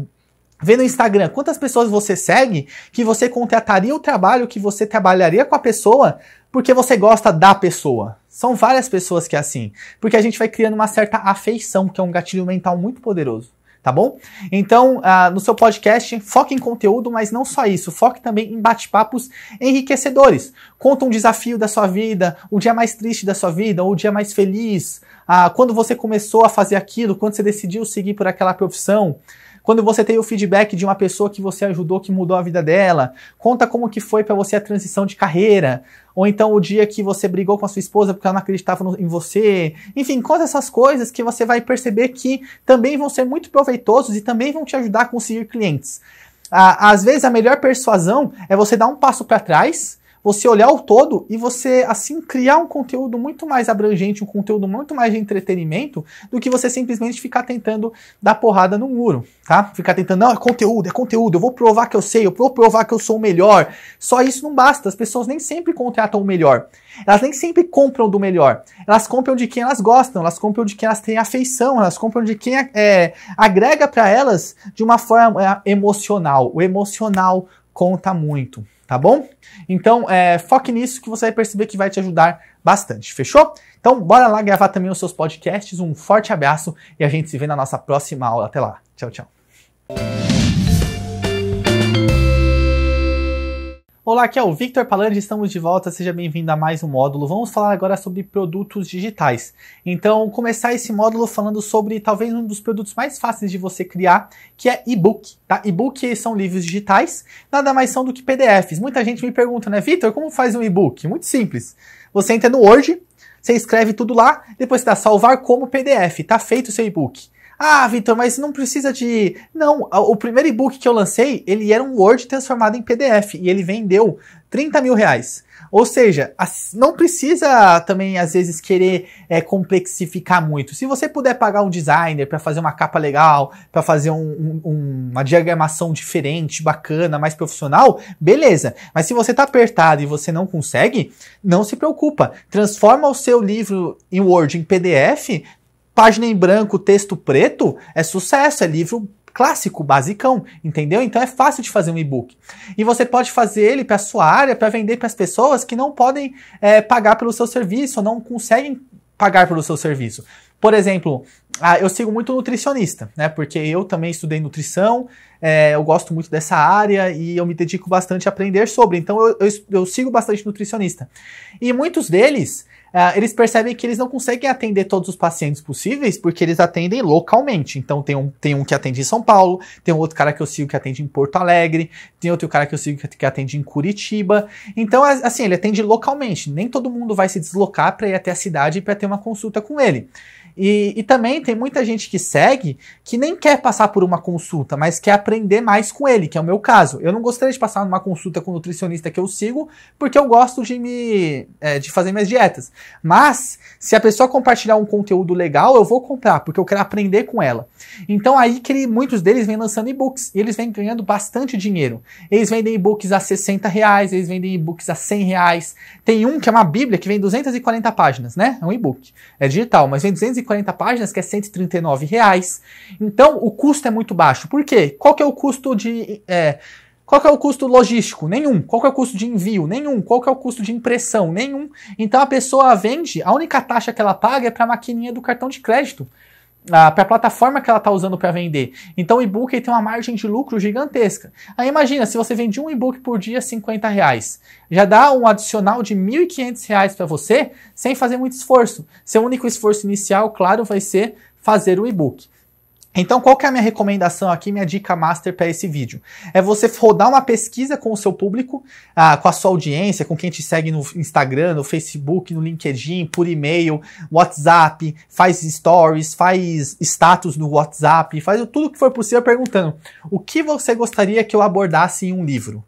vê no Instagram quantas pessoas você segue que você contrataria o trabalho que você trabalharia com a pessoa porque você gosta da pessoa. São várias pessoas que é assim, porque a gente vai criando uma certa afeição, que é um gatilho mental muito poderoso tá bom? Então, ah, no seu podcast, foque em conteúdo, mas não só isso, foque também em bate-papos enriquecedores. Conta um desafio da sua vida, o dia mais triste da sua vida, ou o dia mais feliz, ah, quando você começou a fazer aquilo, quando você decidiu seguir por aquela profissão. Quando você tem o feedback de uma pessoa que você ajudou, que mudou a vida dela, conta como que foi para você a transição de carreira, ou então o dia que você brigou com a sua esposa porque ela não acreditava no, em você. Enfim, conta essas coisas que você vai perceber que também vão ser muito proveitosos e também vão te ajudar a conseguir clientes. À, às vezes a melhor persuasão é você dar um passo para trás você olhar o todo e você, assim, criar um conteúdo muito mais abrangente, um conteúdo muito mais de entretenimento, do que você simplesmente ficar tentando dar porrada no muro, tá? Ficar tentando, não, é conteúdo, é conteúdo, eu vou provar que eu sei, eu vou provar que eu sou o melhor. Só isso não basta, as pessoas nem sempre contratam o melhor. Elas nem sempre compram do melhor. Elas compram de quem elas gostam, elas compram de quem elas têm afeição, elas compram de quem é, agrega para elas de uma forma é, emocional. O emocional conta muito tá bom? Então, é, foque nisso que você vai perceber que vai te ajudar bastante, fechou? Então, bora lá gravar também os seus podcasts. Um forte abraço e a gente se vê na nossa próxima aula. Até lá. Tchau, tchau. Olá, aqui é o Victor Palandi, estamos de volta, seja bem-vindo a mais um módulo. Vamos falar agora sobre produtos digitais. Então, começar esse módulo falando sobre talvez um dos produtos mais fáceis de você criar, que é e-book. Tá? E-book são livros digitais, nada mais são do que PDFs. Muita gente me pergunta, né, Victor, como faz um e-book? Muito simples. Você entra no Word, você escreve tudo lá, depois você dá salvar como PDF, tá feito o seu e-book. Ah, Vitor, mas não precisa de. Não, o primeiro e-book que eu lancei, ele era um Word transformado em PDF e ele vendeu 30 mil reais. Ou seja, não precisa também, às vezes, querer é, complexificar muito. Se você puder pagar um designer para fazer uma capa legal, para fazer um, um, uma diagramação diferente, bacana, mais profissional, beleza. Mas se você está apertado e você não consegue, não se preocupa. Transforma o seu livro em Word em PDF, página em branco, texto preto, é sucesso, é livro clássico, basicão, entendeu? Então é fácil de fazer um e-book. E você pode fazer ele para sua área, para vender para as pessoas que não podem é, pagar pelo seu serviço, ou não conseguem pagar pelo seu serviço. Por exemplo, ah, eu sigo muito nutricionista, né? Porque eu também estudei nutrição, é, eu gosto muito dessa área e eu me dedico bastante a aprender sobre. Então eu, eu, eu sigo bastante nutricionista. E muitos deles uh, eles percebem que eles não conseguem atender todos os pacientes possíveis, porque eles atendem localmente. Então tem um, tem um que atende em São Paulo, tem um outro cara que eu sigo que atende em Porto Alegre, tem outro cara que eu sigo que atende em Curitiba. Então, assim, ele atende localmente. Nem todo mundo vai se deslocar para ir até a cidade para ter uma consulta com ele. E, e, também tem muita gente que segue que nem quer passar por uma consulta, mas quer aprender mais com ele, que é o meu caso. Eu não gostaria de passar numa consulta com o nutricionista que eu sigo, porque eu gosto de me é, de fazer minhas dietas. Mas se a pessoa compartilhar um conteúdo legal, eu vou comprar, porque eu quero aprender com ela. Então aí que ele, muitos deles vêm lançando e-books e eles vêm ganhando bastante dinheiro. Eles vendem e-books a 60 reais, eles vendem e-books a 100 reais. Tem um que é uma bíblia que vem 240 páginas, né? É um e-book. É digital, mas vem 240 140 páginas, que é 139 reais. Então o custo é muito baixo. Por quê? Qual que é o custo de. É, qual que é o custo logístico? Nenhum. Qual que é o custo de envio? Nenhum. Qual que é o custo de impressão? Nenhum. Então a pessoa vende, a única taxa que ela paga é para a maquininha do cartão de crédito para a plataforma que ela está usando para vender. Então o e-book tem uma margem de lucro gigantesca. Aí imagina, se você vende um e-book por dia, 50 reais. Já dá um adicional de 1.500 reais para você, sem fazer muito esforço. Seu único esforço inicial, claro, vai ser fazer o e-book. Então, qual que é a minha recomendação aqui, minha dica master para esse vídeo? É você rodar uma pesquisa com o seu público, ah, com a sua audiência, com quem te segue no Instagram, no Facebook, no LinkedIn, por e-mail, WhatsApp, faz stories, faz status no WhatsApp, faz tudo o que for possível perguntando o que você gostaria que eu abordasse em um livro.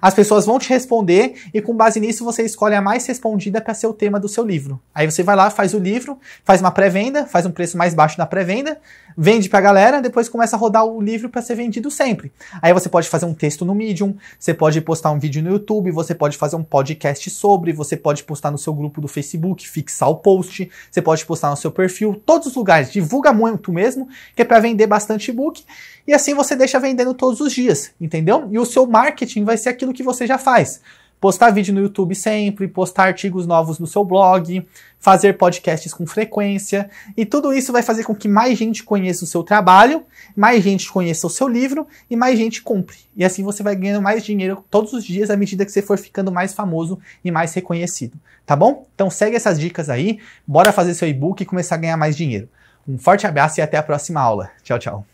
As pessoas vão te responder e com base nisso você escolhe a mais respondida para ser o tema do seu livro. Aí você vai lá, faz o livro, faz uma pré-venda, faz um preço mais baixo na pré-venda, vende para a galera, depois começa a rodar o livro para ser vendido sempre. Aí você pode fazer um texto no Medium, você pode postar um vídeo no YouTube, você pode fazer um podcast sobre, você pode postar no seu grupo do Facebook, fixar o post, você pode postar no seu perfil, todos os lugares, divulga muito mesmo, que é para vender bastante e-book e assim você deixa vendendo todos os dias, entendeu? E o seu marketing vai ser aquilo que você já faz. Postar vídeo no YouTube sempre, postar artigos novos no seu blog, fazer podcasts com frequência, e tudo isso vai fazer com que mais gente conheça o seu trabalho, mais gente conheça o seu livro e mais gente compre. E assim você vai ganhando mais dinheiro todos os dias à medida que você for ficando mais famoso e mais reconhecido, tá bom? Então segue essas dicas aí, bora fazer seu e-book e começar a ganhar mais dinheiro. Um forte abraço e até a próxima aula. Tchau, tchau.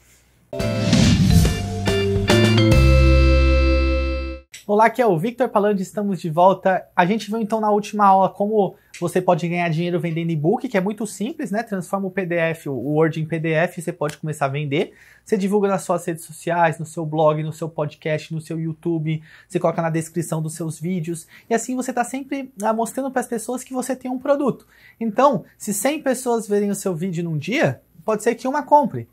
Olá, aqui é o Victor falando, estamos de volta. A gente viu então na última aula como você pode ganhar dinheiro vendendo e-book, que é muito simples, né? Transforma o PDF, o Word em PDF, você pode começar a vender. Você divulga nas suas redes sociais, no seu blog, no seu podcast, no seu YouTube, você coloca na descrição dos seus vídeos. E assim você está sempre né, mostrando para as pessoas que você tem um produto. Então, se 100 pessoas verem o seu vídeo num dia, pode ser que uma compre.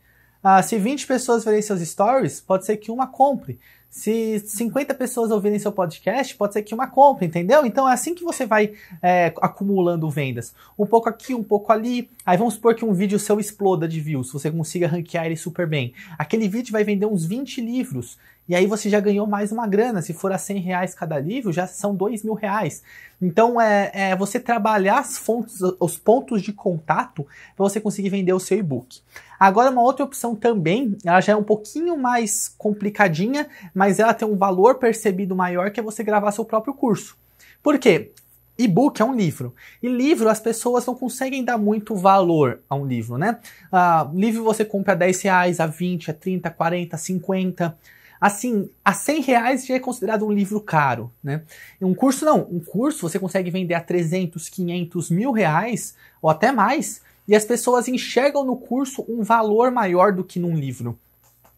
Ah, se 20 pessoas verem seus stories, pode ser que uma compre. Se 50 pessoas ouvirem seu podcast, pode ser que uma compre, entendeu? Então é assim que você vai é, acumulando vendas. Um pouco aqui, um pouco ali. Aí vamos supor que um vídeo seu exploda de views, você consiga ranquear ele super bem. Aquele vídeo vai vender uns 20 livros. E aí você já ganhou mais uma grana. Se for a 100 reais cada livro, já são dois mil reais. Então é, é você trabalhar as fontes, os pontos de contato para você conseguir vender o seu e-book. Agora uma outra opção também, ela já é um pouquinho mais complicadinha, mas ela tem um valor percebido maior que é você gravar seu próprio curso. Por quê? E-book é um livro. E livro as pessoas não conseguem dar muito valor a um livro, né? Ah, livro você compra a 10 reais, a 20, a 30, 40, 50 assim, a 100 reais já é considerado um livro caro, né? Um curso não, um curso você consegue vender a 300, 500, mil reais ou até mais, e as pessoas enxergam no curso um valor maior do que num livro.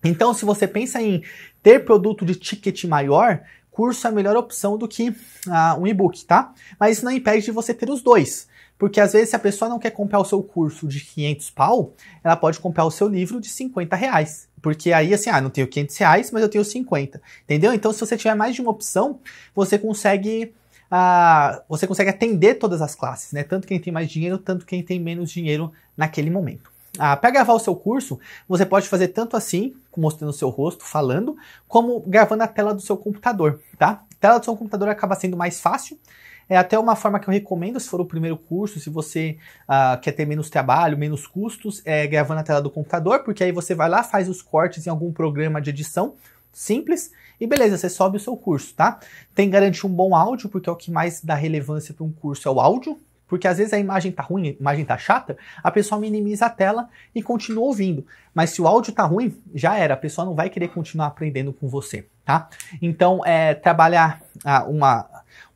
Então, se você pensa em ter produto de ticket maior, curso é a melhor opção do que uh, um e-book, tá? Mas isso não impede de você ter os dois. Porque às vezes, se a pessoa não quer comprar o seu curso de 500 pau, ela pode comprar o seu livro de 50 reais. Porque aí, assim, ah, não tenho 500 reais, mas eu tenho 50. Entendeu? Então, se você tiver mais de uma opção, você consegue. Ah, você consegue atender todas as classes, né? Tanto quem tem mais dinheiro, tanto quem tem menos dinheiro naquele momento. Ah, para gravar o seu curso, você pode fazer tanto assim, mostrando o seu rosto, falando, como gravando a tela do seu computador, tá? A tela do seu computador acaba sendo mais fácil, é até uma forma que eu recomendo, se for o primeiro curso, se você ah, quer ter menos trabalho, menos custos, é gravando a tela do computador, porque aí você vai lá, faz os cortes em algum programa de edição, simples e beleza, você sobe o seu curso, tá? Tem que garantir um bom áudio, porque é o que mais dá relevância para um curso é o áudio, porque às vezes a imagem tá ruim, a imagem tá chata, a pessoa minimiza a tela e continua ouvindo. Mas se o áudio tá ruim, já era, a pessoa não vai querer continuar aprendendo com você, tá? Então, é trabalhar ah, uma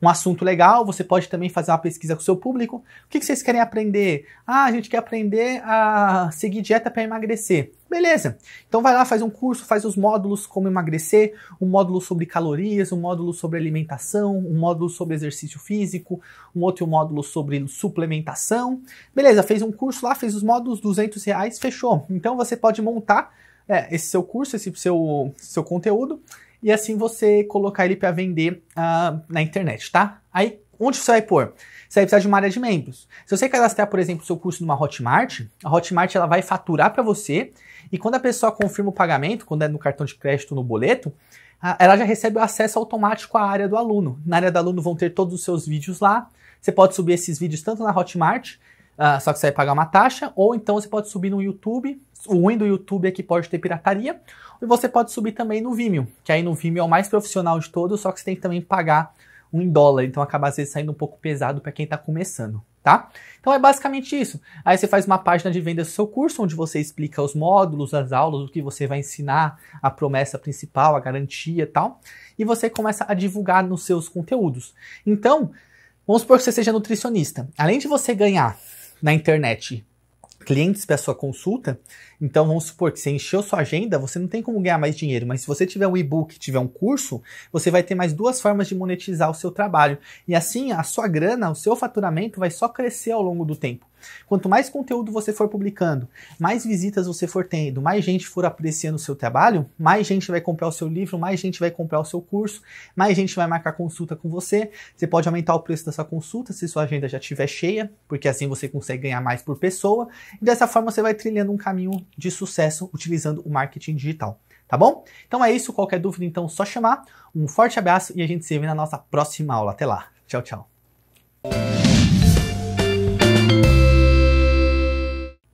um assunto legal, você pode também fazer uma pesquisa com o seu público. O que, que vocês querem aprender? Ah, a gente quer aprender a seguir dieta para emagrecer. Beleza. Então vai lá, faz um curso, faz os módulos como emagrecer, um módulo sobre calorias, um módulo sobre alimentação, um módulo sobre exercício físico, um outro módulo sobre suplementação. Beleza, fez um curso lá, fez os módulos, 200 reais, fechou. Então você pode montar é, esse seu curso, esse seu, seu conteúdo e assim você colocar ele para vender uh, na internet, tá? Aí onde você vai pôr? Você vai precisar de uma área de membros. Se você cadastrar, por exemplo, seu curso numa Hotmart, a Hotmart ela vai faturar para você e quando a pessoa confirma o pagamento, quando é no cartão de crédito, no boleto, ela já recebe o acesso automático à área do aluno. Na área do aluno vão ter todos os seus vídeos lá. Você pode subir esses vídeos tanto na Hotmart uh, só que você vai pagar uma taxa, ou então você pode subir no YouTube, o ruim do YouTube é que pode ter pirataria, e você pode subir também no Vimeo, que aí no Vimeo é o mais profissional de todos, só que você tem que também pagar um dólar, então acaba às vezes saindo um pouco pesado para quem está começando tá? Então é basicamente isso. Aí você faz uma página de venda do seu curso, onde você explica os módulos, as aulas, o que você vai ensinar, a promessa principal, a garantia e tal. E você começa a divulgar nos seus conteúdos. Então, vamos supor que você seja nutricionista. Além de você ganhar na internet clientes para sua consulta, então vamos supor que você encheu sua agenda, você não tem como ganhar mais dinheiro, mas se você tiver um e-book, tiver um curso, você vai ter mais duas formas de monetizar o seu trabalho. E assim, a sua grana, o seu faturamento vai só crescer ao longo do tempo. Quanto mais conteúdo você for publicando, mais visitas você for tendo, mais gente for apreciando o seu trabalho, mais gente vai comprar o seu livro, mais gente vai comprar o seu curso, mais gente vai marcar consulta com você. Você pode aumentar o preço da sua consulta se sua agenda já estiver cheia, porque assim você consegue ganhar mais por pessoa. E dessa forma você vai trilhando um caminho de sucesso utilizando o marketing digital tá bom? Então é isso, qualquer dúvida então só chamar. Um forte abraço e a gente se vê na nossa próxima aula. Até lá. Tchau, tchau.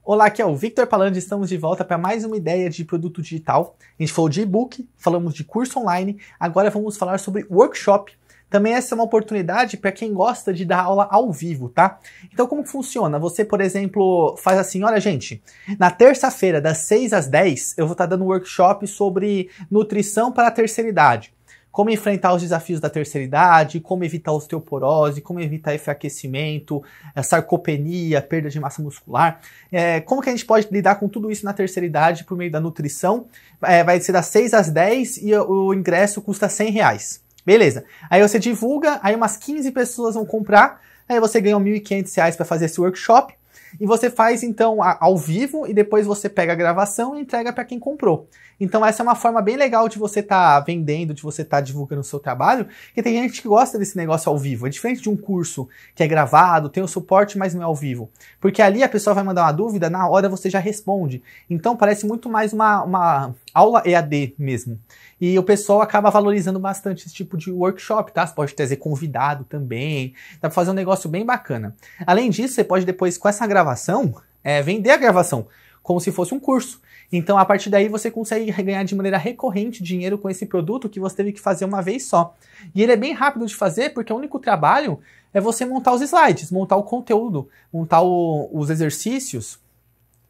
Olá, aqui é o Victor Palandes, estamos de volta para mais uma ideia de produto digital. A gente falou de e-book, falamos de curso online, agora vamos falar sobre workshop. Também essa é uma oportunidade para quem gosta de dar aula ao vivo, tá? Então como funciona? Você, por exemplo, faz assim, olha gente, na terça-feira das 6 às 10 eu vou estar tá dando um workshop sobre nutrição para a terceira idade como enfrentar os desafios da terceira idade, como evitar osteoporose, como evitar enfraquecimento, eh, sarcopenia, perda de massa muscular. É, como que a gente pode lidar com tudo isso na terceira idade por meio da nutrição? É, vai ser das 6 às 10 e o, ingresso custa 100 reais. Beleza. Aí você divulga, aí umas 15 pessoas vão comprar, aí você ganha 1.500 reais para fazer esse workshop. E você faz então ao vivo e depois você pega a gravação e entrega para quem comprou. Então essa é uma forma bem legal de você estar tá vendendo, de você estar tá divulgando o seu trabalho, que tem gente que gosta desse negócio ao vivo. É diferente de um curso que é gravado, tem o suporte, mas não é ao vivo. Porque ali a pessoa vai mandar uma dúvida, na hora você já responde. Então parece muito mais uma, uma aula EAD mesmo. E o pessoal acaba valorizando bastante esse tipo de workshop, tá? Você pode trazer convidado também, dá pra fazer um negócio bem bacana. Além disso, você pode depois, com essa gravação, é, vender a gravação como se fosse um curso. Então, a partir daí, você consegue ganhar de maneira recorrente dinheiro com esse produto que você teve que fazer uma vez só. E ele é bem rápido de fazer, porque o único trabalho é você montar os slides, montar o conteúdo, montar o, os exercícios,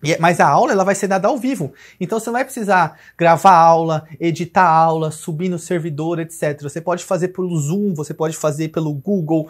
é, mas a aula ela vai ser dada ao vivo. Então você não vai precisar gravar a aula, editar a aula, subir no servidor, etc. Você pode fazer pelo Zoom, você pode fazer pelo Google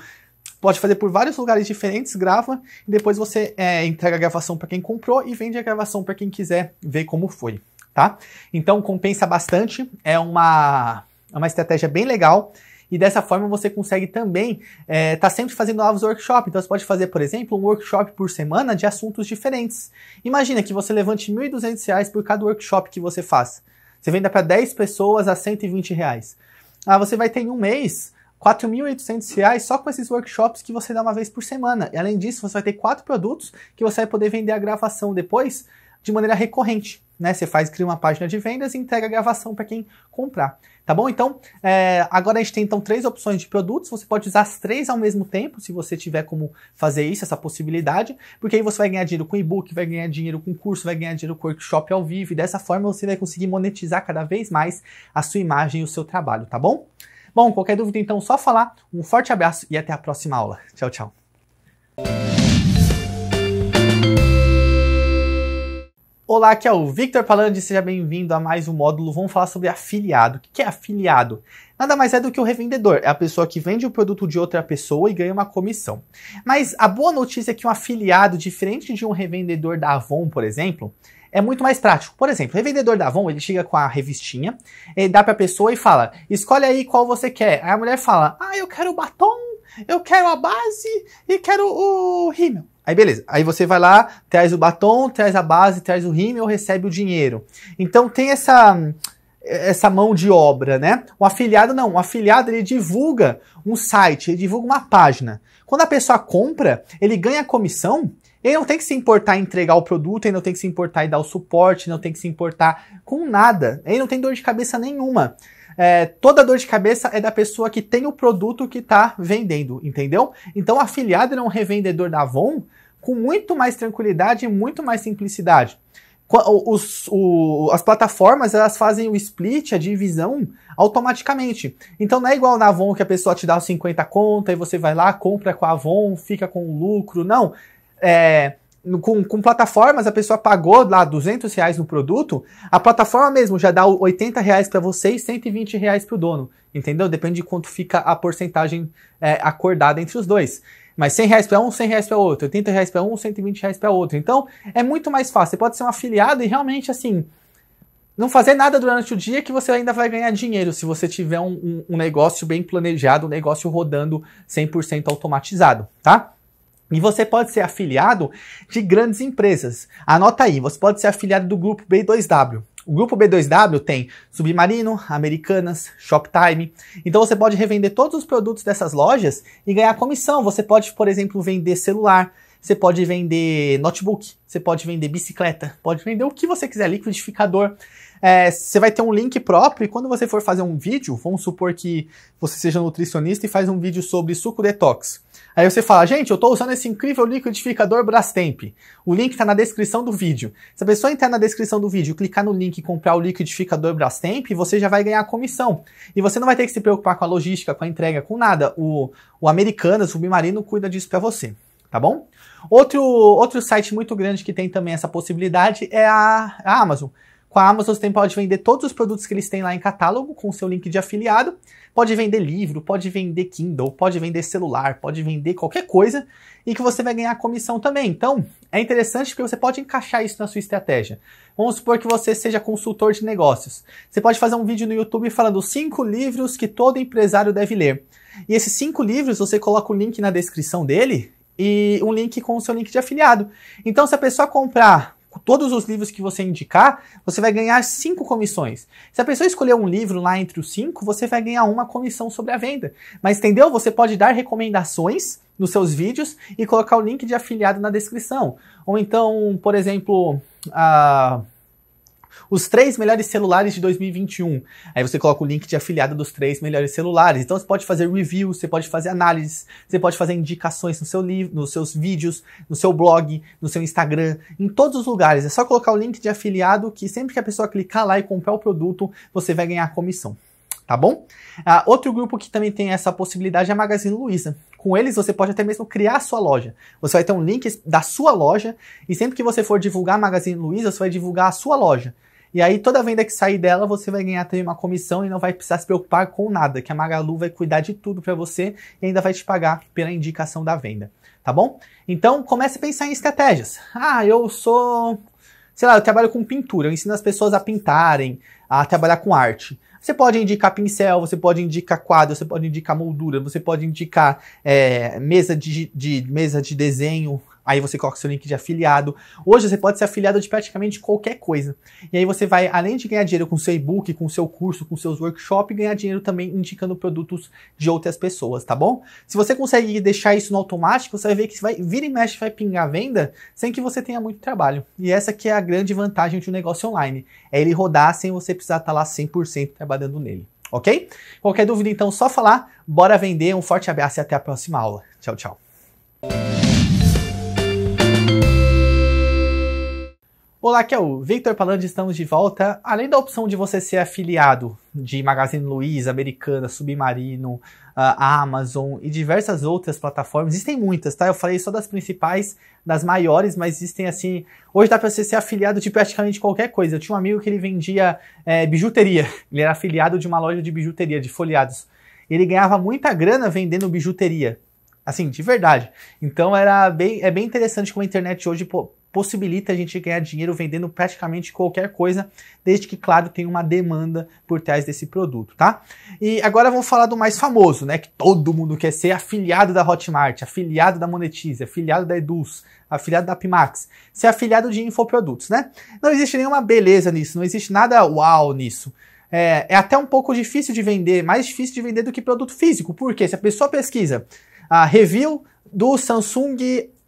pode fazer por vários lugares diferentes, grava e depois você é, entrega a gravação para quem comprou e vende a gravação para quem quiser ver como foi, tá? Então compensa bastante, é uma, é uma estratégia bem legal. E dessa forma você consegue também estar é, tá sempre fazendo novos workshops. Então você pode fazer, por exemplo, um workshop por semana de assuntos diferentes. Imagina que você levante R$ 1.200 por cada workshop que você faz. Você venda para 10 pessoas a R$ 120. Reais. Ah, você vai ter em um mês 4.800 reais só com esses workshops que você dá uma vez por semana. E além disso, você vai ter quatro produtos que você vai poder vender a gravação depois de maneira recorrente. Né? Você faz, cria uma página de vendas e entrega a gravação para quem comprar. Tá bom? Então, é, agora a gente tem então três opções de produtos. Você pode usar as três ao mesmo tempo, se você tiver como fazer isso, essa possibilidade, porque aí você vai ganhar dinheiro com e-book, vai ganhar dinheiro com curso, vai ganhar dinheiro com workshop ao vivo, e dessa forma você vai conseguir monetizar cada vez mais a sua imagem e o seu trabalho, tá bom? Bom, qualquer dúvida então, só falar. Um forte abraço e até a próxima aula. Tchau, tchau. Olá, aqui é o Victor Palandi, seja bem-vindo a mais um módulo. Vamos falar sobre afiliado. O que é afiliado? Nada mais é do que o revendedor, é a pessoa que vende o produto de outra pessoa e ganha uma comissão. Mas a boa notícia é que um afiliado, diferente de um revendedor da Avon, por exemplo, é muito mais prático. Por exemplo, o revendedor da Avon, ele chega com a revistinha, ele eh, dá para a pessoa e fala: "Escolhe aí qual você quer". Aí a mulher fala: "Ah, eu quero o batom, eu quero a base e quero o rímel". Aí beleza. Aí você vai lá, traz o batom, traz a base, traz o rímel, recebe o dinheiro. Então tem essa essa mão de obra, né? O afiliado não, o afiliado ele divulga um site, ele divulga uma página. Quando a pessoa compra, ele ganha comissão ele não tem que se importar em entregar o produto, ele não tem que se importar em dar o suporte, não tem que se importar com nada. Ele não tem dor de cabeça nenhuma. É, toda dor de cabeça é da pessoa que tem o produto que está vendendo, entendeu? Então, afiliado é um revendedor da Avon com muito mais tranquilidade e muito mais simplicidade. Os, o, as plataformas elas fazem o split, a divisão, automaticamente. Então não é igual na Avon que a pessoa te dá os 50 conta e você vai lá, compra com a Avon, fica com o lucro. Não é, com, com, plataformas, a pessoa pagou lá 200 reais no produto, a plataforma mesmo já dá 80 reais para você e 120 reais para o dono, entendeu? Depende de quanto fica a porcentagem é, acordada entre os dois. Mas 100 reais para um, 100 reais para outro, 80 reais para um, 120 reais para outro. Então, é muito mais fácil. Você pode ser um afiliado e realmente, assim, não fazer nada durante o dia que você ainda vai ganhar dinheiro se você tiver um, um, um negócio bem planejado, um negócio rodando 100% automatizado, tá? E você pode ser afiliado de grandes empresas. Anota aí, você pode ser afiliado do grupo B2W. O grupo B2W tem Submarino, Americanas, Shoptime. Então você pode revender todos os produtos dessas lojas e ganhar comissão. Você pode, por exemplo, vender celular, você pode vender notebook, você pode vender bicicleta, pode vender o que você quiser, liquidificador. É, você vai ter um link próprio e quando você for fazer um vídeo, vamos supor que você seja nutricionista e faz um vídeo sobre suco detox. Aí você fala, gente, eu estou usando esse incrível liquidificador Brastemp. O link está na descrição do vídeo. Se a pessoa entrar na descrição do vídeo, clicar no link e comprar o liquidificador Brastemp, você já vai ganhar a comissão. E você não vai ter que se preocupar com a logística, com a entrega, com nada. O, o americano, o submarino, cuida disso para você tá bom? Outro, outro site muito grande que tem também essa possibilidade é a, a Amazon. Com a Amazon você pode vender todos os produtos que eles têm lá em catálogo com o seu link de afiliado. Pode vender livro, pode vender Kindle, pode vender celular, pode vender qualquer coisa e que você vai ganhar comissão também. Então, é interessante porque você pode encaixar isso na sua estratégia. Vamos supor que você seja consultor de negócios. Você pode fazer um vídeo no YouTube falando cinco livros que todo empresário deve ler. E esses cinco livros você coloca o link na descrição dele e um link com o seu link de afiliado. Então, se a pessoa comprar todos os livros que você indicar, você vai ganhar cinco comissões. Se a pessoa escolher um livro lá entre os cinco, você vai ganhar uma comissão sobre a venda. Mas entendeu? Você pode dar recomendações nos seus vídeos e colocar o link de afiliado na descrição. Ou então, por exemplo, a. Uh os três melhores celulares de 2021. Aí você coloca o link de afiliado dos três melhores celulares. Então você pode fazer reviews, você pode fazer análises, você pode fazer indicações no seu livro, nos seus vídeos, no seu blog, no seu Instagram, em todos os lugares. É só colocar o link de afiliado que sempre que a pessoa clicar lá e comprar o produto, você vai ganhar comissão tá bom? Ah, outro grupo que também tem essa possibilidade é a Magazine Luiza. Com eles você pode até mesmo criar a sua loja. Você vai ter um link da sua loja e sempre que você for divulgar a Magazine Luiza, você vai divulgar a sua loja. E aí toda venda que sair dela, você vai ganhar também uma comissão e não vai precisar se preocupar com nada, que a Magalu vai cuidar de tudo para você e ainda vai te pagar pela indicação da venda, tá bom? Então comece a pensar em estratégias. Ah, eu sou, sei lá, eu trabalho com pintura, eu ensino as pessoas a pintarem, a trabalhar com arte. Você pode indicar pincel, você pode indicar quadro, você pode indicar moldura, você pode indicar é, mesa, de, de, mesa de desenho, Aí você coloca seu link de afiliado. Hoje você pode ser afiliado de praticamente qualquer coisa. E aí você vai, além de ganhar dinheiro com seu e-book, com seu curso, com seus workshops, ganhar dinheiro também indicando produtos de outras pessoas, tá bom? Se você consegue deixar isso no automático, você vai ver que vai vira e mexe, vai pingar venda sem que você tenha muito trabalho. E essa que é a grande vantagem de um negócio online. É ele rodar sem você precisar estar tá lá 100% trabalhando nele. Ok? Qualquer dúvida, então, só falar. Bora vender. Um forte abraço e até a próxima aula. Tchau, tchau. Olá, aqui é o Victor Palandi, estamos de volta. Além da opção de você ser afiliado de Magazine Luiza, Americana, Submarino, ah, Amazon e diversas outras plataformas, existem muitas, tá? Eu falei só das principais, das maiores, mas existem assim. Hoje dá para você ser afiliado de praticamente qualquer coisa. Eu tinha um amigo que ele vendia é, bijuteria, ele era afiliado de uma loja de bijuteria, de folheados. Ele ganhava muita grana vendendo bijuteria. Assim, de verdade. Então era bem, é bem interessante como a internet hoje possibilita a gente ganhar dinheiro vendendo praticamente qualquer coisa, desde que, claro, tenha uma demanda por trás desse produto, tá? E agora vamos falar do mais famoso, né? Que todo mundo quer ser afiliado da Hotmart, afiliado da Monetize, afiliado da Eduz, afiliado da Pimax, ser é afiliado de infoprodutos, né? Não existe nenhuma beleza nisso, não existe nada uau nisso. É, é, até um pouco difícil de vender, mais difícil de vender do que produto físico, porque se a pessoa pesquisa a ah, review do Samsung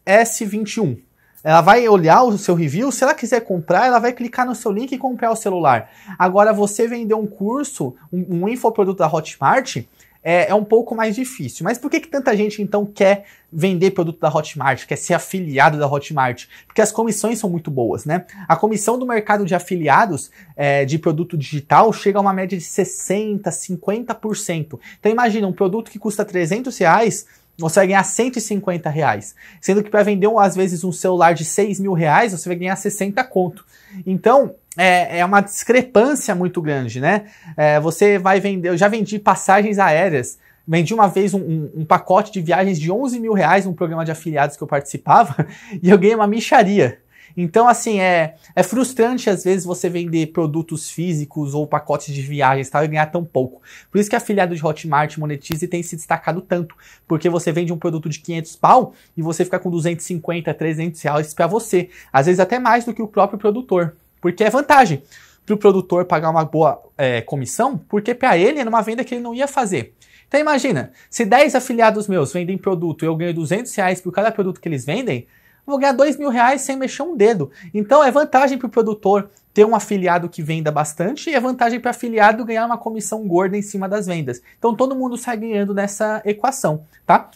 S21, ela vai olhar o seu review, se ela quiser comprar, ela vai clicar no seu link e comprar o celular. Agora, você vender um curso, um, um infoproduto da Hotmart, é, é, um pouco mais difícil. Mas por que, que tanta gente então quer vender produto da Hotmart, quer ser afiliado da Hotmart? Porque as comissões são muito boas, né? A comissão do mercado de afiliados é, de produto digital chega a uma média de 60%, 50%. Então imagina, um produto que custa 300 reais, você vai ganhar 150 reais. Sendo que para vender, às vezes, um celular de 6 mil reais, você vai ganhar 60 conto. Então, é, é uma discrepância muito grande, né? É, você vai vender. Eu já vendi passagens aéreas. Vendi uma vez um, um, um, pacote de viagens de 11 mil reais num programa de afiliados que eu participava e eu ganhei uma micharia. Então, assim, é, é frustrante às vezes você vender produtos físicos ou pacotes de viagens tal, e ganhar tão pouco. Por isso que afiliado de Hotmart, Monetize tem se destacado tanto, porque você vende um produto de 500 pau e você fica com 250, 300 reais para você. Às vezes até mais do que o próprio produtor, porque é vantagem para o produtor pagar uma boa é, comissão, porque para ele era uma venda que ele não ia fazer. Então imagina, se 10 afiliados meus vendem produto e eu ganho 200 reais por cada produto que eles vendem, vou ganhar dois mil reais sem mexer um dedo. Então é vantagem para o produtor ter um afiliado que venda bastante e é vantagem para o afiliado ganhar uma comissão gorda em cima das vendas. Então todo mundo sai ganhando nessa equação, tá?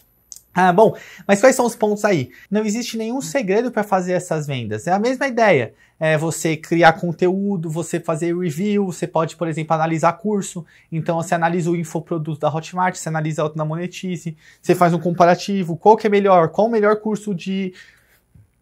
Ah, bom, mas quais são os pontos aí? Não existe nenhum segredo para fazer essas vendas. É a mesma ideia. É você criar conteúdo, você fazer review, você pode, por exemplo, analisar curso. Então, você analisa o infoproduto da Hotmart, você analisa outro na Monetize, você faz um comparativo, qual que é melhor, qual o melhor curso de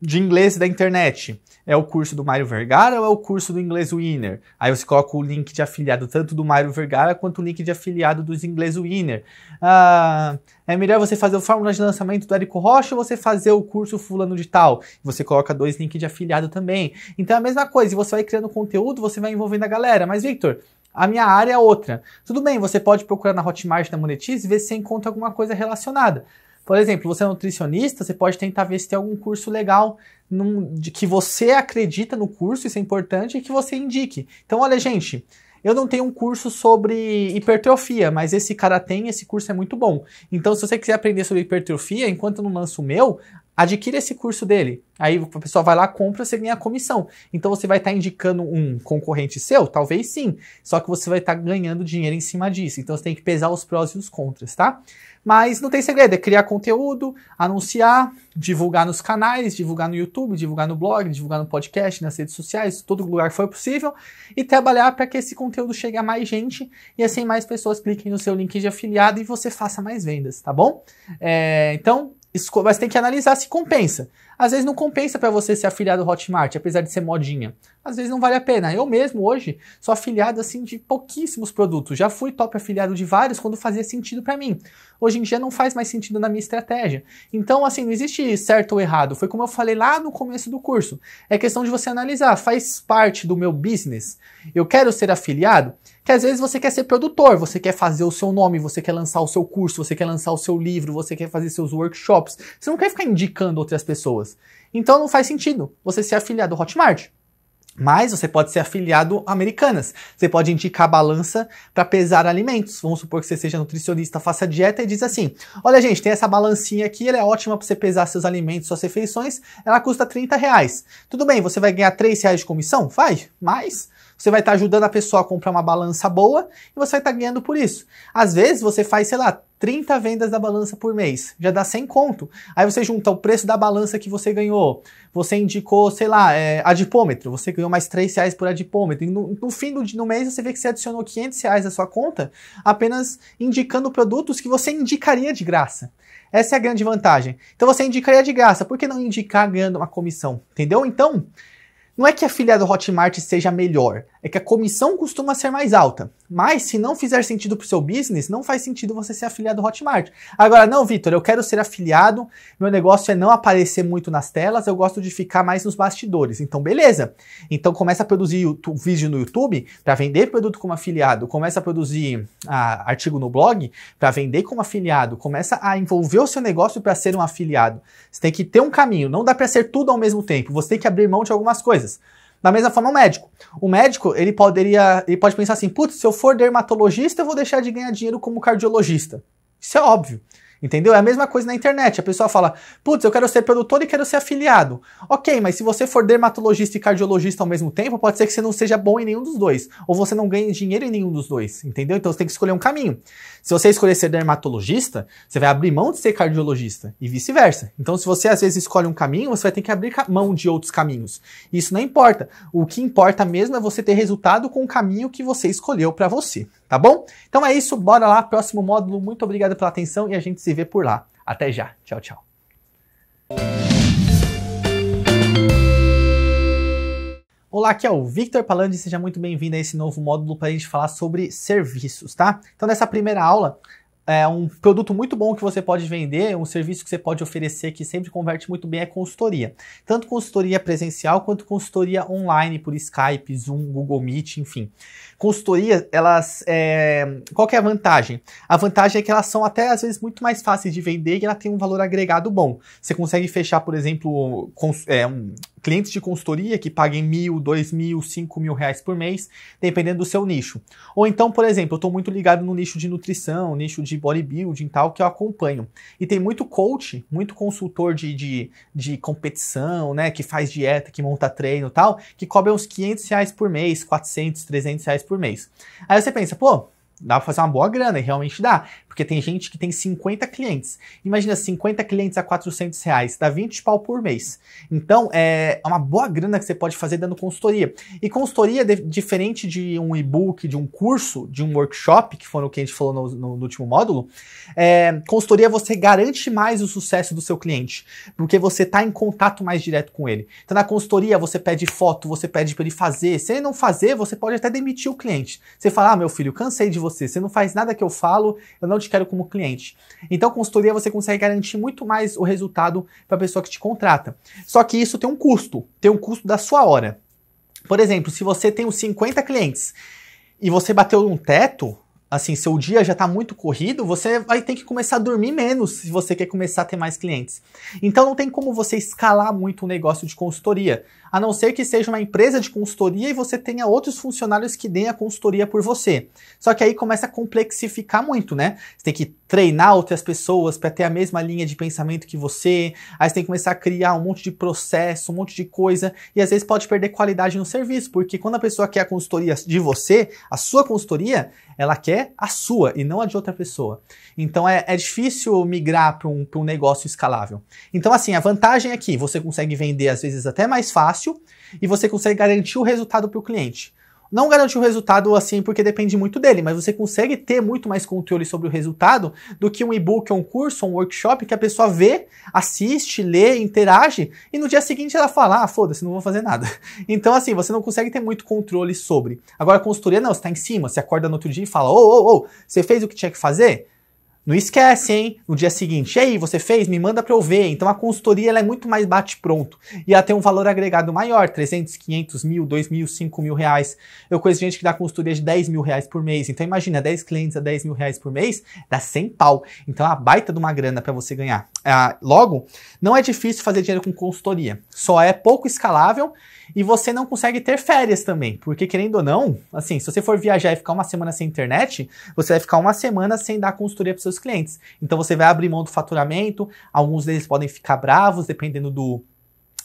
de inglês da internet. É o curso do Mário Vergara ou é o curso do Inglês Winner? Aí você coloca o link de afiliado tanto do Mário Vergara quanto o link de afiliado dos Inglês Winner. Ah, é melhor você fazer o Fórmula de Lançamento do Érico Rocha ou você fazer o curso fulano de tal? Você coloca dois links de afiliado também. Então é a mesma coisa, você vai criando conteúdo, você vai envolvendo a galera. Mas, Victor, a minha área é outra. Tudo bem, você pode procurar na Hotmart, na Monetize, ver se encontra alguma coisa relacionada. Por exemplo, você é nutricionista, você pode tentar ver se tem algum curso legal num, de que você acredita no curso, isso é importante, e que você indique. Então, olha, gente, eu não tenho um curso sobre hipertrofia, mas esse cara tem, esse curso é muito bom. Então, se você quiser aprender sobre hipertrofia, enquanto eu não lanço o meu, adquira esse curso dele. Aí a pessoa vai lá, compra, você ganha a comissão. Então você vai estar tá indicando um concorrente seu? Talvez sim. Só que você vai estar tá ganhando dinheiro em cima disso. Então você tem que pesar os prós e os contras, tá? Mas não tem segredo, é criar conteúdo, anunciar, divulgar nos canais, divulgar no YouTube, divulgar no blog, divulgar no podcast, nas redes sociais, todo lugar que for possível, e trabalhar para que esse conteúdo chegue a mais gente e assim mais pessoas cliquem no seu link de afiliado e você faça mais vendas, tá bom? É, então, mas tem que analisar se compensa. Às vezes não compensa para você ser afiliado ao Hotmart, apesar de ser modinha. Às vezes não vale a pena. Eu mesmo hoje sou afiliado assim de pouquíssimos produtos. Já fui top afiliado de vários quando fazia sentido para mim. Hoje em dia não faz mais sentido na minha estratégia. Então, assim, não existe certo ou errado. Foi como eu falei lá no começo do curso. É questão de você analisar, faz parte do meu business. Eu quero ser afiliado, que às vezes você quer ser produtor, você quer fazer o seu nome, você quer lançar o seu curso, você quer lançar o seu livro, você quer fazer seus workshops. Você não quer ficar indicando outras pessoas coisas. Então não faz sentido você ser afiliado ao Hotmart. Mas você pode ser afiliado Americanas. Você pode indicar balança para pesar alimentos. Vamos supor que você seja nutricionista, faça dieta e diz assim: Olha, gente, tem essa balancinha aqui, ela é ótima para você pesar seus alimentos, suas refeições. Ela custa 30 reais. Tudo bem, você vai ganhar 3 reais de comissão? Vai, mas você vai estar tá ajudando a pessoa a comprar uma balança boa e você vai estar tá ganhando por isso. Às vezes você faz, sei lá, 30 vendas da balança por mês. Já dá 100 conto. Aí você junta o preço da balança que você ganhou. Você indicou, sei lá, é, adipômetro. Você ganhou mais 3 reais por adipômetro. E no, no fim do, no mês você vê que você adicionou 500 reais à sua conta apenas indicando produtos que você indicaria de graça. Essa é a grande vantagem. Então você indicaria de graça. Por que não indicar ganhando uma comissão? Entendeu? Então, não é que a filha do Hotmart seja melhor, é que a comissão costuma ser mais alta. Mas se não fizer sentido para o seu business, não faz sentido você ser afiliado do Hotmart. Agora, não, Vitor, eu quero ser afiliado, meu negócio é não aparecer muito nas telas, eu gosto de ficar mais nos bastidores. Então, beleza. Então, começa a produzir YouTube, vídeo no YouTube para vender produto como afiliado, começa a produzir ah, artigo no blog para vender como afiliado, começa a envolver o seu negócio para ser um afiliado. Você tem que ter um caminho, não dá para ser tudo ao mesmo tempo, você tem que abrir mão de algumas coisas. Da mesma forma, o médico. O médico, ele poderia, ele pode pensar assim: putz, se eu for dermatologista, eu vou deixar de ganhar dinheiro como cardiologista. Isso é óbvio. Entendeu? É a mesma coisa na internet. A pessoa fala: putz, eu quero ser produtor e quero ser afiliado. Ok, mas se você for dermatologista e cardiologista ao mesmo tempo, pode ser que você não seja bom em nenhum dos dois. Ou você não ganhe dinheiro em nenhum dos dois. Entendeu? Então você tem que escolher um caminho. Se você escolher ser dermatologista, você vai abrir mão de ser cardiologista e vice-versa. Então, se você às vezes escolhe um caminho, você vai ter que abrir mão de outros caminhos. Isso não importa. O que importa mesmo é você ter resultado com o caminho que você escolheu para você. Tá bom? Então é isso. Bora lá. Próximo módulo. Muito obrigado pela atenção e a gente se se vê por lá. Até já. Tchau, tchau. Olá, aqui é o Victor Palandi, seja muito bem-vindo a esse novo módulo para a gente falar sobre serviços, tá? Então, nessa primeira aula, é um produto muito bom que você pode vender, um serviço que você pode oferecer que sempre converte muito bem é consultoria. Tanto consultoria presencial quanto consultoria online por Skype, Zoom, Google Meet, enfim consultoria, elas. É... Qual é a vantagem? A vantagem é que elas são até às vezes muito mais fáceis de vender e ela tem um valor agregado bom. Você consegue fechar, por exemplo, cons... é, um... clientes de consultoria que paguem mil, dois mil, cinco mil reais por mês, dependendo do seu nicho. Ou então, por exemplo, eu estou muito ligado no nicho de nutrição, nicho de bodybuilding e tal, que eu acompanho. E tem muito coach, muito consultor de, de, de competição, né? Que faz dieta, que monta treino e tal, que cobra uns 500 reais por mês, 400, 300 reais por por mês. Aí você pensa, pô, dá pra fazer uma boa grana, e realmente dá. Porque tem gente que tem 50 clientes. Imagina, 50 clientes a 400 reais, dá 20 pau por mês. Então, é, é uma boa grana que você pode fazer dando consultoria. E consultoria, de, diferente de um e-book, de um curso, de um workshop, que foi o que a gente falou no, no, no último módulo, é, consultoria você garante mais o sucesso do seu cliente, porque você está em contato mais direto com ele. Então, na consultoria, você pede foto, você pede para ele fazer. Se ele não fazer, você pode até demitir o cliente. Você fala, ah, meu filho, cansei de você, você não faz nada que eu falo, eu não te quero como cliente. Então, consultoria você consegue garantir muito mais o resultado para a pessoa que te contrata. Só que isso tem um custo, tem um custo da sua hora. Por exemplo, se você tem uns 50 clientes e você bateu um teto, assim, seu dia já está muito corrido, você vai ter que começar a dormir menos se você quer começar a ter mais clientes. Então não tem como você escalar muito o negócio de consultoria a não ser que seja uma empresa de consultoria e você tenha outros funcionários que deem a consultoria por você. Só que aí começa a complexificar muito, né? Você tem que treinar outras pessoas para ter a mesma linha de pensamento que você, aí você tem que começar a criar um monte de processo, um monte de coisa, e às vezes pode perder qualidade no serviço, porque quando a pessoa quer a consultoria de você, a sua consultoria, ela quer a sua e não a de outra pessoa. Então é, é difícil migrar para um, um negócio escalável. Então, assim, a vantagem é que você consegue vender às vezes até mais fácil fácil e você consegue garantir o resultado para o cliente. Não garantir o resultado assim porque depende muito dele, mas você consegue ter muito mais controle sobre o resultado do que um e-book, um curso, um workshop que a pessoa vê, assiste, lê, interage e no dia seguinte ela fala: ah, foda-se, não vou fazer nada. Então, assim, você não consegue ter muito controle sobre. Agora, a consultoria não, você está em cima, você acorda no outro dia e fala: ô, ô, ô, você fez o que tinha que fazer? Não esquece, hein? No dia seguinte, aí você fez? Me manda para eu ver. Então a consultoria ela é muito mais bate-pronto e ela tem um valor agregado maior, 300, 500 mil, 2 mil, 5 mil reais. Eu conheço gente que dá consultoria de 10 mil reais por mês. Então imagina, 10 clientes a 10 mil reais por mês, dá 100 pau. Então é uma baita de uma grana para você ganhar. Ah, logo, não é difícil fazer dinheiro com consultoria. Só é pouco escalável e você não consegue ter férias também. Porque querendo ou não, assim, se você for viajar e ficar uma semana sem internet, você vai ficar uma semana sem dar consultoria para seus seus clientes. Então você vai abrir mão do faturamento, alguns deles podem ficar bravos, dependendo do,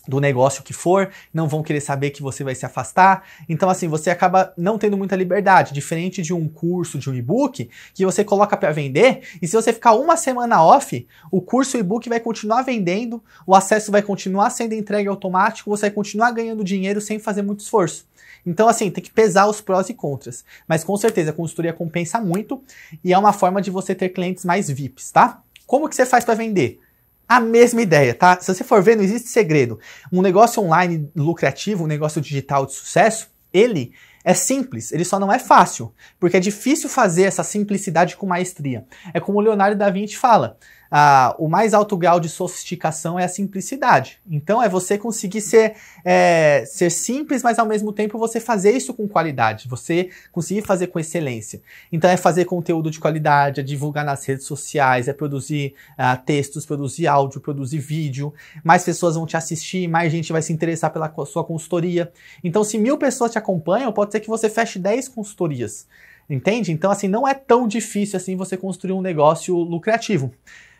do negócio que for, não vão querer saber que você vai se afastar. Então, assim, você acaba não tendo muita liberdade, diferente de um curso, de um e-book, que você coloca para vender, e se você ficar uma semana off, o curso e-book vai continuar vendendo, o acesso vai continuar sendo entregue automático, você vai continuar ganhando dinheiro sem fazer muito esforço. Então, assim, tem que pesar os prós e contras. Mas com certeza a consultoria compensa muito e é uma forma de você ter clientes mais VIPs, tá? Como que você faz para vender? A mesma ideia, tá? Se você for ver, não existe segredo. Um negócio online lucrativo, um negócio digital de sucesso, ele é simples, ele só não é fácil, porque é difícil fazer essa simplicidade com maestria. É como o Leonardo da Vinci fala: ah, o mais alto grau de sofisticação é a simplicidade. Então é você conseguir ser, é, ser simples, mas ao mesmo tempo você fazer isso com qualidade, você conseguir fazer com excelência. Então é fazer conteúdo de qualidade, é divulgar nas redes sociais, é produzir ah, textos, produzir áudio, produzir vídeo, mais pessoas vão te assistir, mais gente vai se interessar pela sua consultoria. Então, se mil pessoas te acompanham, pode ser que você feche 10 consultorias. Entende? Então, assim, não é tão difícil assim você construir um negócio lucrativo.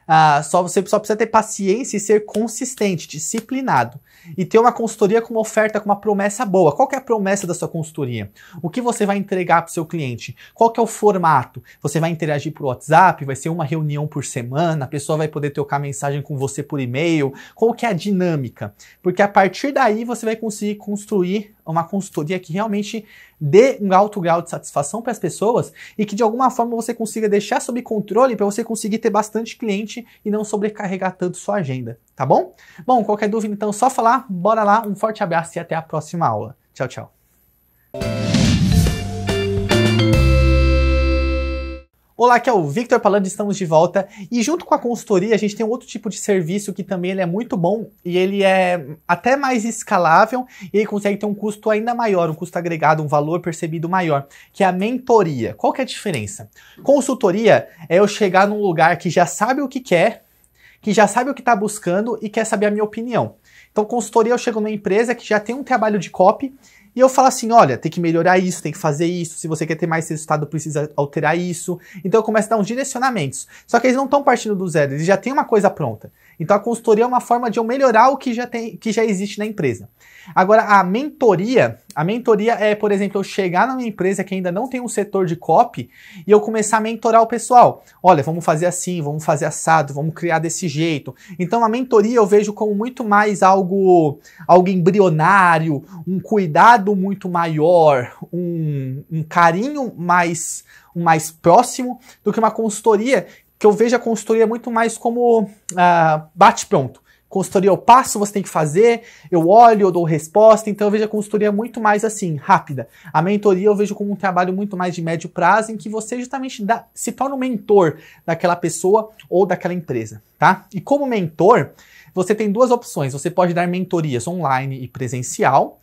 Ah, só você só precisa ter paciência e ser consistente, disciplinado. E ter uma consultoria com uma oferta, com uma promessa boa. Qual é a promessa da sua consultoria? O que você vai entregar para o seu cliente? Qual é o formato? Você vai interagir por WhatsApp? Vai ser uma reunião por semana? A pessoa vai poder trocar mensagem com você por e-mail? Qual que é a dinâmica? Porque a partir daí você vai conseguir construir uma consultoria que realmente dê um alto grau de satisfação para as pessoas e que de alguma forma você consiga deixar sob controle para você conseguir ter bastante cliente e não sobrecarregar tanto sua agenda, tá bom? Bom, qualquer dúvida então é só falar, bora lá, um forte abraço e até a próxima aula. Tchau, tchau. Olá, aqui é o Victor Palandes, estamos de volta. E junto com a consultoria, a gente tem outro tipo de serviço que também ele é muito bom e ele é até mais escalável e ele consegue ter um custo ainda maior, um custo agregado, um valor percebido maior, que é a mentoria. Qual que é a diferença? Consultoria é eu chegar num lugar que já sabe o que quer, que já sabe o que está buscando e quer saber a minha opinião. Então, consultoria, eu chego numa empresa que já tem um trabalho de copy e eu falo assim: olha, tem que melhorar isso, tem que fazer isso, se você quer ter mais resultado, precisa alterar isso. Então eu começo a dar uns direcionamentos. Só que eles não estão partindo do zero, eles já têm uma coisa pronta. Então a consultoria é uma forma de eu melhorar o que já tem, que já existe na empresa. Agora a mentoria, a mentoria é, por exemplo, eu chegar numa empresa que ainda não tem um setor de copy e eu começar a mentorar o pessoal. Olha, vamos fazer assim, vamos fazer assado, vamos criar desse jeito. Então a mentoria eu vejo como muito mais algo algo embrionário, um cuidado muito maior, um, um carinho mais mais próximo do que uma consultoria que eu vejo a consultoria muito mais como ah, bate-pronto. Consultoria eu passo, você tem que fazer, eu olho, eu dou resposta, então eu vejo a consultoria muito mais assim, rápida. A mentoria eu vejo como um trabalho muito mais de médio prazo, em que você justamente dá, se torna o mentor daquela pessoa ou daquela empresa, tá? E como mentor, você tem duas opções, você pode dar mentorias online e presencial,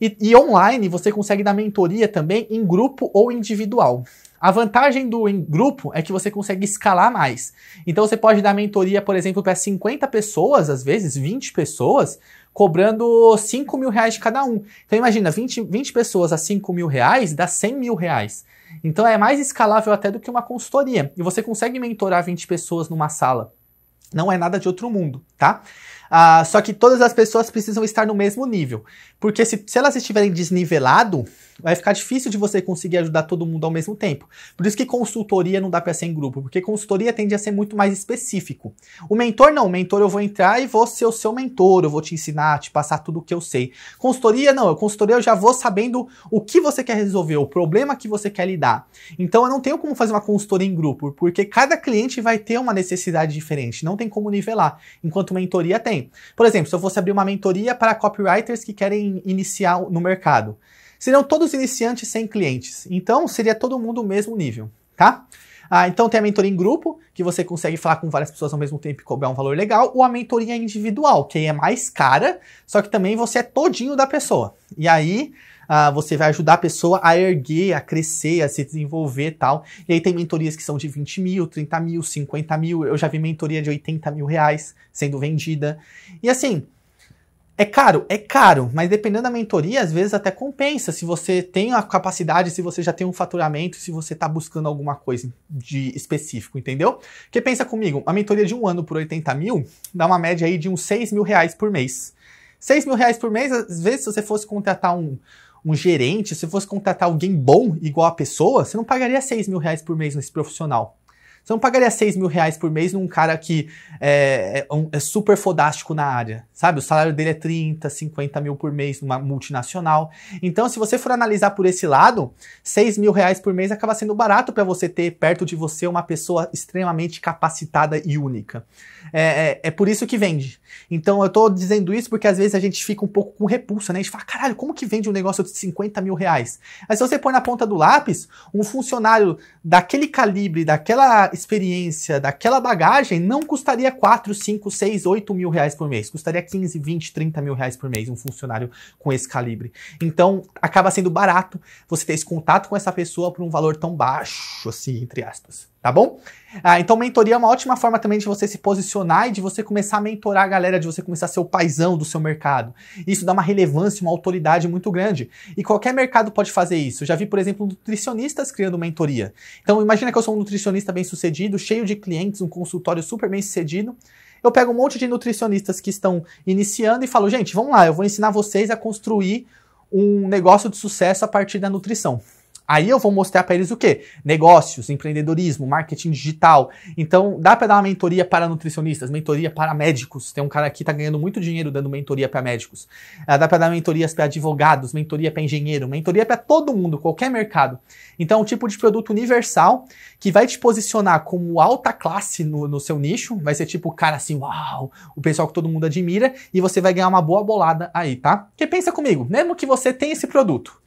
e, e online você consegue dar mentoria também em grupo ou individual. A vantagem do em grupo é que você consegue escalar mais. Então você pode dar mentoria, por exemplo, para 50 pessoas, às vezes 20 pessoas, cobrando 5 mil reais de cada um. Então imagina, 20, 20 pessoas a 5 mil reais dá 100 mil reais. Então é mais escalável até do que uma consultoria. E você consegue mentorar 20 pessoas numa sala. Não é nada de outro mundo, tá? Ah, só que todas as pessoas precisam estar no mesmo nível. Porque se, se elas estiverem desnivelado, vai ficar difícil de você conseguir ajudar todo mundo ao mesmo tempo. Por isso que consultoria não dá para ser em grupo, porque consultoria tende a ser muito mais específico. O mentor não, o mentor eu vou entrar e vou ser o seu mentor, eu vou te ensinar, te passar tudo o que eu sei. Consultoria não, eu consultoria eu já vou sabendo o que você quer resolver, o problema que você quer lidar. Então eu não tenho como fazer uma consultoria em grupo, porque cada cliente vai ter uma necessidade diferente, não tem como nivelar, enquanto mentoria tem. Por exemplo, se eu fosse abrir uma mentoria para copywriters que querem iniciar no mercado, Seriam todos iniciantes sem clientes. Então, seria todo mundo o mesmo nível, tá? Ah, então tem a mentoria em grupo, que você consegue falar com várias pessoas ao mesmo tempo e cobrar um valor legal, ou a mentoria individual, que aí é mais cara, só que também você é todinho da pessoa. E aí ah, você vai ajudar a pessoa a erguer, a crescer, a se desenvolver e tal. E aí tem mentorias que são de 20 mil, 30 mil, 50 mil. Eu já vi mentoria de 80 mil reais sendo vendida. E assim, é caro, é caro, mas dependendo da mentoria, às vezes até compensa. Se você tem a capacidade, se você já tem um faturamento, se você está buscando alguma coisa de específico, entendeu? Porque pensa comigo, a mentoria de um ano por 80 mil dá uma média aí de uns 6 mil reais por mês. 6 mil reais por mês, às vezes, se você fosse contratar um, um gerente, se você fosse contratar alguém bom igual a pessoa, você não pagaria 6 mil reais por mês nesse profissional. Você não pagaria 6 mil reais por mês num cara que é, é, um, é, super fodástico na área, sabe? O salário dele é 30, 50 mil por mês numa multinacional. Então, se você for analisar por esse lado, 6 mil reais por mês acaba sendo barato para você ter perto de você uma pessoa extremamente capacitada e única. É, é, é, por isso que vende. Então eu tô dizendo isso porque às vezes a gente fica um pouco com repulsa, né? A gente fala, caralho, como que vende um negócio de 50 mil reais? Aí se você põe na ponta do lápis, um funcionário daquele calibre, daquela experiência, daquela bagagem, não custaria 4, 5, 6, 8 mil reais por mês. Custaria 15, 20, 30 mil reais por mês um funcionário com esse calibre. Então acaba sendo barato você ter esse contato com essa pessoa por um valor tão baixo, assim, entre aspas tá bom? Ah, então, mentoria é uma ótima forma também de você se posicionar e de você começar a mentorar a galera, de você começar a ser o paizão do seu mercado. Isso dá uma relevância, uma autoridade muito grande. E qualquer mercado pode fazer isso. Eu já vi, por exemplo, nutricionistas criando mentoria. Então, imagina que eu sou um nutricionista bem sucedido, cheio de clientes, um consultório super bem sucedido. Eu pego um monte de nutricionistas que estão iniciando e falo, gente, vamos lá, eu vou ensinar vocês a construir um negócio de sucesso a partir da nutrição. Aí eu vou mostrar para eles o quê? Negócios, empreendedorismo, marketing digital. Então, dá para dar uma mentoria para nutricionistas, mentoria para médicos. Tem um cara aqui que tá ganhando muito dinheiro dando mentoria para médicos. Ah, dá para dar mentorias para advogados, mentoria para engenheiro, mentoria para todo mundo, qualquer mercado. Então, é um tipo de produto universal que vai te posicionar como alta classe no, no seu nicho, vai ser tipo o cara assim, uau, o pessoal que todo mundo admira, e você vai ganhar uma boa bolada aí, tá? Porque pensa comigo, mesmo que você tenha esse produto,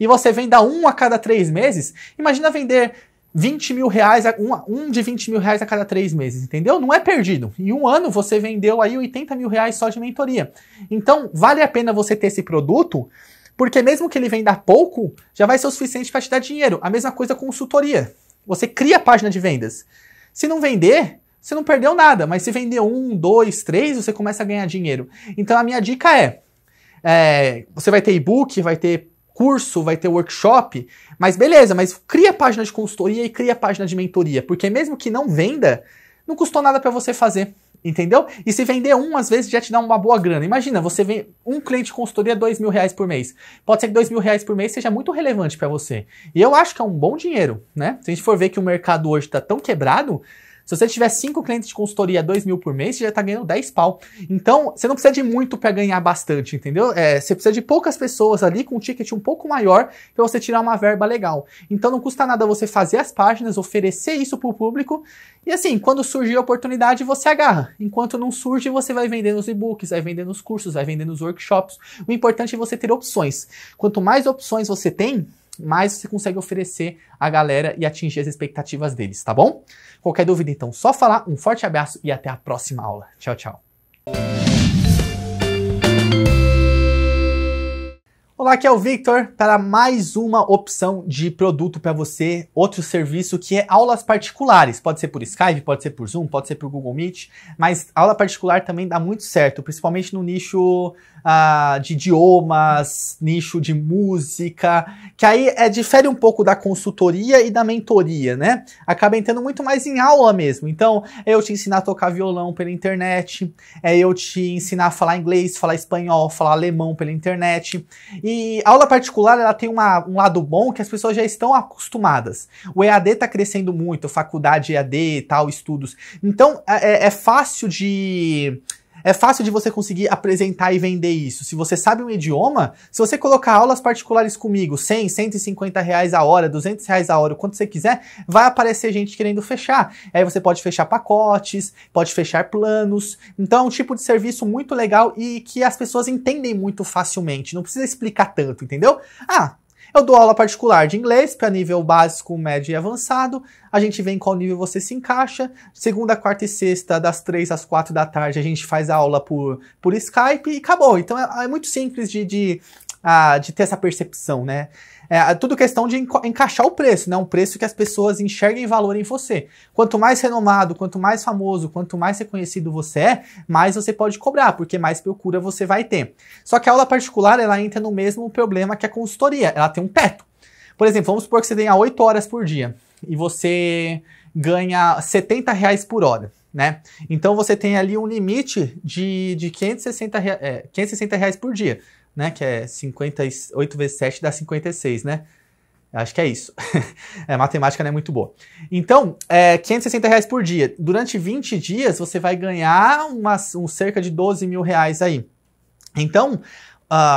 e você venda um a cada três meses, imagina vender 20 mil reais, um, um de 20 mil reais a cada três meses, entendeu? Não é perdido. Em um ano você vendeu aí 80 mil reais só de mentoria. Então, vale a pena você ter esse produto, porque mesmo que ele venda pouco, já vai ser o suficiente para te dar dinheiro. A mesma coisa com consultoria. Você cria a página de vendas. Se não vender, você não perdeu nada, mas se vender um, dois, três, você começa a ganhar dinheiro. Então a minha dica é: é você vai ter e-book, vai ter curso, vai ter workshop, mas beleza, mas cria página de consultoria e cria página de mentoria, porque mesmo que não venda, não custou nada para você fazer, entendeu? E se vender um, às vezes já te dá uma boa grana. Imagina, você vê um cliente de consultoria dois mil reais por mês. Pode ser que dois mil reais por mês seja muito relevante para você. E eu acho que é um bom dinheiro, né? Se a gente for ver que o mercado hoje está tão quebrado, se você tiver cinco clientes de consultoria, dois mil por mês, você já está ganhando 10 pau. Então, você não precisa de muito para ganhar bastante, entendeu? É, você precisa de poucas pessoas ali com um ticket um pouco maior para você tirar uma verba legal. Então, não custa nada você fazer as páginas, oferecer isso para o público. E assim, quando surgir a oportunidade, você agarra. Enquanto não surge, você vai vender nos e-books, vai vender nos cursos, vai vender nos workshops. O importante é você ter opções. Quanto mais opções você tem, mais você consegue oferecer à galera e atingir as expectativas deles, tá bom? Qualquer dúvida, então, só falar. Um forte abraço e até a próxima aula. Tchau, tchau. Olá, aqui é o Victor para mais uma opção de produto para você, outro serviço que é aulas particulares. Pode ser por Skype, pode ser por Zoom, pode ser por Google Meet, mas aula particular também dá muito certo, principalmente no nicho ah, de idiomas, nicho de música, que aí é, difere um pouco da consultoria e da mentoria, né? Acaba entrando muito mais em aula mesmo. Então, é eu te ensinar a tocar violão pela internet, é eu te ensinar a falar inglês, falar espanhol, falar alemão pela internet. E aula particular, ela tem uma, um lado bom que as pessoas já estão acostumadas. O EAD está crescendo muito, faculdade EAD e tal, estudos. Então, é, é, é fácil de é fácil de você conseguir apresentar e vender isso. Se você sabe um idioma, se você colocar aulas particulares comigo, 100, 150 reais a hora, 200 reais a hora, o quanto você quiser, vai aparecer gente querendo fechar. Aí você pode fechar pacotes, pode fechar planos. Então, é um tipo de serviço muito legal e que as pessoas entendem muito facilmente. Não precisa explicar tanto, entendeu? Ah, eu dou aula particular de inglês para nível básico, médio e avançado. A gente vê em qual nível você se encaixa. Segunda, quarta e sexta, das três às quatro da tarde, a gente faz a aula por, por Skype e acabou. Então é, é muito simples de, de, ah, de ter essa percepção, né? É, é tudo questão de enca encaixar o preço, né? Um preço que as pessoas enxerguem valor em você. Quanto mais renomado, quanto mais famoso, quanto mais reconhecido você é, mais você pode cobrar, porque mais procura você vai ter. Só que a aula particular, ela entra no mesmo problema que a consultoria, ela tem um teto. Por exemplo, vamos supor que você tenha 8 horas por dia e você ganha 70 reais por hora. Né? Então você tem ali um limite de, de 560, é, 560 reais por dia né? Que é 58 vezes 7 dá 56, né? Acho que é isso. é, matemática não é muito boa. Então, é, 560 reais por dia. Durante 20 dias, você vai ganhar umas, um, cerca de 12 mil reais aí. Então, uh,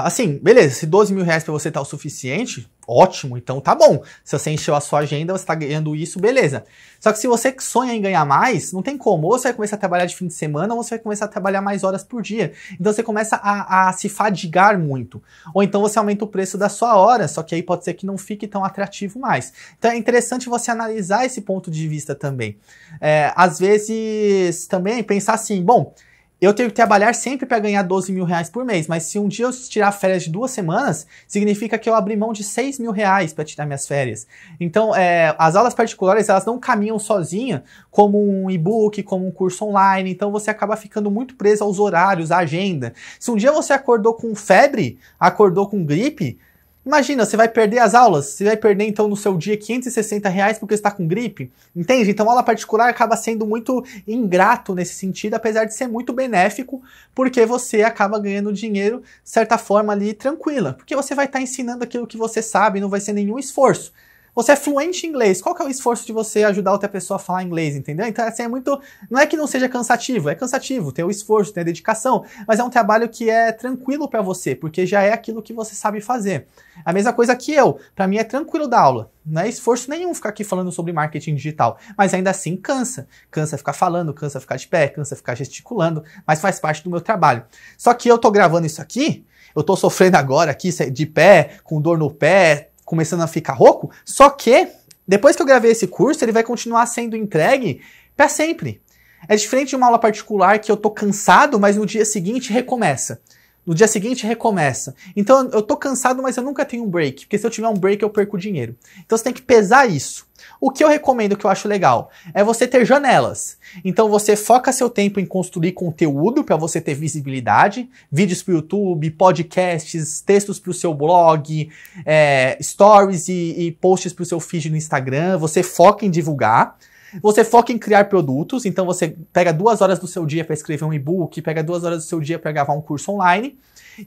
assim, beleza, se 12 mil reais para você tá o suficiente, Ótimo, então tá bom. Se você encheu a sua agenda, você está ganhando isso, beleza. Só que se você sonha em ganhar mais, não tem como. Ou você vai começar a trabalhar de fim de semana, ou você vai começar a trabalhar mais horas por dia. Então você começa a, a se fadigar muito. Ou então você aumenta o preço da sua hora, só que aí pode ser que não fique tão atrativo mais. Então é interessante você analisar esse ponto de vista também. É, às vezes também pensar assim, bom eu tenho que trabalhar sempre para ganhar 12 mil reais por mês, mas se um dia eu tirar férias de duas semanas, significa que eu abri mão de 6 mil reais para tirar minhas férias. Então, é, as aulas particulares, elas não caminham sozinha como um e-book, como um curso online, então você acaba ficando muito preso aos horários, à agenda. Se um dia você acordou com febre, acordou com gripe, Imagina, você vai perder as aulas, você vai perder então no seu dia 560 reais porque está com gripe, entende? Então aula particular acaba sendo muito ingrato nesse sentido, apesar de ser muito benéfico, porque você acaba ganhando dinheiro, certa forma ali, tranquila, porque você vai estar tá ensinando aquilo que você sabe, não vai ser nenhum esforço. Você é fluente em inglês, qual que é o esforço de você ajudar outra pessoa a falar inglês, entendeu? Então, assim, é muito. Não é que não seja cansativo, é cansativo, tem o esforço, tem a dedicação, mas é um trabalho que é tranquilo para você, porque já é aquilo que você sabe fazer. A mesma coisa que eu, para mim é tranquilo dar aula, não é esforço nenhum ficar aqui falando sobre marketing digital, mas ainda assim cansa. Cansa ficar falando, cansa ficar de pé, cansa ficar gesticulando, mas faz parte do meu trabalho. Só que eu tô gravando isso aqui, eu tô sofrendo agora aqui de pé, com dor no pé, começando a ficar rouco, só que depois que eu gravei esse curso, ele vai continuar sendo entregue para sempre. É diferente de uma aula particular que eu tô cansado, mas no dia seguinte recomeça. No dia seguinte recomeça. Então eu tô cansado, mas eu nunca tenho um break, porque se eu tiver um break eu perco dinheiro. Então você tem que pesar isso. O que eu recomendo que eu acho legal é você ter janelas. Então você foca seu tempo em construir conteúdo para você ter visibilidade, vídeos para o YouTube, podcasts, textos para o seu blog, é, stories e, e posts para o seu feed no Instagram. Você foca em divulgar. Você foca em criar produtos, então você pega duas horas do seu dia para escrever um e-book, pega duas horas do seu dia para gravar um curso online,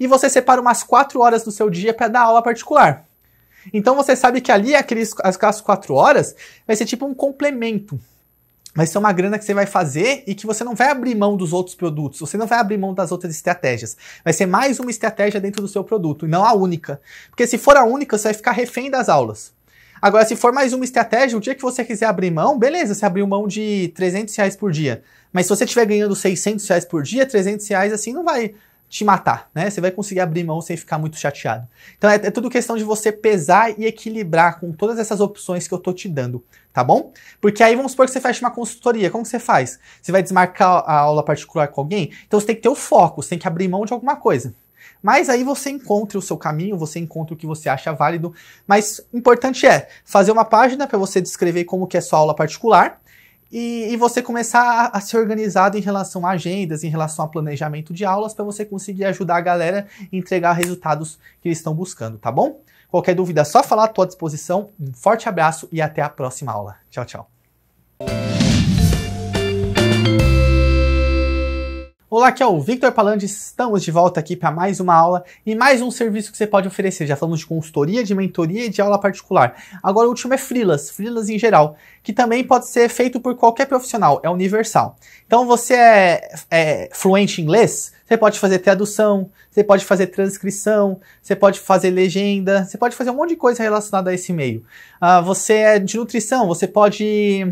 e você separa umas quatro horas do seu dia para dar aula particular. Então você sabe que ali aqueles, aquelas quatro horas vai ser tipo um complemento. Vai ser uma grana que você vai fazer e que você não vai abrir mão dos outros produtos, você não vai abrir mão das outras estratégias. Vai ser mais uma estratégia dentro do seu produto e não a única. Porque se for a única, você vai ficar refém das aulas. Agora, se for mais uma estratégia, o dia que você quiser abrir mão, beleza, você abriu mão de 300 reais por dia. Mas se você estiver ganhando 600 reais por dia, 300 reais assim não vai te matar, né? Você vai conseguir abrir mão sem ficar muito chateado. Então é, é, tudo questão de você pesar e equilibrar com todas essas opções que eu tô te dando, tá bom? Porque aí vamos supor que você fecha uma consultoria, como que você faz? Você vai desmarcar a aula particular com alguém? Então você tem que ter o foco, você tem que abrir mão de alguma coisa. Mas aí você encontra o seu caminho, você encontra o que você acha válido, mas importante é fazer uma página para você descrever como que é sua aula particular, e, e você começar a, a ser organizado em relação a agendas, em relação a planejamento de aulas, para você conseguir ajudar a galera a entregar resultados que eles estão buscando, tá bom? Qualquer dúvida é só falar, à tua disposição. Um forte abraço e até a próxima aula. Tchau, tchau. Olá, aqui é o Victor Palandes, estamos de volta aqui para mais uma aula e mais um serviço que você pode oferecer. Já falamos de consultoria, de mentoria e de aula particular. Agora o último é freelas, freelas em geral, que também pode ser feito por qualquer profissional, é universal. Então você é, é fluente em inglês? Você pode fazer tradução, você pode fazer transcrição, você pode fazer legenda, você pode fazer um monte de coisa relacionada a esse meio. Ah, você é de nutrição, você pode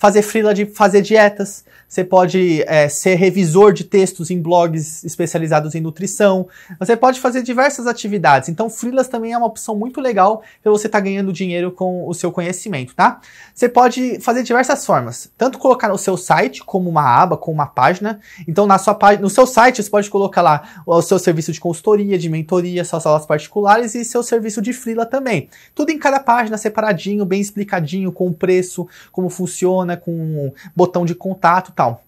fazer freela de fazer dietas, você pode é, ser revisor de textos em blogs especializados em nutrição, você pode fazer diversas atividades. Então, freelas também é uma opção muito legal para você estar tá ganhando dinheiro com o seu conhecimento, tá? Você pode fazer diversas formas, tanto colocar no seu site como uma aba, como uma página. Então, na sua página, no seu site, você pode colocar lá o seu serviço de consultoria, de mentoria, suas aulas particulares e seu serviço de freela também. Tudo em cada página separadinho, bem explicadinho, com o preço, como funciona né, com um botão de contato e tal.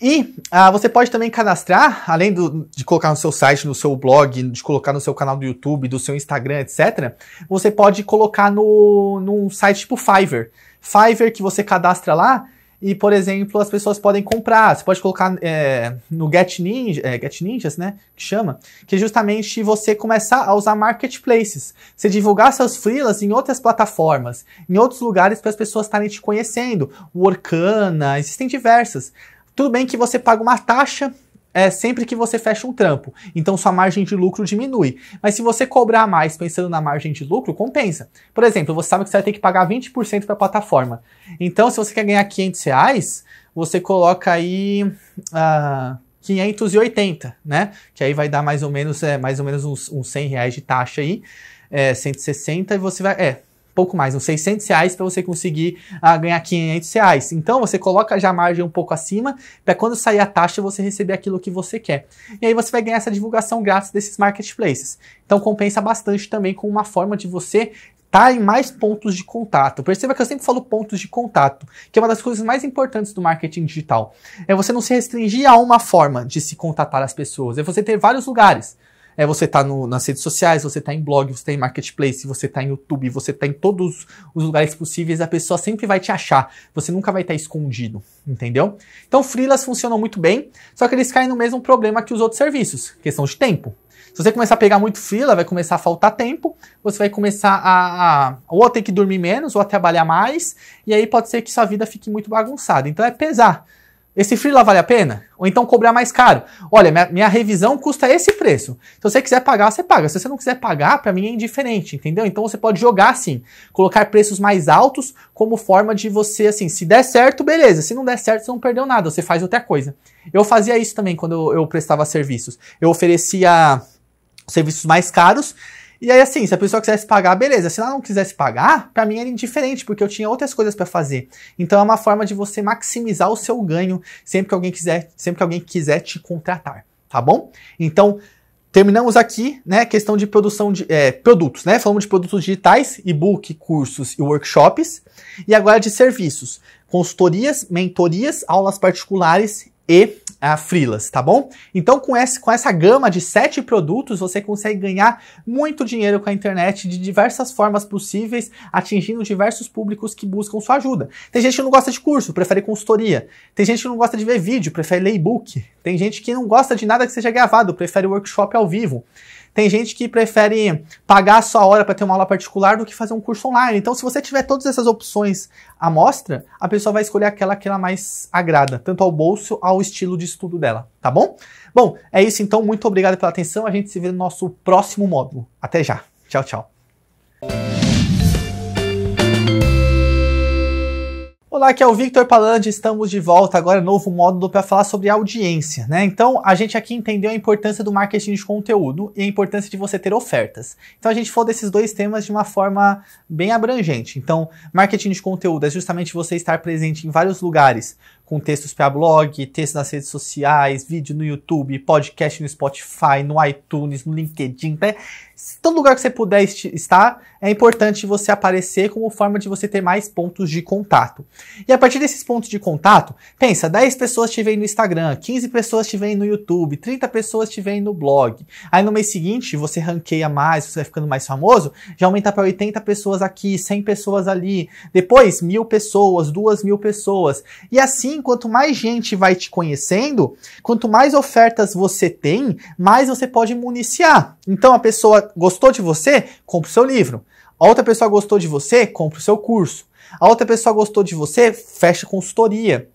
E ah, você pode também cadastrar, além do, de colocar no seu site, no seu blog, de colocar no seu canal do YouTube, do seu Instagram, etc. Você pode colocar no, num site tipo Fiverr. Fiverr que você cadastra lá, e, por exemplo, as pessoas podem comprar. Você pode colocar é, no Get, Ninja, é, Get Ninjas, né? Que chama. Que é justamente você começar a usar marketplaces. Você divulgar seus freelas em outras plataformas, em outros lugares para as pessoas estarem te conhecendo. Workana, existem diversas. Tudo bem que você paga uma taxa é, sempre que você fecha um trampo. Então sua margem de lucro diminui. Mas se você cobrar mais pensando na margem de lucro, compensa. Por exemplo, você sabe que você vai ter que pagar 20% para a plataforma. Então, se você quer ganhar 500 reais, você coloca aí uh, ah, 580, né? Que aí vai dar mais ou menos, é, mais ou menos uns, uns 100 reais de taxa aí. É, 160 e você vai. É, pouco mais, uns 600 reais para você conseguir ah, ganhar 500 reais. Então você coloca já a margem um pouco acima para quando sair a taxa você receber aquilo que você quer. E aí você vai ganhar essa divulgação grátis desses marketplaces. Então compensa bastante também com uma forma de você tá em mais pontos de contato. Perceba que eu sempre falo pontos de contato, que é uma das coisas mais importantes do marketing digital. É você não se restringir a uma forma de se contatar as pessoas, é você ter vários lugares. É, você está nas redes sociais, você está em blog, você está em marketplace, você está em YouTube, você está em todos os lugares possíveis, a pessoa sempre vai te achar. Você nunca vai estar tá escondido, entendeu? Então, freelas funcionam muito bem, só que eles caem no mesmo problema que os outros serviços, questão de tempo. Se você começar a pegar muito freela, vai começar a faltar tempo, você vai começar a, a, ou a ter que dormir menos, ou a trabalhar mais, e aí pode ser que sua vida fique muito bagunçada. Então é pesar. Esse lá vale a pena? Ou então cobrar mais caro? Olha, minha, minha, revisão custa esse preço. Então, se você quiser pagar, você paga. Se você não quiser pagar, para mim é indiferente, entendeu? Então você pode jogar assim, colocar preços mais altos como forma de você, assim, se der certo, beleza. Se não der certo, você não perdeu nada, você faz outra coisa. Eu fazia isso também quando eu, eu prestava serviços. Eu oferecia serviços mais caros e aí, assim, se a pessoa quisesse pagar, beleza. Se ela não quisesse pagar, para mim era indiferente, porque eu tinha outras coisas para fazer. Então é uma forma de você maximizar o seu ganho sempre que alguém quiser, sempre que alguém quiser te contratar, tá bom? Então, Terminamos aqui, né, questão de produção de é, produtos, né? Falamos de produtos digitais, e-book, cursos e workshops. E agora de serviços, consultorias, mentorias, aulas particulares e a freelas, tá bom? Então com, esse, com essa gama de sete produtos você consegue ganhar muito dinheiro com a internet de diversas formas possíveis, atingindo diversos públicos que buscam sua ajuda. Tem gente que não gosta de curso, prefere consultoria. Tem gente que não gosta de ver vídeo, prefere ler e-book. Tem gente que não gosta de nada que seja gravado, prefere workshop ao vivo. Tem gente que prefere pagar a sua hora para ter uma aula particular do que fazer um curso online. Então, se você tiver todas essas opções à mostra, a pessoa vai escolher aquela que ela mais agrada, tanto ao bolso ao estilo de estudo dela, tá bom? Bom, é isso então. Muito obrigado pela atenção. A gente se vê no nosso próximo módulo. Até já. Tchau, tchau. Olá, aqui é o Victor Palandi, estamos de volta agora, novo módulo para falar sobre audiência, né? Então, a gente aqui entendeu a importância do marketing de conteúdo e a importância de você ter ofertas. Então, a gente falou desses dois temas de uma forma bem abrangente. Então, marketing de conteúdo é justamente você estar presente em vários lugares com textos para blog, textos nas redes sociais, vídeo no YouTube, podcast no Spotify, no iTunes, no LinkedIn, né? Todo lugar que você puder estar, é importante você aparecer como forma de você ter mais pontos de contato. E a partir desses pontos de contato, pensa, 10 pessoas te veem no Instagram, 15 pessoas te veem no YouTube, 30 pessoas te veem no blog. Aí no mês seguinte, você ranqueia mais, você vai ficando mais famoso, já aumenta para 80 pessoas aqui, 100 pessoas ali, depois mil pessoas, duas mil pessoas. E assim assim, quanto mais gente vai te conhecendo, quanto mais ofertas você tem, mais você pode municiar. Então a pessoa gostou de você, compra o seu livro. A outra pessoa gostou de você, compra o seu curso. A outra pessoa gostou de você, fecha consultoria.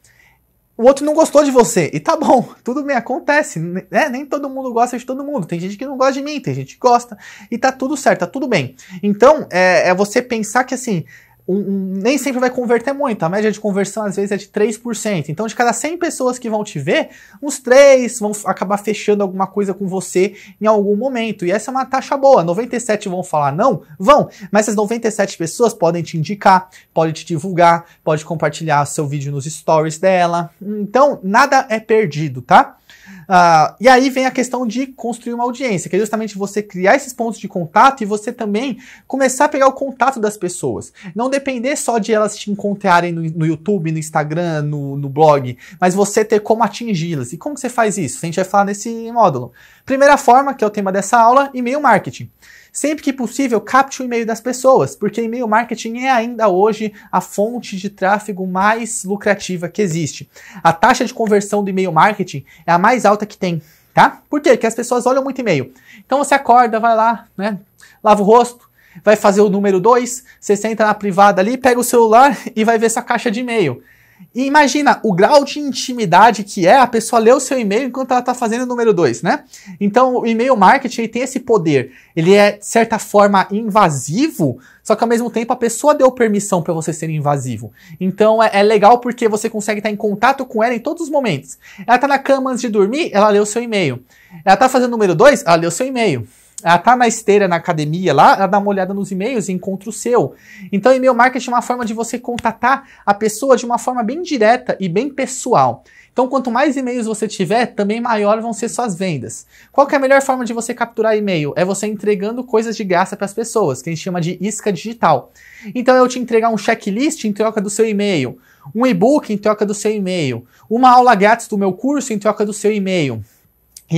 O outro não gostou de você. E tá bom, tudo bem, acontece. Né? Nem todo mundo gosta de todo mundo. Tem gente que não gosta de mim, tem gente que gosta. E tá tudo certo, tá tudo bem. Então, é, é você pensar que assim, um, um, nem sempre vai converter muito. A média de conversão às vezes é de 3%. Então, de cada 100 pessoas que vão te ver, uns 3 vão acabar fechando alguma coisa com você em algum momento. E essa é uma taxa boa. 97 vão falar não? Vão. Mas essas 97 pessoas podem te indicar, podem te divulgar, pode compartilhar seu vídeo nos stories dela. Então, nada é perdido, tá? Uh, e aí vem a questão de construir uma audiência, que é justamente você criar esses pontos de contato e você também começar a pegar o contato das pessoas. Não depender só de elas te encontrarem no, no YouTube, no Instagram, no, no blog, mas você ter como atingi-las. E como você faz isso? A gente vai falar nesse módulo. Primeira forma, que é o tema dessa aula, e-mail marketing. Sempre que possível, capte o e-mail das pessoas, porque e-mail marketing é ainda hoje a fonte de tráfego mais lucrativa que existe. A taxa de conversão do e-mail marketing é a mais alta que tem, tá? Por quê? Porque as pessoas olham muito e-mail. Então você acorda, vai lá, né? Lava o rosto, vai fazer o número 2, você senta na privada ali, pega o celular e vai ver sua caixa de e-mail. E imagina o grau de intimidade que é a pessoa ler o seu e-mail enquanto ela está fazendo o número 2, né? Então, o e-mail marketing tem esse poder. Ele é, de certa forma, invasivo, só que ao mesmo tempo a pessoa deu permissão para você ser invasivo. Então, é, é, legal porque você consegue estar tá em contato com ela em todos os momentos. Ela está na cama antes de dormir, ela lê o seu e-mail. Ela está fazendo o número 2, ela lê o seu e-mail ela tá na esteira na academia lá, ela dá uma olhada nos e-mails e encontra o seu. Então, e-mail marketing é uma forma de você contatar a pessoa de uma forma bem direta e bem pessoal. Então, quanto mais e-mails você tiver, também maior vão ser suas vendas. Qual é a melhor forma de você capturar e-mail? É você entregando coisas de graça para as pessoas, que a gente chama de isca digital. Então, eu te entregar um checklist em troca do seu e-mail, um e-book em troca do seu e-mail, uma aula grátis do meu curso em troca do seu e-mail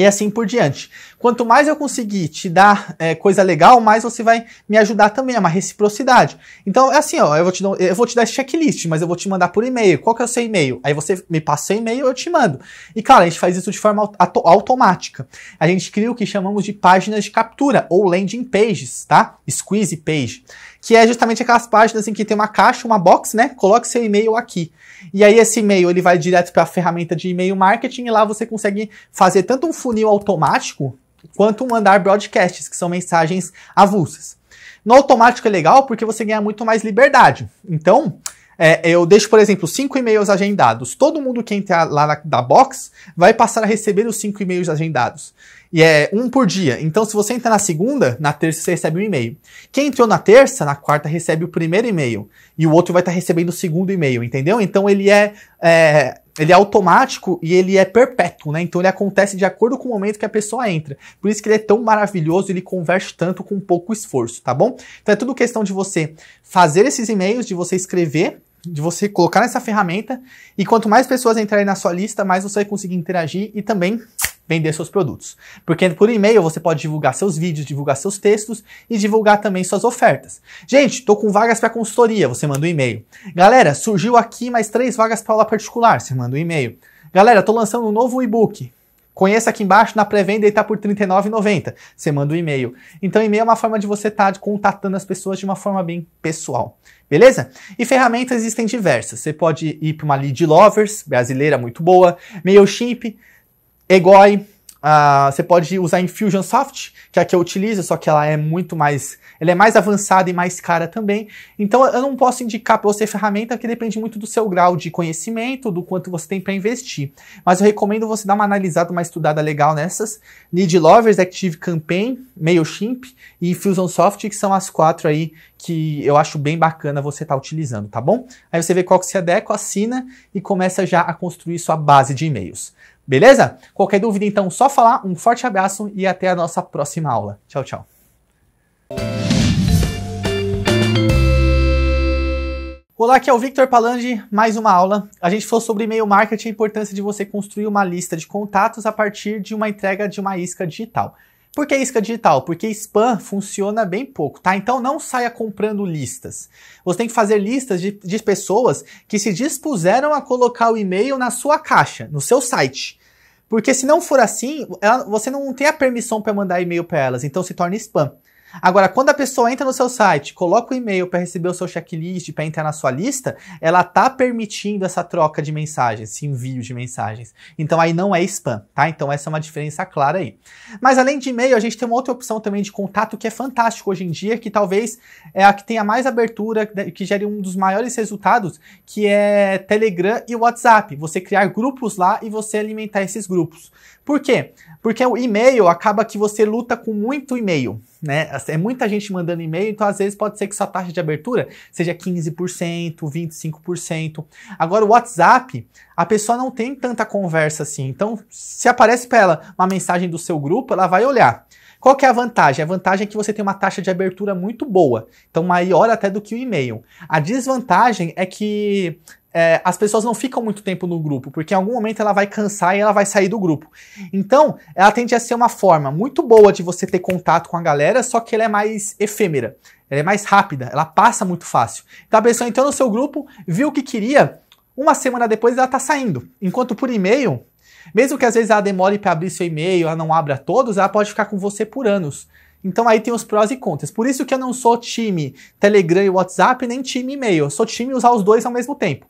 e assim por diante. Quanto mais eu conseguir te dar é, coisa legal, mais você vai me ajudar também, é uma reciprocidade. Então é assim, ó, eu vou te, dar, eu vou te dar esse checklist, mas eu vou te mandar por e-mail. Qual que é o seu e-mail? Aí você me passa seu e-mail, eu te mando. E claro, a gente faz isso de forma auto automática. A gente cria o que chamamos de páginas de captura ou landing pages, tá? Squeeze page que é justamente aquelas páginas em assim, que tem uma caixa, uma box, né? Coloque seu e-mail aqui. E aí esse e-mail ele vai direto para a ferramenta de e-mail marketing e lá você consegue fazer tanto um funil automático quanto mandar broadcasts, que são mensagens avulsas. No automático é legal porque você ganha muito mais liberdade. Então, é, eu deixo, por exemplo, cinco e-mails agendados. Todo mundo que entrar lá na, da box vai passar a receber os cinco e-mails agendados. E é um por dia. Então, se você entrar na segunda, na terça você recebe um e-mail. Quem entrou na terça, na quarta recebe o primeiro e-mail. E o outro vai estar tá recebendo o segundo e-mail, entendeu? Então, ele é, é ele é automático e ele é perpétuo, né? Então ele acontece de acordo com o momento que a pessoa entra. Por isso que ele é tão maravilhoso, ele converte tanto com pouco esforço, tá bom? Então é tudo questão de você fazer esses e-mails, de você escrever, de você colocar nessa ferramenta e quanto mais pessoas entrarem na sua lista, mais você vai conseguir interagir e também vender seus produtos. Porque por e-mail você pode divulgar seus vídeos, divulgar seus textos e divulgar também suas ofertas. Gente, estou com vagas para consultoria, você manda um e-mail. Galera, surgiu aqui mais três vagas para aula particular, você manda um e-mail. Galera, estou lançando um novo e-book. Conheça aqui embaixo na pré-venda e está por R$ 39,90. Você manda um e-mail. Então, e-mail é uma forma de você estar tá contatando as pessoas de uma forma bem pessoal. Beleza? E ferramentas existem diversas. Você pode ir para uma Lead Lovers, brasileira muito boa, MailChimp, Egoi, Uh, você pode usar Infusionsoft, que é a que eu utilizo, só que ela é muito mais, ela é mais avançada e mais cara também. Então eu não posso indicar para você ferramenta que depende muito do seu grau de conhecimento, do quanto você tem para investir. Mas eu recomendo você dar uma analisada, uma estudada legal nessas. Lead Lovers, Active Campaign, Mailchimp e Infusionsoft, que são as quatro aí que eu acho bem bacana você estar tá utilizando, tá bom? Aí você vê qual que se adequa, assina e começa já a construir sua base de e-mails. Beleza? Qualquer dúvida, então, só falar. Um forte abraço e até a nossa próxima aula. Tchau, tchau. Olá, aqui é o Victor Palange, mais uma aula. A gente falou sobre e-mail marketing e a importância de você construir uma lista de contatos a partir de uma entrega de uma isca digital. Por que isca digital? Porque spam funciona bem pouco, tá? Então não saia comprando listas. Você tem que fazer listas de, de pessoas que se dispuseram a colocar o e-mail na sua caixa, no seu site. Porque se não for assim, ela, você não tem a permissão para mandar e-mail para elas, então se torna spam. Agora, quando a pessoa entra no seu site, coloca o e-mail para receber o seu checklist, para entrar na sua lista, ela tá permitindo essa troca de mensagens, esse envio de mensagens. Então aí não é spam, tá? Então essa é uma diferença clara aí. Mas além de e-mail, a gente tem uma outra opção também de contato que é fantástico hoje em dia, que talvez é a que tenha mais abertura, né, que gere um dos maiores resultados, que é Telegram e WhatsApp. Você criar grupos lá e você alimentar esses grupos. Por quê? Porque o e-mail acaba que você luta com muito e-mail, né? Assim, é muita gente mandando e-mail, então às vezes pode ser que sua taxa de abertura seja 15%, 25%. Agora o WhatsApp, a pessoa não tem tanta conversa assim. Então, se aparece para ela uma mensagem do seu grupo, ela vai olhar. Qual que é a vantagem? A vantagem é que você tem uma taxa de abertura muito boa, então maior até do que o e-mail. A desvantagem é que é, as pessoas não ficam muito tempo no grupo, porque em algum momento ela vai cansar e ela vai sair do grupo. Então, ela tende a ser uma forma muito boa de você ter contato com a galera, só que ela é mais efêmera, ela é mais rápida, ela passa muito fácil. Então a pessoa entrou no seu grupo, viu o que queria, uma semana depois ela está saindo. Enquanto por e-mail, mesmo que às vezes ela demore para abrir seu e-mail, ela não abra todos, ela pode ficar com você por anos. Então aí tem os prós e contras. Por isso que eu não sou time Telegram e WhatsApp, nem time e-mail. Eu sou time usar os dois ao mesmo tempo.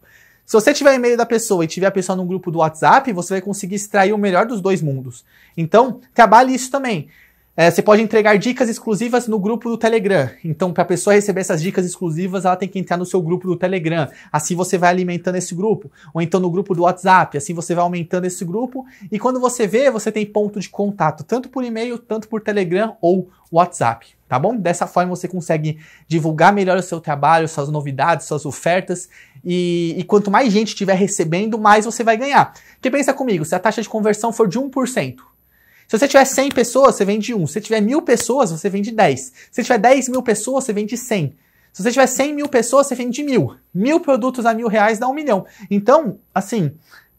Se você tiver e-mail da pessoa e tiver a pessoa num grupo do WhatsApp, você vai conseguir extrair o melhor dos dois mundos. Então, trabalhe isso também. É, você pode entregar dicas exclusivas no grupo do Telegram. Então, para a pessoa receber essas dicas exclusivas, ela tem que entrar no seu grupo do Telegram. Assim você vai alimentando esse grupo. Ou então no grupo do WhatsApp. Assim você vai aumentando esse grupo. E quando você vê, você tem ponto de contato, tanto por e-mail, tanto por Telegram ou WhatsApp. Tá bom? Dessa forma você consegue divulgar melhor o seu trabalho, suas novidades, suas ofertas e, e, quanto mais gente estiver recebendo, mais você vai ganhar. Porque pensa comigo, se a taxa de conversão for de 1%, se você tiver 100 pessoas, você vende 1. Se você tiver mil pessoas, você vende 10. Se você tiver 10 mil pessoas, você vende 100. Se você tiver 100 mil pessoas, você vende mil. Mil produtos a mil reais dá um milhão. Então, assim,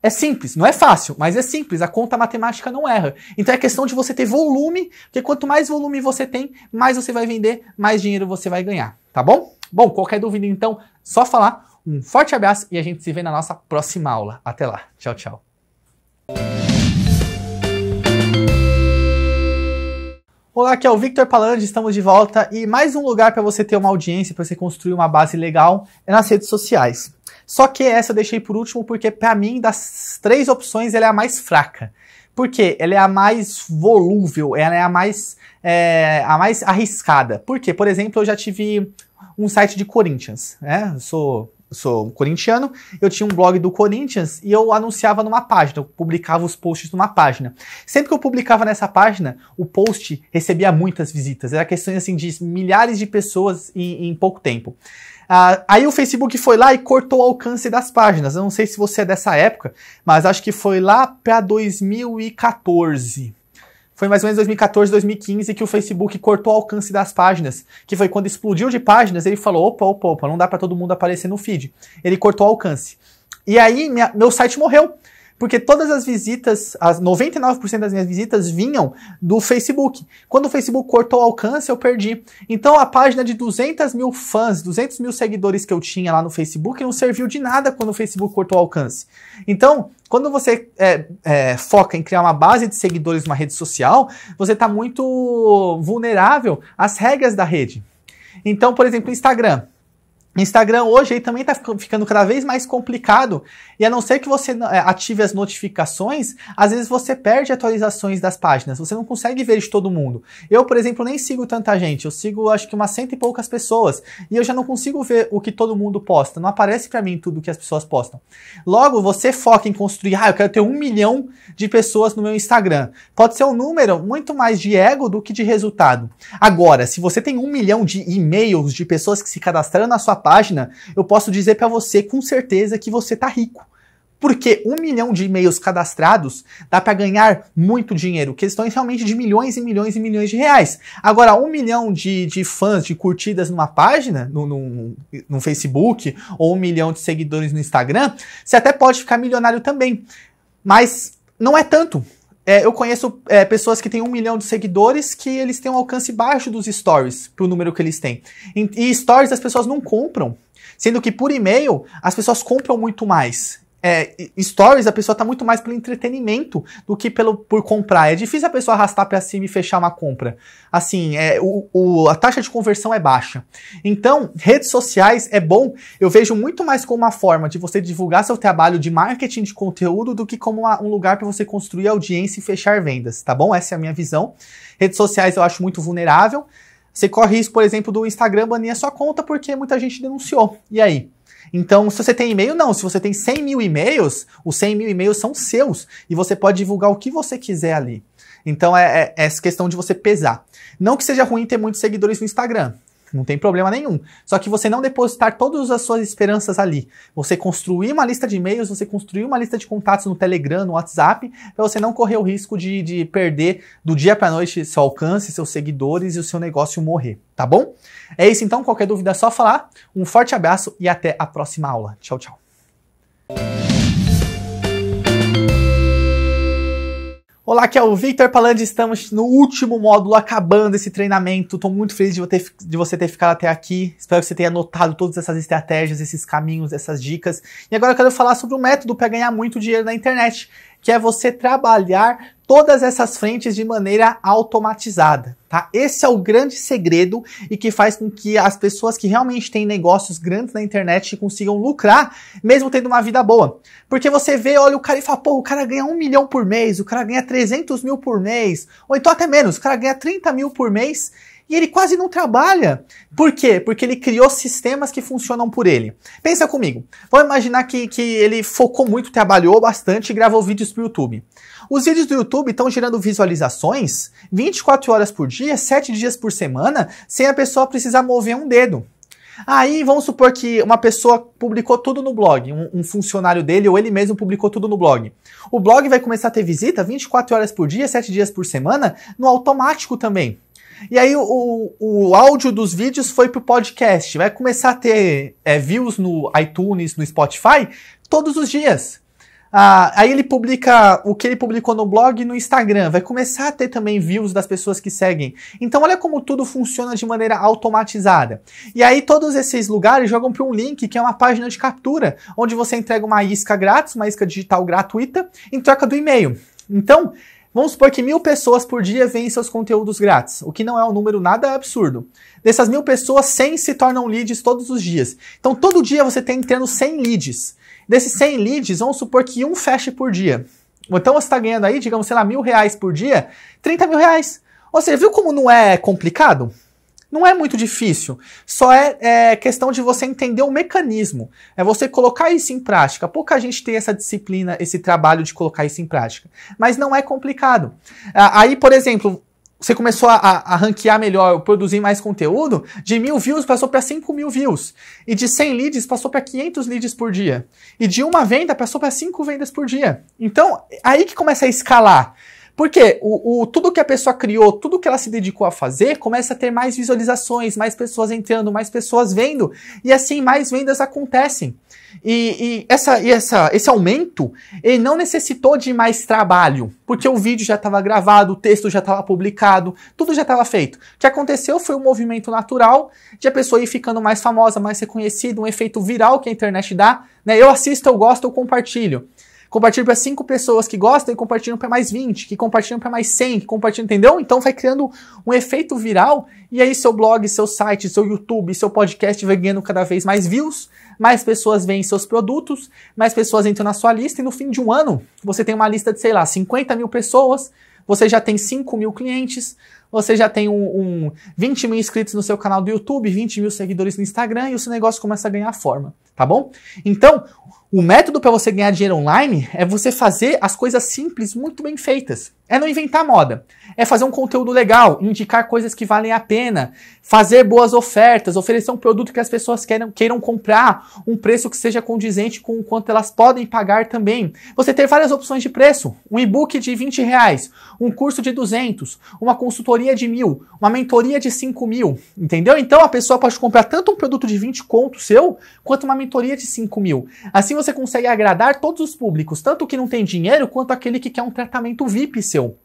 é simples, não é fácil, mas é simples. A conta matemática não erra. Então é questão de você ter volume, porque quanto mais volume você tem, mais você vai vender, mais dinheiro você vai ganhar, tá bom? Bom, qualquer dúvida então, só falar. Um forte abraço e a gente se vê na nossa próxima aula. Até lá. Tchau, tchau. Olá, aqui é o Victor Palange. estamos de volta e mais um lugar para você ter uma audiência, para você construir uma base legal é nas redes sociais. Só que essa eu deixei por último porque para mim das três opções ela é a mais fraca. Por quê? ela é a mais volúvel, ela é a mais é, a mais arriscada. quê? por exemplo, eu já tive um site de Corinthians, né? Eu sou sou corintiano, eu tinha um blog do Corinthians e eu anunciava numa página, eu publicava os posts numa página. Sempre que eu publicava nessa página, o post recebia muitas visitas, era questão assim de milhares de pessoas em, em pouco tempo. Ah, aí o Facebook foi lá e cortou o alcance das páginas. Eu não sei se você é dessa época, mas acho que foi lá para 2014. Foi mais ou menos 2014, 2015 que o Facebook cortou o alcance das páginas, que foi quando explodiu de páginas, ele falou, opa, opa, opa, não dá para todo mundo aparecer no feed. Ele cortou o alcance. E aí minha, meu site morreu. Porque todas as visitas, as 99% das minhas visitas vinham do Facebook. Quando o Facebook cortou o alcance, eu perdi. Então a página de 200 mil fãs, 200 mil seguidores que eu tinha lá no Facebook não serviu de nada quando o Facebook cortou o alcance. Então, quando você é, é, foca em criar uma base de seguidores numa rede social, você está muito vulnerável às regras da rede. Então, por exemplo, Instagram. Instagram hoje aí também está ficando cada vez mais complicado e a não ser que você é, ative as notificações, às vezes você perde atualizações das páginas, você não consegue ver de todo mundo. Eu, por exemplo, nem sigo tanta gente, eu sigo acho que umas cento e poucas pessoas e eu já não consigo ver o que todo mundo posta, não aparece para mim tudo que as pessoas postam. Logo, você foca em construir, ah, eu quero ter um milhão de pessoas no meu Instagram. Pode ser um número muito mais de ego do que de resultado. Agora, se você tem um milhão de e-mails de pessoas que se cadastraram na sua página, eu posso dizer para você com certeza que você tá rico. Porque um milhão de e-mails cadastrados dá para ganhar muito dinheiro. Questões realmente de milhões e milhões e milhões de reais. Agora, um milhão de, de fãs, de curtidas numa página, no, no, no Facebook, ou um milhão de seguidores no Instagram, você até pode ficar milionário também. Mas não é tanto. É, eu conheço é, pessoas que têm um milhão de seguidores que eles têm um alcance baixo dos stories, pro número que eles têm. E, e stories as pessoas não compram. Sendo que por e-mail as pessoas compram muito mais é, stories, a pessoa tá muito mais pelo entretenimento do que pelo por comprar. É difícil a pessoa arrastar para cima e fechar uma compra. Assim, é, o, o, a taxa de conversão é baixa. Então, redes sociais é bom, eu vejo muito mais como uma forma de você divulgar seu trabalho de marketing de conteúdo do que como uma, um lugar para você construir audiência e fechar vendas, tá bom? Essa é a minha visão. Redes sociais eu acho muito vulnerável. Você corre risco, por exemplo, do Instagram banir a sua conta porque muita gente denunciou. E aí? Então, se você tem e-mail, não. Se você tem 100 mil e-mails, os 100 mil e-mails são seus e você pode divulgar o que você quiser ali. Então, é, é, é essa questão de você pesar. Não que seja ruim ter muitos seguidores no Instagram não tem problema nenhum. Só que você não depositar todas as suas esperanças ali. Você construir uma lista de e-mails, você construir uma lista de contatos no Telegram, no WhatsApp, para você não correr o risco de, de perder do dia para noite seu alcance, seus seguidores e o seu negócio morrer, tá bom? É isso então, qualquer dúvida é só falar. Um forte abraço e até a próxima aula. Tchau, tchau. Olá, aqui é o Victor Palandi, estamos no último módulo, acabando esse treinamento. Estou muito feliz de, ter, de, você ter ficado até aqui. Espero que você tenha anotado todas essas estratégias, esses caminhos, essas dicas. E agora eu quero falar sobre um método para ganhar muito dinheiro na internet que é você trabalhar todas essas frentes de maneira automatizada, tá? Esse é o grande segredo e que faz com que as pessoas que realmente têm negócios grandes na internet consigam lucrar, mesmo tendo uma vida boa. Porque você vê, olha o cara e fala, pô, o cara ganha um milhão por mês, o cara ganha 300 mil por mês, ou então até menos, o cara ganha 30 mil por mês e ele quase não trabalha. Por quê? Porque ele criou sistemas que funcionam por ele. Pensa comigo. Vamos imaginar que, que ele focou muito, trabalhou bastante e gravou vídeos para o YouTube. Os vídeos do YouTube estão gerando visualizações 24 horas por dia, 7 dias por semana, sem a pessoa precisar mover um dedo. Aí vamos supor que uma pessoa publicou tudo no blog, um, um, funcionário dele ou ele mesmo publicou tudo no blog. O blog vai começar a ter visita 24 horas por dia, 7 dias por semana, no automático também. E aí o, o áudio dos vídeos foi pro podcast. Vai começar a ter é, views no iTunes, no Spotify, todos os dias. Ah, aí ele publica o que ele publicou no blog no Instagram. Vai começar a ter também views das pessoas que seguem. Então olha como tudo funciona de maneira automatizada. E aí todos esses lugares jogam para um link que é uma página de captura, onde você entrega uma isca grátis, uma isca digital gratuita, em troca do e-mail. Então, Vamos supor que mil pessoas por dia veem seus conteúdos grátis, o que não é um número nada absurdo. Dessas mil pessoas, 100 se tornam leads todos os dias. Então, todo dia você tem tendo 100 leads. Desses 100 leads, vamos supor que um feche por dia. Então, você está ganhando aí, digamos, sei lá, mil reais por dia, 30 mil reais. Você viu como não é complicado? Não é muito difícil, só é, é, questão de você entender o mecanismo, é você colocar isso em prática. Pouca gente tem essa disciplina, esse trabalho de colocar isso em prática, mas não é complicado. Aí, por exemplo, você começou a, a, ranquear melhor, produzir mais conteúdo, de mil views passou para 5 mil views. E de 100 leads passou para 500 leads por dia. E de uma venda passou para 5 vendas por dia. Então, é aí que começa a escalar. Porque o, o, tudo que a pessoa criou, tudo que ela se dedicou a fazer, começa a ter mais visualizações, mais pessoas entrando, mais pessoas vendo, e assim mais vendas acontecem. E, e, essa, e essa, esse aumento, ele não necessitou de mais trabalho, porque o vídeo já estava gravado, o texto já estava publicado, tudo já estava feito. O que aconteceu foi um movimento natural de a pessoa ir ficando mais famosa, mais reconhecida, um efeito viral que a internet dá. Né? Eu assisto, eu gosto, eu compartilho compartilha para 5 pessoas que gostam e compartilham para mais 20, que compartilham para mais 100, que compartilham, entendeu? Então vai criando um efeito viral e aí seu blog, seu site, seu YouTube, seu podcast vai ganhando cada vez mais views, mais pessoas veem seus produtos, mais pessoas entram na sua lista e no fim de um ano você tem uma lista de, sei lá, 50 mil pessoas, você já tem 5 mil clientes, você já tem um, um 20 mil inscritos no seu canal do YouTube, 20 mil seguidores no Instagram e o seu negócio começa a ganhar forma, tá bom? Então, o método para você ganhar dinheiro online é você fazer as coisas simples muito bem feitas. É não inventar moda. É fazer um conteúdo legal, indicar coisas que valem a pena, fazer boas ofertas, oferecer um produto que as pessoas queiram, queiram comprar, um preço que seja condizente com o quanto elas podem pagar também. Você ter várias opções de preço, um e-book de 20 reais, um curso de 200, uma consultoria de mil, uma mentoria de 5 mil, entendeu? Então a pessoa pode comprar tanto um produto de 20 conto seu, quanto uma mentoria de 5 mil. Assim você consegue agradar todos os públicos, tanto o que não tem dinheiro, quanto aquele que quer um tratamento VIP seu.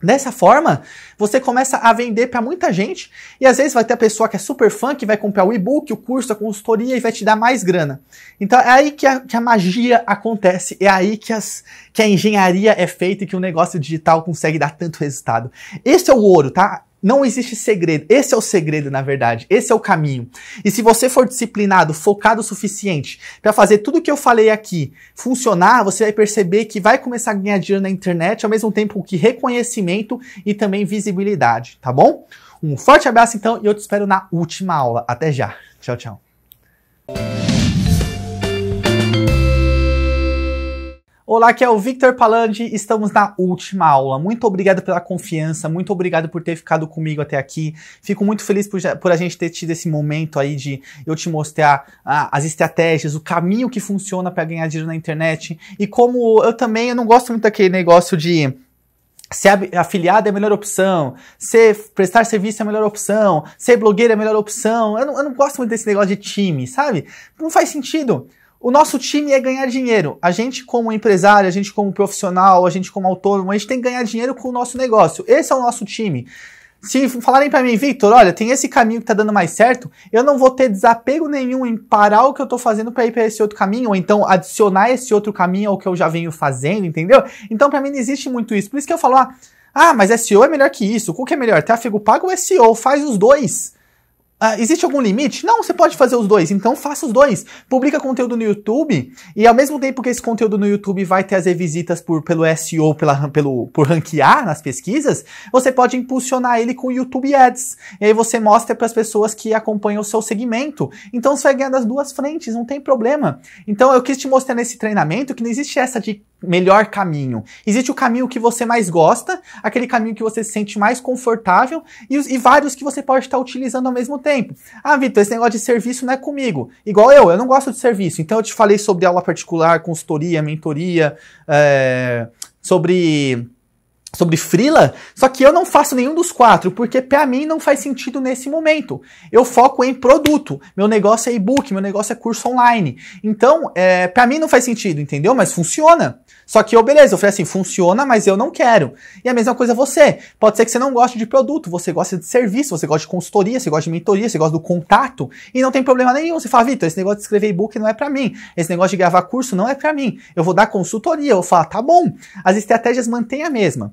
Dessa forma, você começa a vender para muita gente e às vezes vai ter a pessoa que é super fã que vai comprar o e-book, o curso, a consultoria e vai te dar mais grana. Então é aí que a, que a magia acontece, é aí que, as, que a engenharia é feita e que o negócio digital consegue dar tanto resultado. Esse é o ouro, tá? Não existe segredo. Esse é o segredo, na verdade. Esse é o caminho. E se você for disciplinado, focado o suficiente para fazer tudo o que eu falei aqui funcionar, você vai perceber que vai começar a ganhar dinheiro na internet, ao mesmo tempo que reconhecimento e também visibilidade, tá bom? Um forte abraço então e eu te espero na última aula. Até já. Tchau, tchau. Olá, aqui é o Victor Palandi, estamos na última aula. Muito obrigado pela confiança, muito obrigado por ter ficado comigo até aqui. Fico muito feliz por, por a gente ter tido esse momento aí de eu te mostrar ah, as estratégias, o caminho que funciona para ganhar dinheiro na internet. E como eu também eu não gosto muito daquele negócio de Ser afiliado é a melhor opção, ser prestar serviço é a melhor opção, ser blogueiro é a melhor opção. Eu não, eu não gosto muito desse negócio de time, sabe? Não faz sentido. O nosso time é ganhar dinheiro. A gente, como empresário, a gente, como profissional, a gente, como autônomo, a gente tem que ganhar dinheiro com o nosso negócio. Esse é o nosso time. Se falarem para mim, Victor, olha, tem esse caminho que tá dando mais certo, eu não vou ter desapego nenhum em parar o que eu tô fazendo para ir para esse outro caminho, ou então adicionar esse outro caminho ao que eu já venho fazendo, entendeu? Então, para mim, não existe muito isso. Por isso que eu falo, ah, ah, mas SEO é melhor que isso. Qual que é melhor? Tráfego pago ou é SEO? Faz os dois. Uh, existe algum limite? Não, você pode fazer os dois. Então faça os dois. Publica conteúdo no YouTube e ao mesmo tempo que esse conteúdo no YouTube vai trazer visitas por, pelo SEO, pela, pelo, por ranquear nas pesquisas, você pode impulsionar ele com o YouTube Ads. E aí você mostra para as pessoas que acompanham o seu segmento. Então você vai ganhar das duas frentes, não tem problema. Então eu quis te mostrar nesse treinamento que não existe essa de melhor caminho. Existe o caminho que você mais gosta, aquele caminho que você se sente mais confortável e, e vários que você pode estar utilizando ao mesmo tempo. Ah, Vitor, esse negócio de serviço não é comigo. Igual eu, eu não gosto de serviço. Então eu te falei sobre aula particular, consultoria, mentoria, é, sobre sobre Frila, só que eu não faço nenhum dos quatro, porque para mim não faz sentido nesse momento. Eu foco em produto, meu negócio é e-book, meu negócio é curso online. Então, é, para mim não faz sentido, entendeu? Mas funciona. Só que eu, beleza, eu falei assim, funciona, mas eu não quero. E a mesma coisa você. Pode ser que você não goste de produto, você gosta de serviço, você gosta de consultoria, você gosta de mentoria, você gosta do contato, e não tem problema nenhum. Você fala, Vitor, esse negócio de escrever e-book não é para mim, esse negócio de gravar curso não é para mim. Eu vou dar consultoria, eu falo, tá bom. As estratégias mantêm a mesma.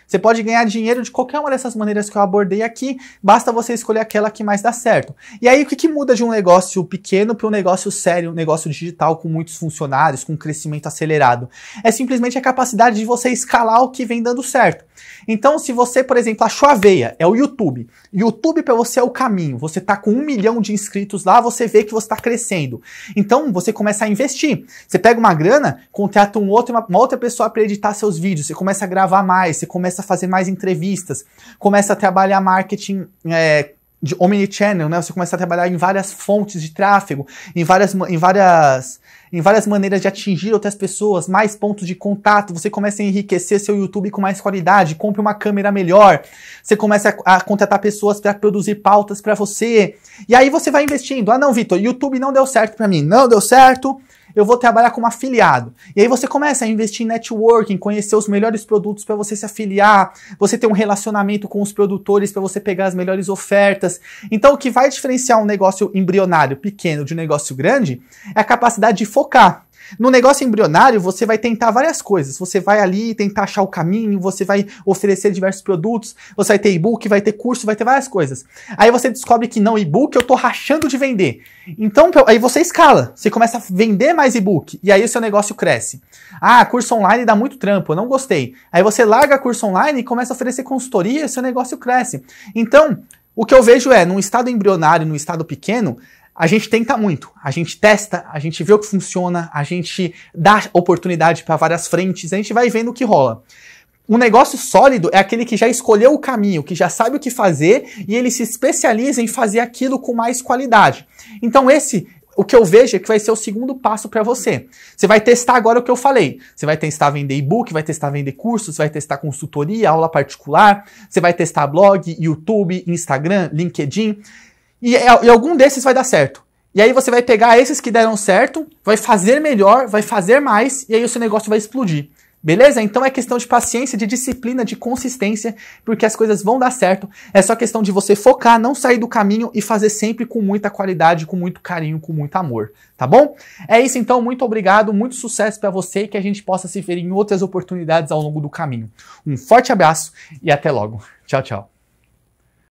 Você pode ganhar dinheiro de qualquer uma dessas maneiras que eu abordei aqui, basta você escolher aquela que mais dá certo. E aí, o que, que muda de um negócio pequeno para um negócio sério, um negócio digital com muitos funcionários, com um crescimento acelerado? É simplesmente a capacidade de você escalar o que vem dando certo. Então, se você, por exemplo, achou a veia, é o YouTube. YouTube para você é o caminho. Você está com um milhão de inscritos lá, você vê que você está crescendo. Então, você começa a investir. Você pega uma grana, contrata um outro, uma, uma outra pessoa para editar seus vídeos, você começa a gravar mais, você começa começa a fazer mais entrevistas, começa a trabalhar marketing. É, de omnichannel, né? Você começa a trabalhar em várias fontes de tráfego, em várias, em várias, em várias maneiras de atingir outras pessoas, mais pontos de contato. Você começa a enriquecer seu YouTube com mais qualidade, compre uma câmera melhor. Você começa a, a contratar pessoas para produzir pautas para você. E aí você vai investindo. Ah, não, Vitor, YouTube não deu certo para mim. Não deu certo eu vou trabalhar como afiliado. E aí você começa a investir em networking, conhecer os melhores produtos para você se afiliar, você ter um relacionamento com os produtores para você pegar as melhores ofertas. Então, o que vai diferenciar um negócio embrionário pequeno de um negócio grande é a capacidade de focar. No negócio embrionário, você vai tentar várias coisas. Você vai ali tentar achar o caminho, você vai oferecer diversos produtos, você vai ter e-book, vai ter curso, vai ter várias coisas. Aí você descobre que não, e-book eu tô rachando de vender. Então, aí você escala. Você começa a vender mais e-book. E aí o seu negócio cresce. Ah, curso online dá muito trampo, eu não gostei. Aí você larga curso online e começa a oferecer consultoria, seu negócio cresce. Então, o que eu vejo é, num estado embrionário, num estado pequeno, a gente tenta muito, a gente testa, a gente vê o que funciona, a gente dá oportunidade para várias frentes, a gente vai vendo o que rola. Um negócio sólido é aquele que já escolheu o caminho, que já sabe o que fazer e ele se especializa em fazer aquilo com mais qualidade. Então esse o que eu vejo é que vai ser o segundo passo para você. Você vai testar agora o que eu falei. Você vai testar vender e-book, vai testar vender cursos, vai testar consultoria, aula particular, você vai testar blog, YouTube, Instagram, LinkedIn e, e algum desses vai dar certo. E aí você vai pegar esses que deram certo, vai fazer melhor, vai fazer mais, e aí o seu negócio vai explodir. Beleza? Então é questão de paciência, de disciplina, de consistência, porque as coisas vão dar certo. É só questão de você focar, não sair do caminho e fazer sempre com muita qualidade, com muito carinho, com muito amor, tá bom? É isso então, muito obrigado, muito sucesso para você e que a gente possa se ver em outras oportunidades ao longo do caminho. Um forte abraço e até logo. Tchau, tchau.